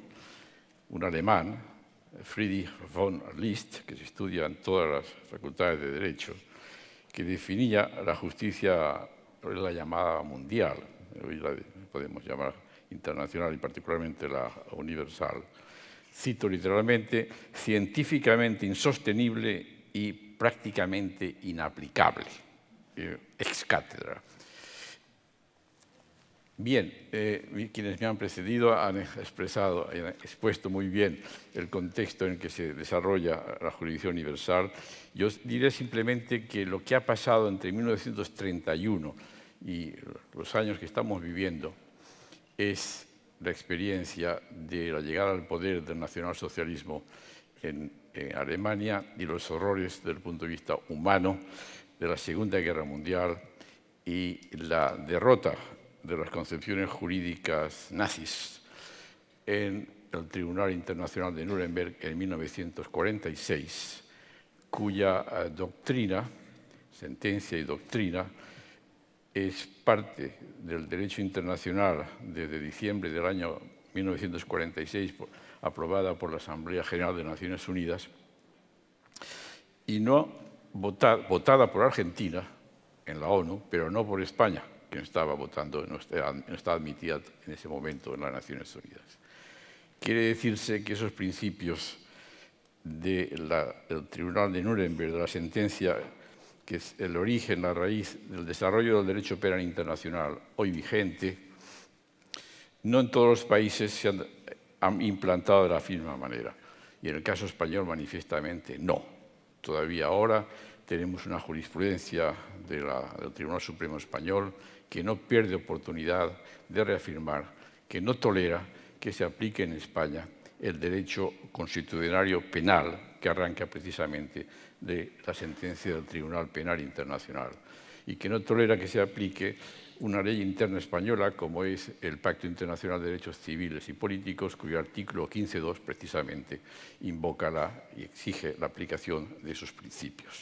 un alemán, Friedrich von List, que se estudia en todas las facultades de Derecho, que definía la justicia, la llamada mundial, hoy la podemos llamar internacional y particularmente la universal. Cito literalmente, científicamente insostenible y prácticamente inaplicable, eh, ex cátedra. Bien, eh, quienes me han precedido han expresado, han expuesto muy bien el contexto en que se desarrolla la jurisdicción universal. Yo diré simplemente que lo que ha pasado entre 1931 y los años que estamos viviendo es la experiencia de la llegada al poder del nacionalsocialismo en, en Alemania y los horrores desde el punto de vista humano de la Segunda Guerra Mundial y la derrota de las concepciones jurídicas nazis en el Tribunal Internacional de Nuremberg en 1946, cuya eh, doctrina, sentencia y doctrina, es parte del derecho internacional desde diciembre del año 1946, aprobada por la Asamblea General de Naciones Unidas, y no votada por Argentina en la ONU, pero no por España que no estaba votando, no estaba admitida en ese momento en las Naciones Unidas. Quiere decirse que esos principios del Tribunal de Nuremberg, de la sentencia, que es el origen, la raíz del desarrollo del derecho penal internacional hoy vigente, no en todos los países se han, implantado de la misma manera. Y en el caso español, manifiestamente, no. Todavía ahora tenemos una jurisprudencia del Tribunal Supremo Español que no pierde oportunidad de reafirmar que no tolera que se aplique en España el derecho constitucional penal que arranca precisamente de la sentencia del Tribunal Penal Internacional y que no tolera que se aplique una ley interna española como es el Pacto Internacional de Derechos Civiles y Políticos, cuyo artículo 15.2 precisamente invoca la, y exige la aplicación de esos principios.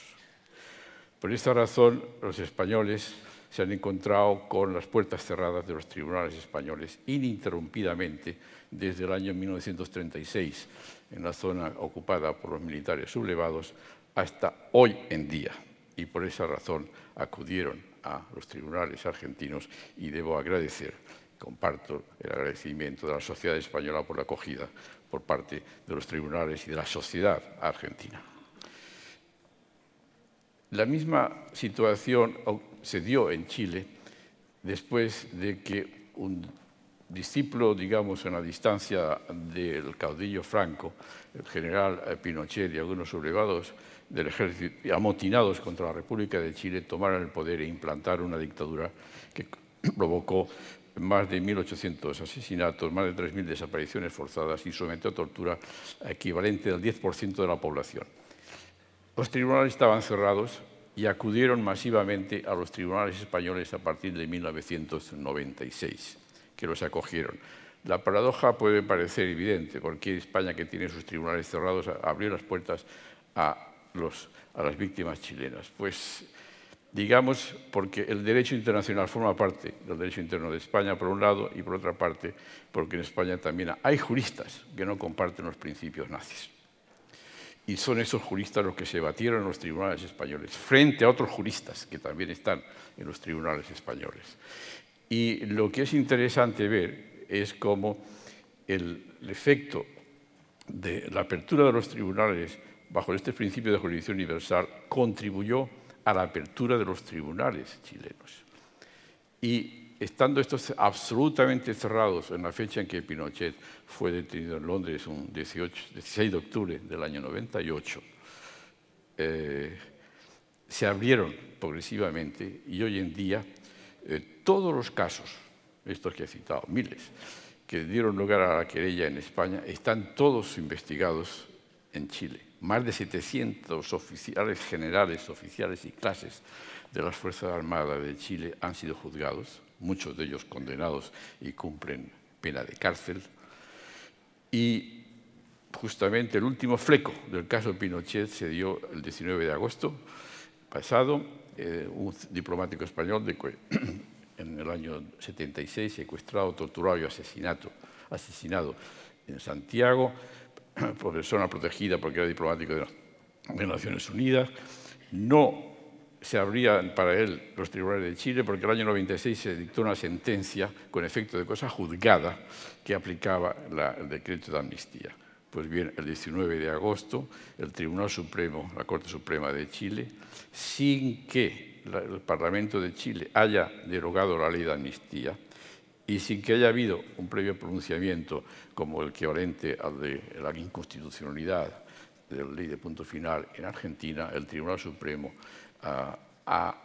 Por esta razón, los españoles se han encontrado con las puertas cerradas de los tribunales españoles ininterrumpidamente desde el año 1936 en la zona ocupada por los militares sublevados hasta hoy en día. Y por esa razón acudieron a los tribunales argentinos y debo agradecer, comparto el agradecimiento de la sociedad española por la acogida por parte de los tribunales y de la sociedad argentina. La misma situación se dio en Chile después de que un discípulo, digamos, a la distancia del caudillo Franco, el general eh, Pinochet y algunos sublevados del ejército, amotinados contra la República de Chile, tomaran el poder e implantaron una dictadura que provocó más de 1.800 asesinatos, más de 3.000 desapariciones forzadas y sometió a tortura equivalente al 10% de la población. Los tribunales estaban cerrados y acudieron masivamente a los tribunales españoles a partir de 1996, que los acogieron. La paradoja puede parecer evidente. porque España que tiene sus tribunales cerrados abrió las puertas a las víctimas chilenas. Pues digamos, porque el derecho internacional forma parte del derecho interno de España, por un lado, y por otra parte, porque en España también hay juristas que no comparten los principios nazis y son esos juristas los que se batieron en los tribunales españoles, frente a otros juristas que también están en los tribunales españoles. Y lo que es interesante ver es cómo el efecto de la apertura de los tribunales bajo este principio de jurisdicción universal contribuyó a la apertura de los tribunales chilenos. Y estando estos absolutamente cerrados en la fecha en que Pinochet fue detenido en Londres, un 16 de octubre del año 98, eh, se abrieron progresivamente y hoy en día eh, todos los casos, estos que he citado, miles, que dieron lugar a la querella en España, están todos investigados en Chile. Más de 700 oficiales generales, oficiales y clases de las Fuerzas Armadas de Chile han sido juzgados muchos de ellos condenados y cumplen pena de cárcel. Y justamente el último fleco del caso Pinochet se dio el 19 de agosto pasado. Eh, un diplomático español en el año 76 secuestrado, torturado y asesinato, asesinado en Santiago, por persona protegida porque era diplomático de, Naciones Unidas, no se abrían para él los tribunales de Chile porque el año 96 se dictó una sentencia con efecto de cosa juzgada que aplicaba el decreto de amnistía. Pues bien, el 19 de agosto, el Tribunal Supremo, la Corte Suprema de Chile, sin que el Parlamento de Chile haya derogado la ley de amnistía y sin que haya habido un previo pronunciamiento como el equivalente al de la inconstitucionalidad de la ley de punto final en Argentina, el Tribunal Supremo ha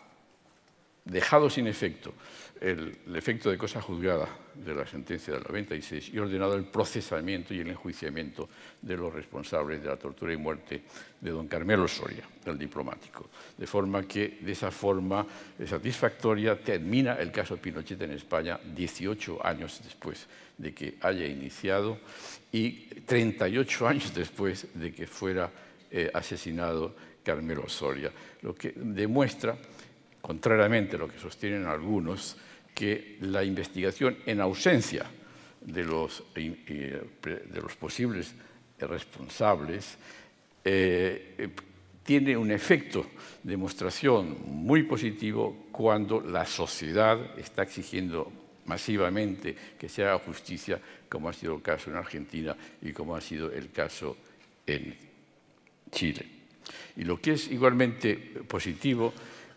dejado sin efecto el, efecto de cosa juzgada de la sentencia del 96 y ordenado el procesamiento y el enjuiciamiento de los responsables de la tortura y muerte de don Carmelo Soria, el diplomático. De forma que, de esa forma satisfactoria, termina el caso Pinochet en España 18 años después de que haya iniciado y 38 años después de que fuera eh, asesinado Carmelo Soria, lo que demuestra, contrariamente a lo que sostienen algunos, que la investigación en ausencia de los, eh, posibles responsables eh, eh, tiene un efecto de demostración muy positivo cuando la sociedad está exigiendo masivamente que se haga justicia, como ha sido el caso en Argentina y como ha sido el caso en Chile. Y lo que es igualmente positivo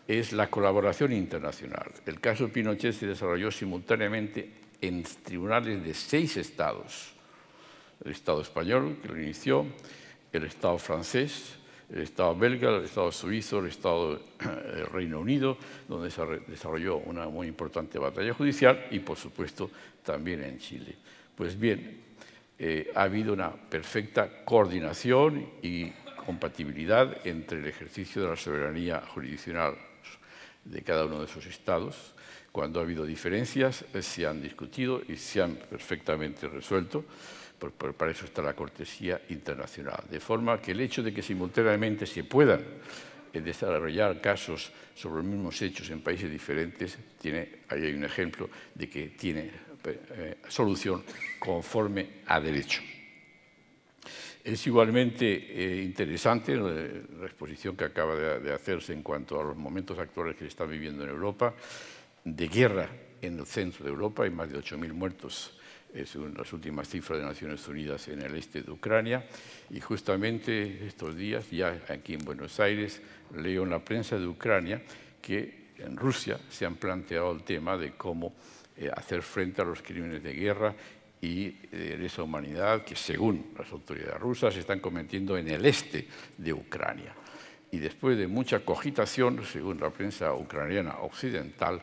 es la colaboración internacional. El caso Pinochet se desarrolló simultáneamente en tribunales de seis estados. El Estado español, que lo inició, el Estado francés, el Estado belga, el Estado suizo, el Estado del eh, Reino Unido, donde se desarrolló una muy importante batalla judicial y, por supuesto, también en Chile. Pues bien, eh, ha habido una perfecta coordinación y compatibilidad entre el ejercicio de la soberanía jurisdiccional de cada uno de esos estados. Cuando ha habido diferencias, eh, se han discutido y se han perfectamente resuelto. Por, para eso está la cortesía internacional. De forma que el hecho de que simultáneamente se puedan eh, desarrollar casos sobre los mismos hechos en países diferentes, tiene, ahí hay un ejemplo de que tiene eh, solución conforme a derecho. Es igualmente eh, interesante eh, la exposición que acaba de, hacerse en cuanto a los momentos actuales que se están viviendo en Europa, de guerra en el centro de Europa, hay más de 8.000 muertos eh, según las últimas cifras de Naciones Unidas en el este de Ucrania, y justamente estos días, ya aquí en Buenos Aires, leo en la prensa de Ucrania que en Rusia se han planteado el tema de cómo hacer frente a los crímenes de guerra y eh, de esa humanidad que, según las autoridades rusas, se están cometiendo en el este de Ucrania. Y después de mucha cogitación, según la prensa ucraniana occidental,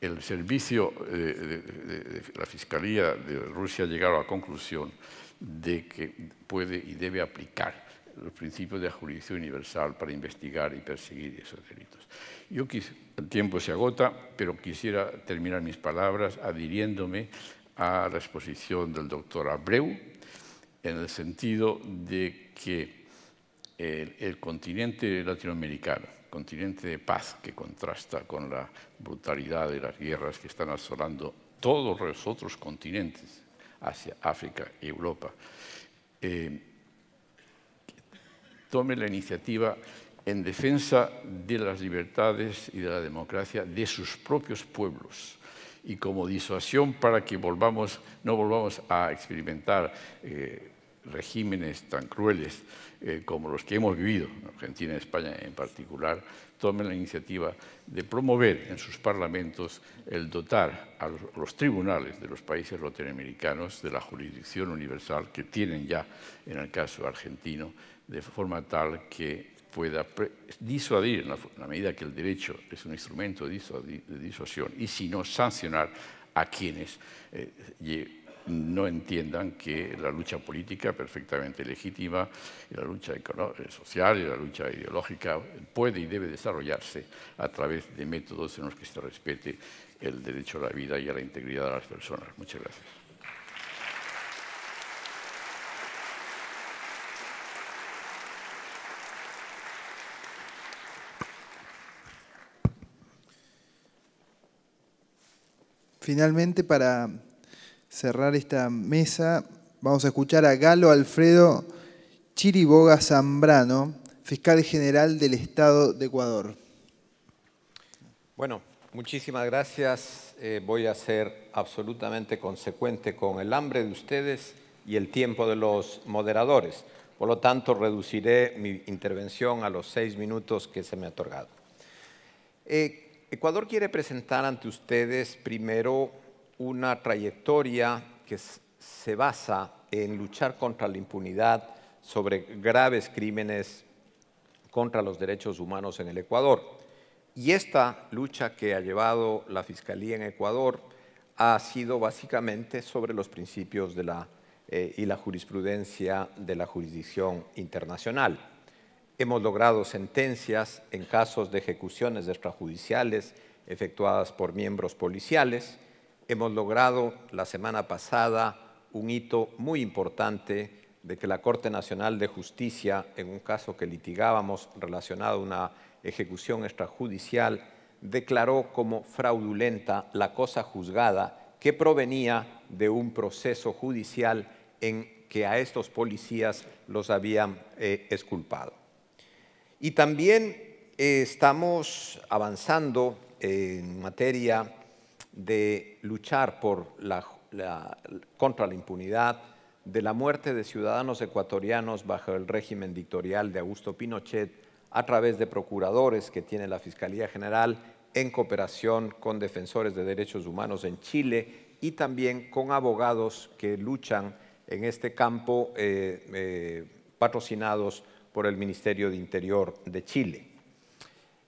el servicio eh, de, la Fiscalía de Rusia ha llegado a la conclusión de que puede y debe aplicar los principios de jurisdicción universal para investigar y perseguir esos delitos. Yo el tiempo se agota, pero quisiera terminar mis palabras adhiriéndome a la exposición del doctor Abreu, en el sentido de que el, continente latinoamericano, continente de paz que contrasta con la brutalidad de las guerras que están asolando todos los otros continentes, Asia, África, Europa, eh, tome la iniciativa en defensa de las libertades y de la democracia de sus propios pueblos y como disuasión para que volvamos, no volvamos a experimentar eh, regímenes tan crueles eh, como los que hemos vivido, en Argentina y España en particular, tomen la iniciativa de promover en sus parlamentos el dotar a los tribunales de los países latinoamericanos de la jurisdicción universal que tienen ya en el caso argentino, de forma tal que pueda disuadir, en la medida que el derecho es un instrumento de, disuasión, y si no, sancionar a quienes eh, no entiendan que la lucha política perfectamente legítima, la lucha eh, social y la lucha ideológica puede y debe desarrollarse a través de métodos en los que se respete el derecho a la vida y a la integridad de las personas. Muchas gracias. Finalmente, para cerrar esta mesa, vamos a escuchar a Galo Alfredo Chiriboga Zambrano, fiscal general del Estado de Ecuador. Bueno, muchísimas gracias. Eh, voy a ser absolutamente consecuente con el hambre de ustedes y el tiempo de los moderadores. Por lo tanto, reduciré mi intervención a los seis minutos que se me ha otorgado. Eh, Ecuador quiere presentar ante ustedes primero una trayectoria que se basa en luchar contra la impunidad sobre graves crímenes contra los derechos humanos en el Ecuador. Y esta lucha que ha llevado la Fiscalía en Ecuador ha sido básicamente sobre los principios eh, y la jurisprudencia de la jurisdicción internacional. Hemos logrado sentencias en casos de ejecuciones extrajudiciales efectuadas por miembros policiales. Hemos logrado la semana pasada un hito muy importante de que la Corte Nacional de Justicia, en un caso que litigábamos relacionado a una ejecución extrajudicial, declaró como fraudulenta la cosa juzgada que provenía de un proceso judicial en que a estos policías los habían esculpado. Eh, y también eh, estamos avanzando en materia de luchar por contra la impunidad de la muerte de ciudadanos ecuatorianos bajo el régimen dictatorial de Augusto Pinochet a través de procuradores que tiene la Fiscalía General en cooperación con defensores de derechos humanos en Chile y también con abogados que luchan en este campo eh, eh, patrocinados por el Ministerio de Interior de Chile.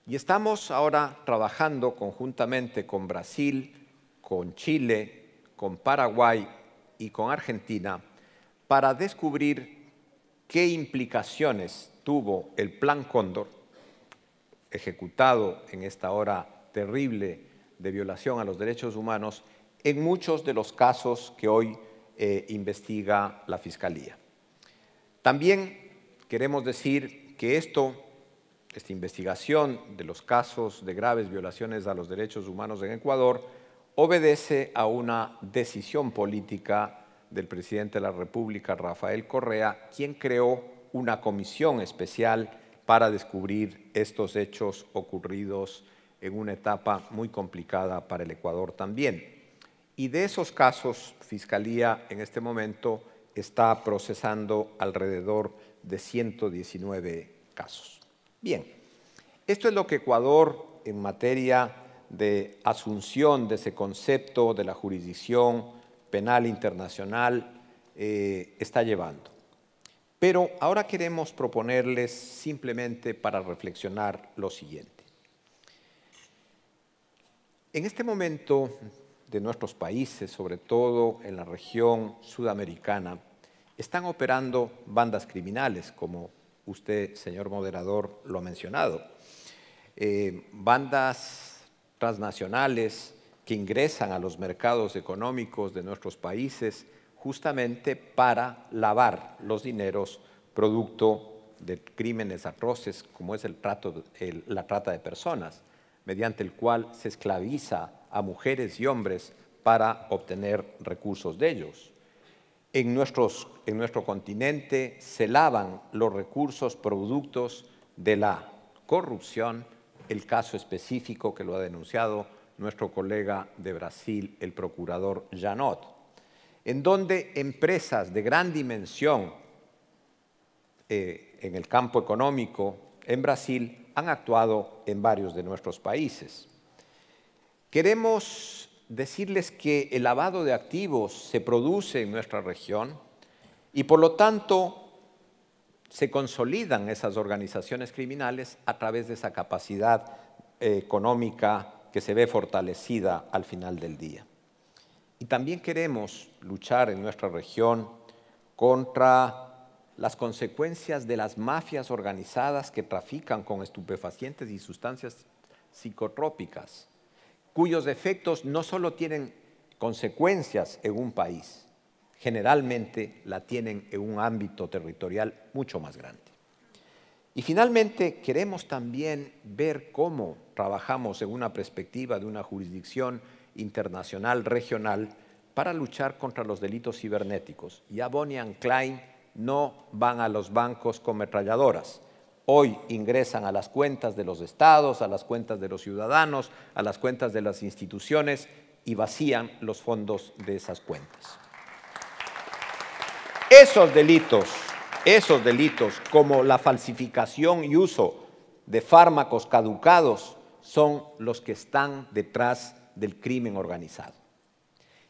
Y estamos ahora trabajando conjuntamente con Brasil, con Chile, con Paraguay y con Argentina para descubrir qué implicaciones tuvo el Plan Cóndor, ejecutado en esta hora terrible de violación a los derechos humanos, en muchos de los casos que hoy eh, investiga la Fiscalía. También queremos decir que esto, esta investigación de los casos de graves violaciones a los derechos humanos en Ecuador, obedece a una decisión política del presidente de la República, Rafael Correa, quien creó una comisión especial para descubrir estos hechos ocurridos en una etapa muy complicada para el Ecuador también. Y de esos casos, Fiscalía en este momento está procesando alrededor de 119 casos. Bien, esto es lo que Ecuador en materia de asunción de ese concepto de la jurisdicción penal internacional eh, está llevando. Pero ahora queremos proponerles simplemente para reflexionar lo siguiente. En este momento de nuestros países, sobre todo en la región sudamericana, están operando bandas criminales, como usted, señor moderador, lo ha mencionado. Eh, bandas transnacionales que ingresan a los mercados económicos de nuestros países justamente para lavar los dineros producto de crímenes atroces como es el trato, la trata de personas, mediante el cual se esclaviza a mujeres y hombres para obtener recursos de ellos en, en nuestro continente se lavan los recursos productos de la corrupción, el caso específico que lo ha denunciado nuestro colega de Brasil, el procurador Janot, en donde empresas de gran dimensión eh, en el campo económico en Brasil han actuado en varios de nuestros países. Queremos decirles que el lavado de activos se produce en nuestra región y por lo tanto se consolidan esas organizaciones criminales a través de esa capacidad eh, económica que se ve fortalecida al final del día. Y también queremos luchar en nuestra región contra las consecuencias de las mafias organizadas que trafican con estupefacientes y sustancias psicotrópicas cuyos defectos no solo tienen consecuencias en un país, generalmente la tienen en un ámbito territorial mucho más grande. Y finalmente queremos también ver cómo trabajamos en una perspectiva de una jurisdicción internacional, regional, para luchar contra los delitos cibernéticos. a Bonnie and Klein no van a los bancos con metralladoras, hoy ingresan a las cuentas de los estados, a las cuentas de los ciudadanos, a las cuentas de las instituciones y vacían los fondos de esas cuentas. Esos delitos, esos delitos como la falsificación y uso de fármacos caducados son los que están detrás del crimen organizado.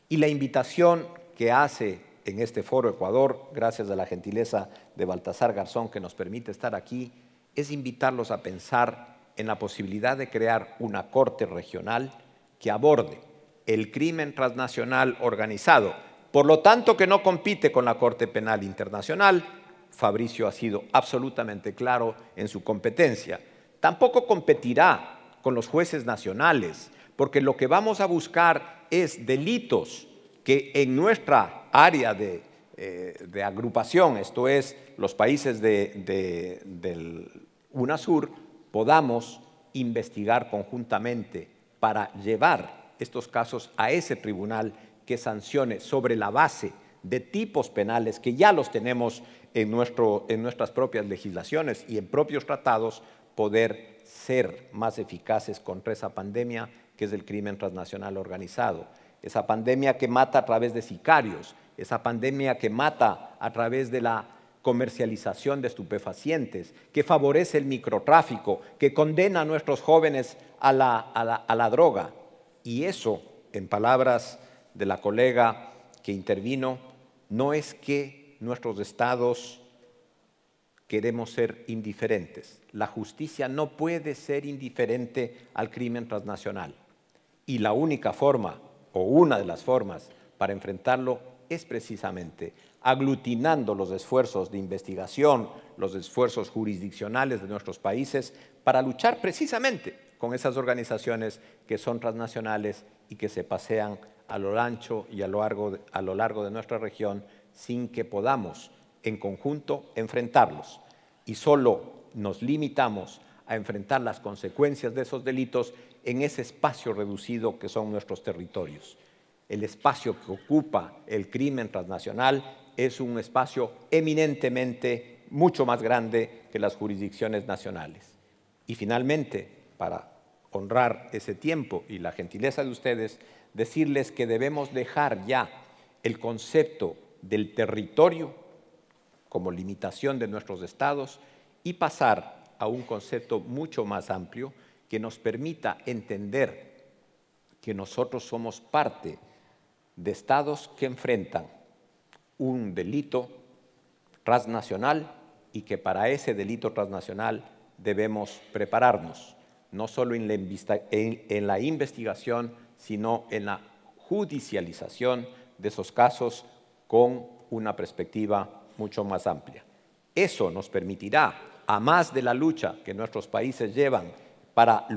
Y la invitación que hace en este foro Ecuador, gracias a la gentileza de Baltasar Garzón que nos permite estar aquí, es invitarlos a pensar en la posibilidad de crear una corte regional que aborde el crimen transnacional organizado, por lo tanto que no compite con la Corte Penal Internacional. Fabricio ha sido absolutamente claro en su competencia. Tampoco competirá con los jueces nacionales, porque lo que vamos a buscar es delitos que en nuestra área de eh, de agrupación, esto es, los países del UNASUR, podamos investigar conjuntamente para llevar estos casos a ese tribunal que sancione sobre la base de tipos penales que ya los tenemos en, en nuestras propias legislaciones y en propios tratados, poder ser más eficaces contra esa pandemia que es el crimen transnacional organizado. Esa pandemia que mata a través de sicarios, esa pandemia que mata a través de la comercialización de estupefacientes, que favorece el microtráfico, que condena a nuestros jóvenes a la, droga. Y eso, en palabras de la colega que intervino, no es que nuestros estados queremos ser indiferentes. La justicia no puede ser indiferente al crimen transnacional. Y la única forma, o una de las formas, para enfrentarlo es precisamente aglutinando los esfuerzos de investigación, los esfuerzos jurisdiccionales de nuestros países para luchar precisamente con esas organizaciones que son transnacionales y que se pasean a lo ancho y a lo largo de, a lo largo de nuestra región sin que podamos en conjunto enfrentarlos. Y solo nos limitamos a enfrentar las consecuencias de esos delitos en ese espacio reducido que son nuestros territorios el espacio que ocupa el crimen transnacional es un espacio eminentemente mucho más grande que las jurisdicciones nacionales. Y finalmente, para honrar ese tiempo y la gentileza de ustedes, decirles que debemos dejar ya el concepto del territorio como limitación de nuestros estados y pasar a un concepto mucho más amplio que nos permita entender que nosotros somos parte de estados que enfrentan un delito transnacional y que para ese delito transnacional debemos prepararnos, no solo en la, investigación, sino en la judicialización de esos casos con una perspectiva mucho más amplia. Eso nos permitirá, a más de la lucha que nuestros países llevan para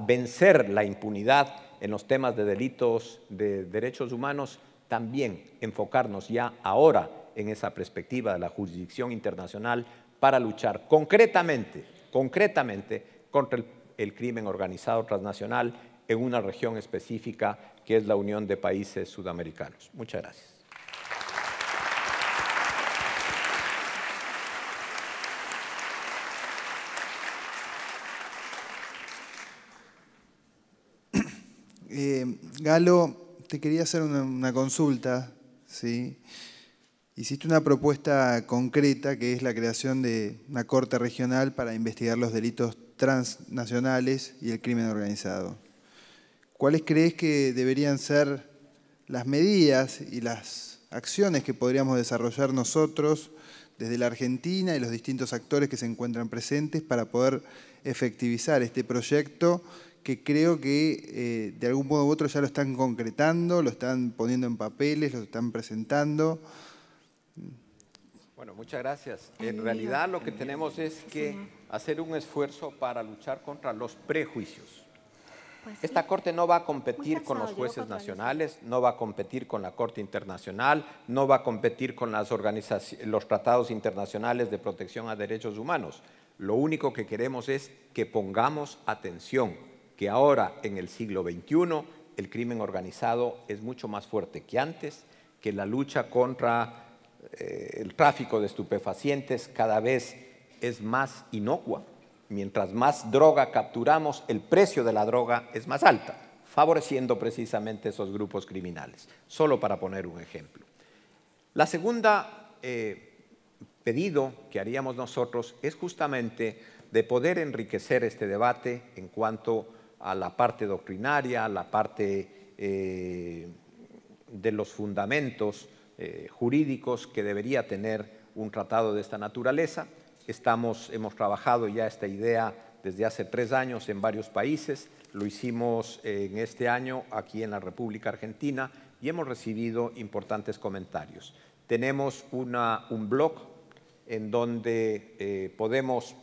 vencer la impunidad, en los temas de delitos de derechos humanos, también enfocarnos ya ahora en esa perspectiva de la jurisdicción internacional para luchar concretamente, concretamente contra el, crimen organizado transnacional en una región específica que es la Unión de Países Sudamericanos. Muchas gracias. Galo, te quería hacer una, consulta. ¿sí? Hiciste una propuesta concreta que es la creación de una corte regional para investigar los delitos transnacionales y el crimen organizado. ¿Cuáles crees que deberían ser las medidas y las acciones que podríamos desarrollar nosotros desde la Argentina y los distintos actores que se encuentran presentes para poder efectivizar este proyecto que creo que eh, de algún modo u otro ya lo están concretando, lo están poniendo en papeles, lo están presentando. Bueno, muchas gracias. En realidad lo que tenemos es que hacer un esfuerzo para luchar contra los prejuicios. Pues Esta Corte no va a competir con los jueces nacionales, no va a competir con la Corte Internacional, no va a competir con los tratados internacionales de protección a derechos humanos. Lo único que queremos es que pongamos atención que ahora en el siglo XXI el crimen organizado es mucho más fuerte que antes, que la lucha contra eh, el tráfico de estupefacientes cada vez es más inocua. Mientras más droga capturamos, el precio de la droga es más alta, favoreciendo precisamente esos grupos criminales, solo para poner un ejemplo. La segunda eh, pedido que haríamos nosotros es justamente de poder enriquecer este debate en cuanto a la parte doctrinaria, a la parte eh, de los fundamentos eh, jurídicos que debería tener un tratado de esta naturaleza. hemos trabajado ya esta idea desde hace tres años en varios países, lo hicimos eh, en este año aquí en la República Argentina y hemos recibido importantes comentarios. Tenemos un blog en donde podemos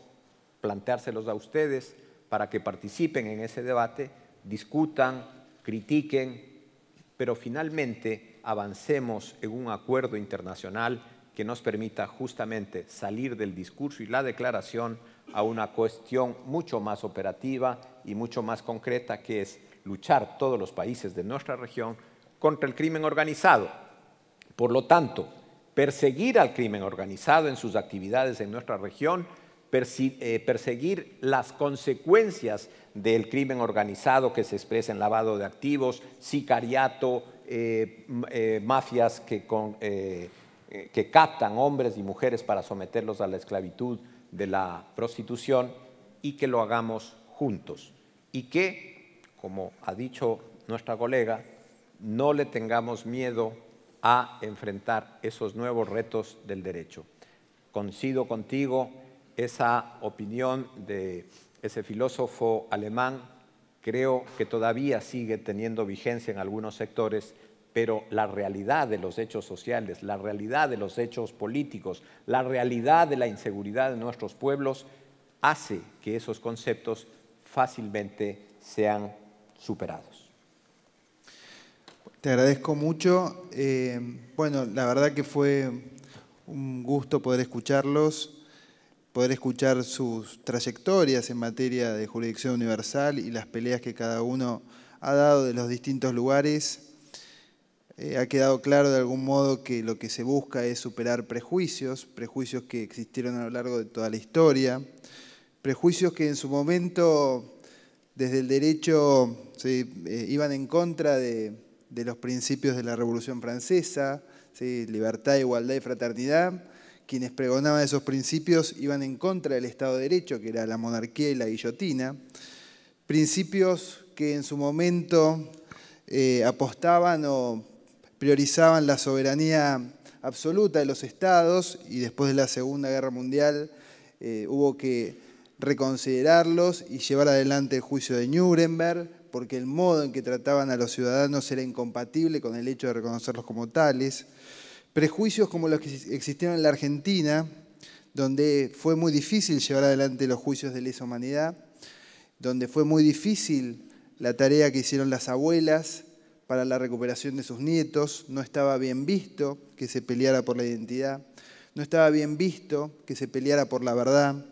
planteárselos a ustedes, para que participen en ese debate, discutan, critiquen, pero finalmente avancemos en un acuerdo internacional que nos permita justamente salir del discurso y la declaración a una cuestión mucho más operativa y mucho más concreta que es luchar todos los países de nuestra región contra el crimen organizado. Por lo tanto, perseguir al crimen organizado en sus actividades en nuestra región eh, perseguir las consecuencias del crimen organizado que se expresa en lavado de activos, sicariato, eh, eh, mafias que, captan hombres y mujeres para someterlos a la esclavitud de la prostitución y que lo hagamos juntos. Y que, como ha dicho nuestra colega, no le tengamos miedo a enfrentar esos nuevos retos del derecho. Coincido contigo esa opinión de ese filósofo alemán creo que todavía sigue teniendo vigencia en algunos sectores, pero la realidad de los hechos sociales, la realidad de los hechos políticos, la realidad de la inseguridad de nuestros pueblos hace que esos conceptos fácilmente sean superados. Te agradezco mucho. Eh, bueno, la verdad que fue un gusto poder escucharlos poder escuchar sus trayectorias en materia de jurisdicción universal y las peleas que cada uno ha dado de los distintos lugares. Eh, ha quedado claro de algún modo que lo que se busca es superar prejuicios, prejuicios que existieron a lo largo de toda la historia, prejuicios que en su momento desde el derecho eh, iban en contra de, los principios de la Revolución Francesa, libertad, igualdad y fraternidad, quienes pregonaban esos principios iban en contra del Estado de Derecho, que era la monarquía y la guillotina, principios que en su momento eh, apostaban o priorizaban la soberanía absoluta de los estados y después de la Segunda Guerra Mundial eh, hubo que reconsiderarlos y llevar adelante el juicio de Nuremberg porque el modo en que trataban a los ciudadanos era incompatible con el hecho de reconocerlos como tales. Prejuicios como los que existieron en la Argentina, donde fue muy difícil llevar adelante los juicios de lesa humanidad, donde fue muy difícil la tarea que hicieron las abuelas para la recuperación de sus nietos, no estaba bien visto que se peleara por la identidad, no estaba bien visto que se peleara por la verdad.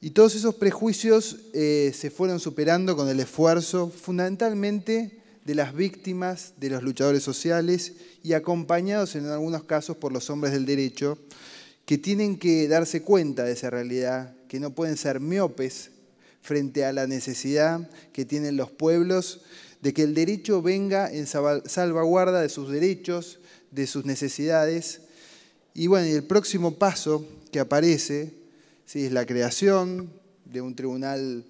Y todos esos prejuicios eh, se fueron superando con el esfuerzo fundamentalmente de las víctimas, de los luchadores sociales y acompañados en algunos casos por los hombres del derecho, que tienen que darse cuenta de esa realidad, que no pueden ser miopes frente a la necesidad que tienen los pueblos de que el derecho venga en salvaguarda de sus derechos, de sus necesidades. Y bueno, y el próximo paso que aparece ¿sí? es la creación de un tribunal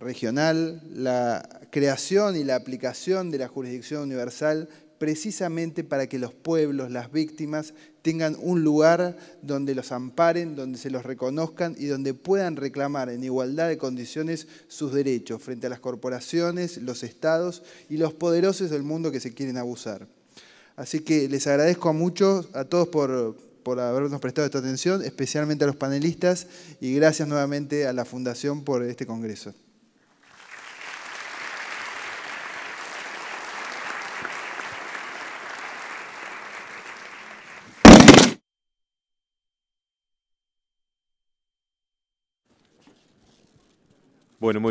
regional, la creación y la aplicación de la jurisdicción universal precisamente para que los pueblos, las víctimas, tengan un lugar donde los amparen, donde se los reconozcan y donde puedan reclamar en igualdad de condiciones sus derechos frente a las corporaciones, los estados y los poderosos del mundo que se quieren abusar. Así que les agradezco a muchos, a todos por, por habernos prestado esta atención, especialmente a los panelistas y gracias nuevamente a la Fundación por este congreso. Bueno, muy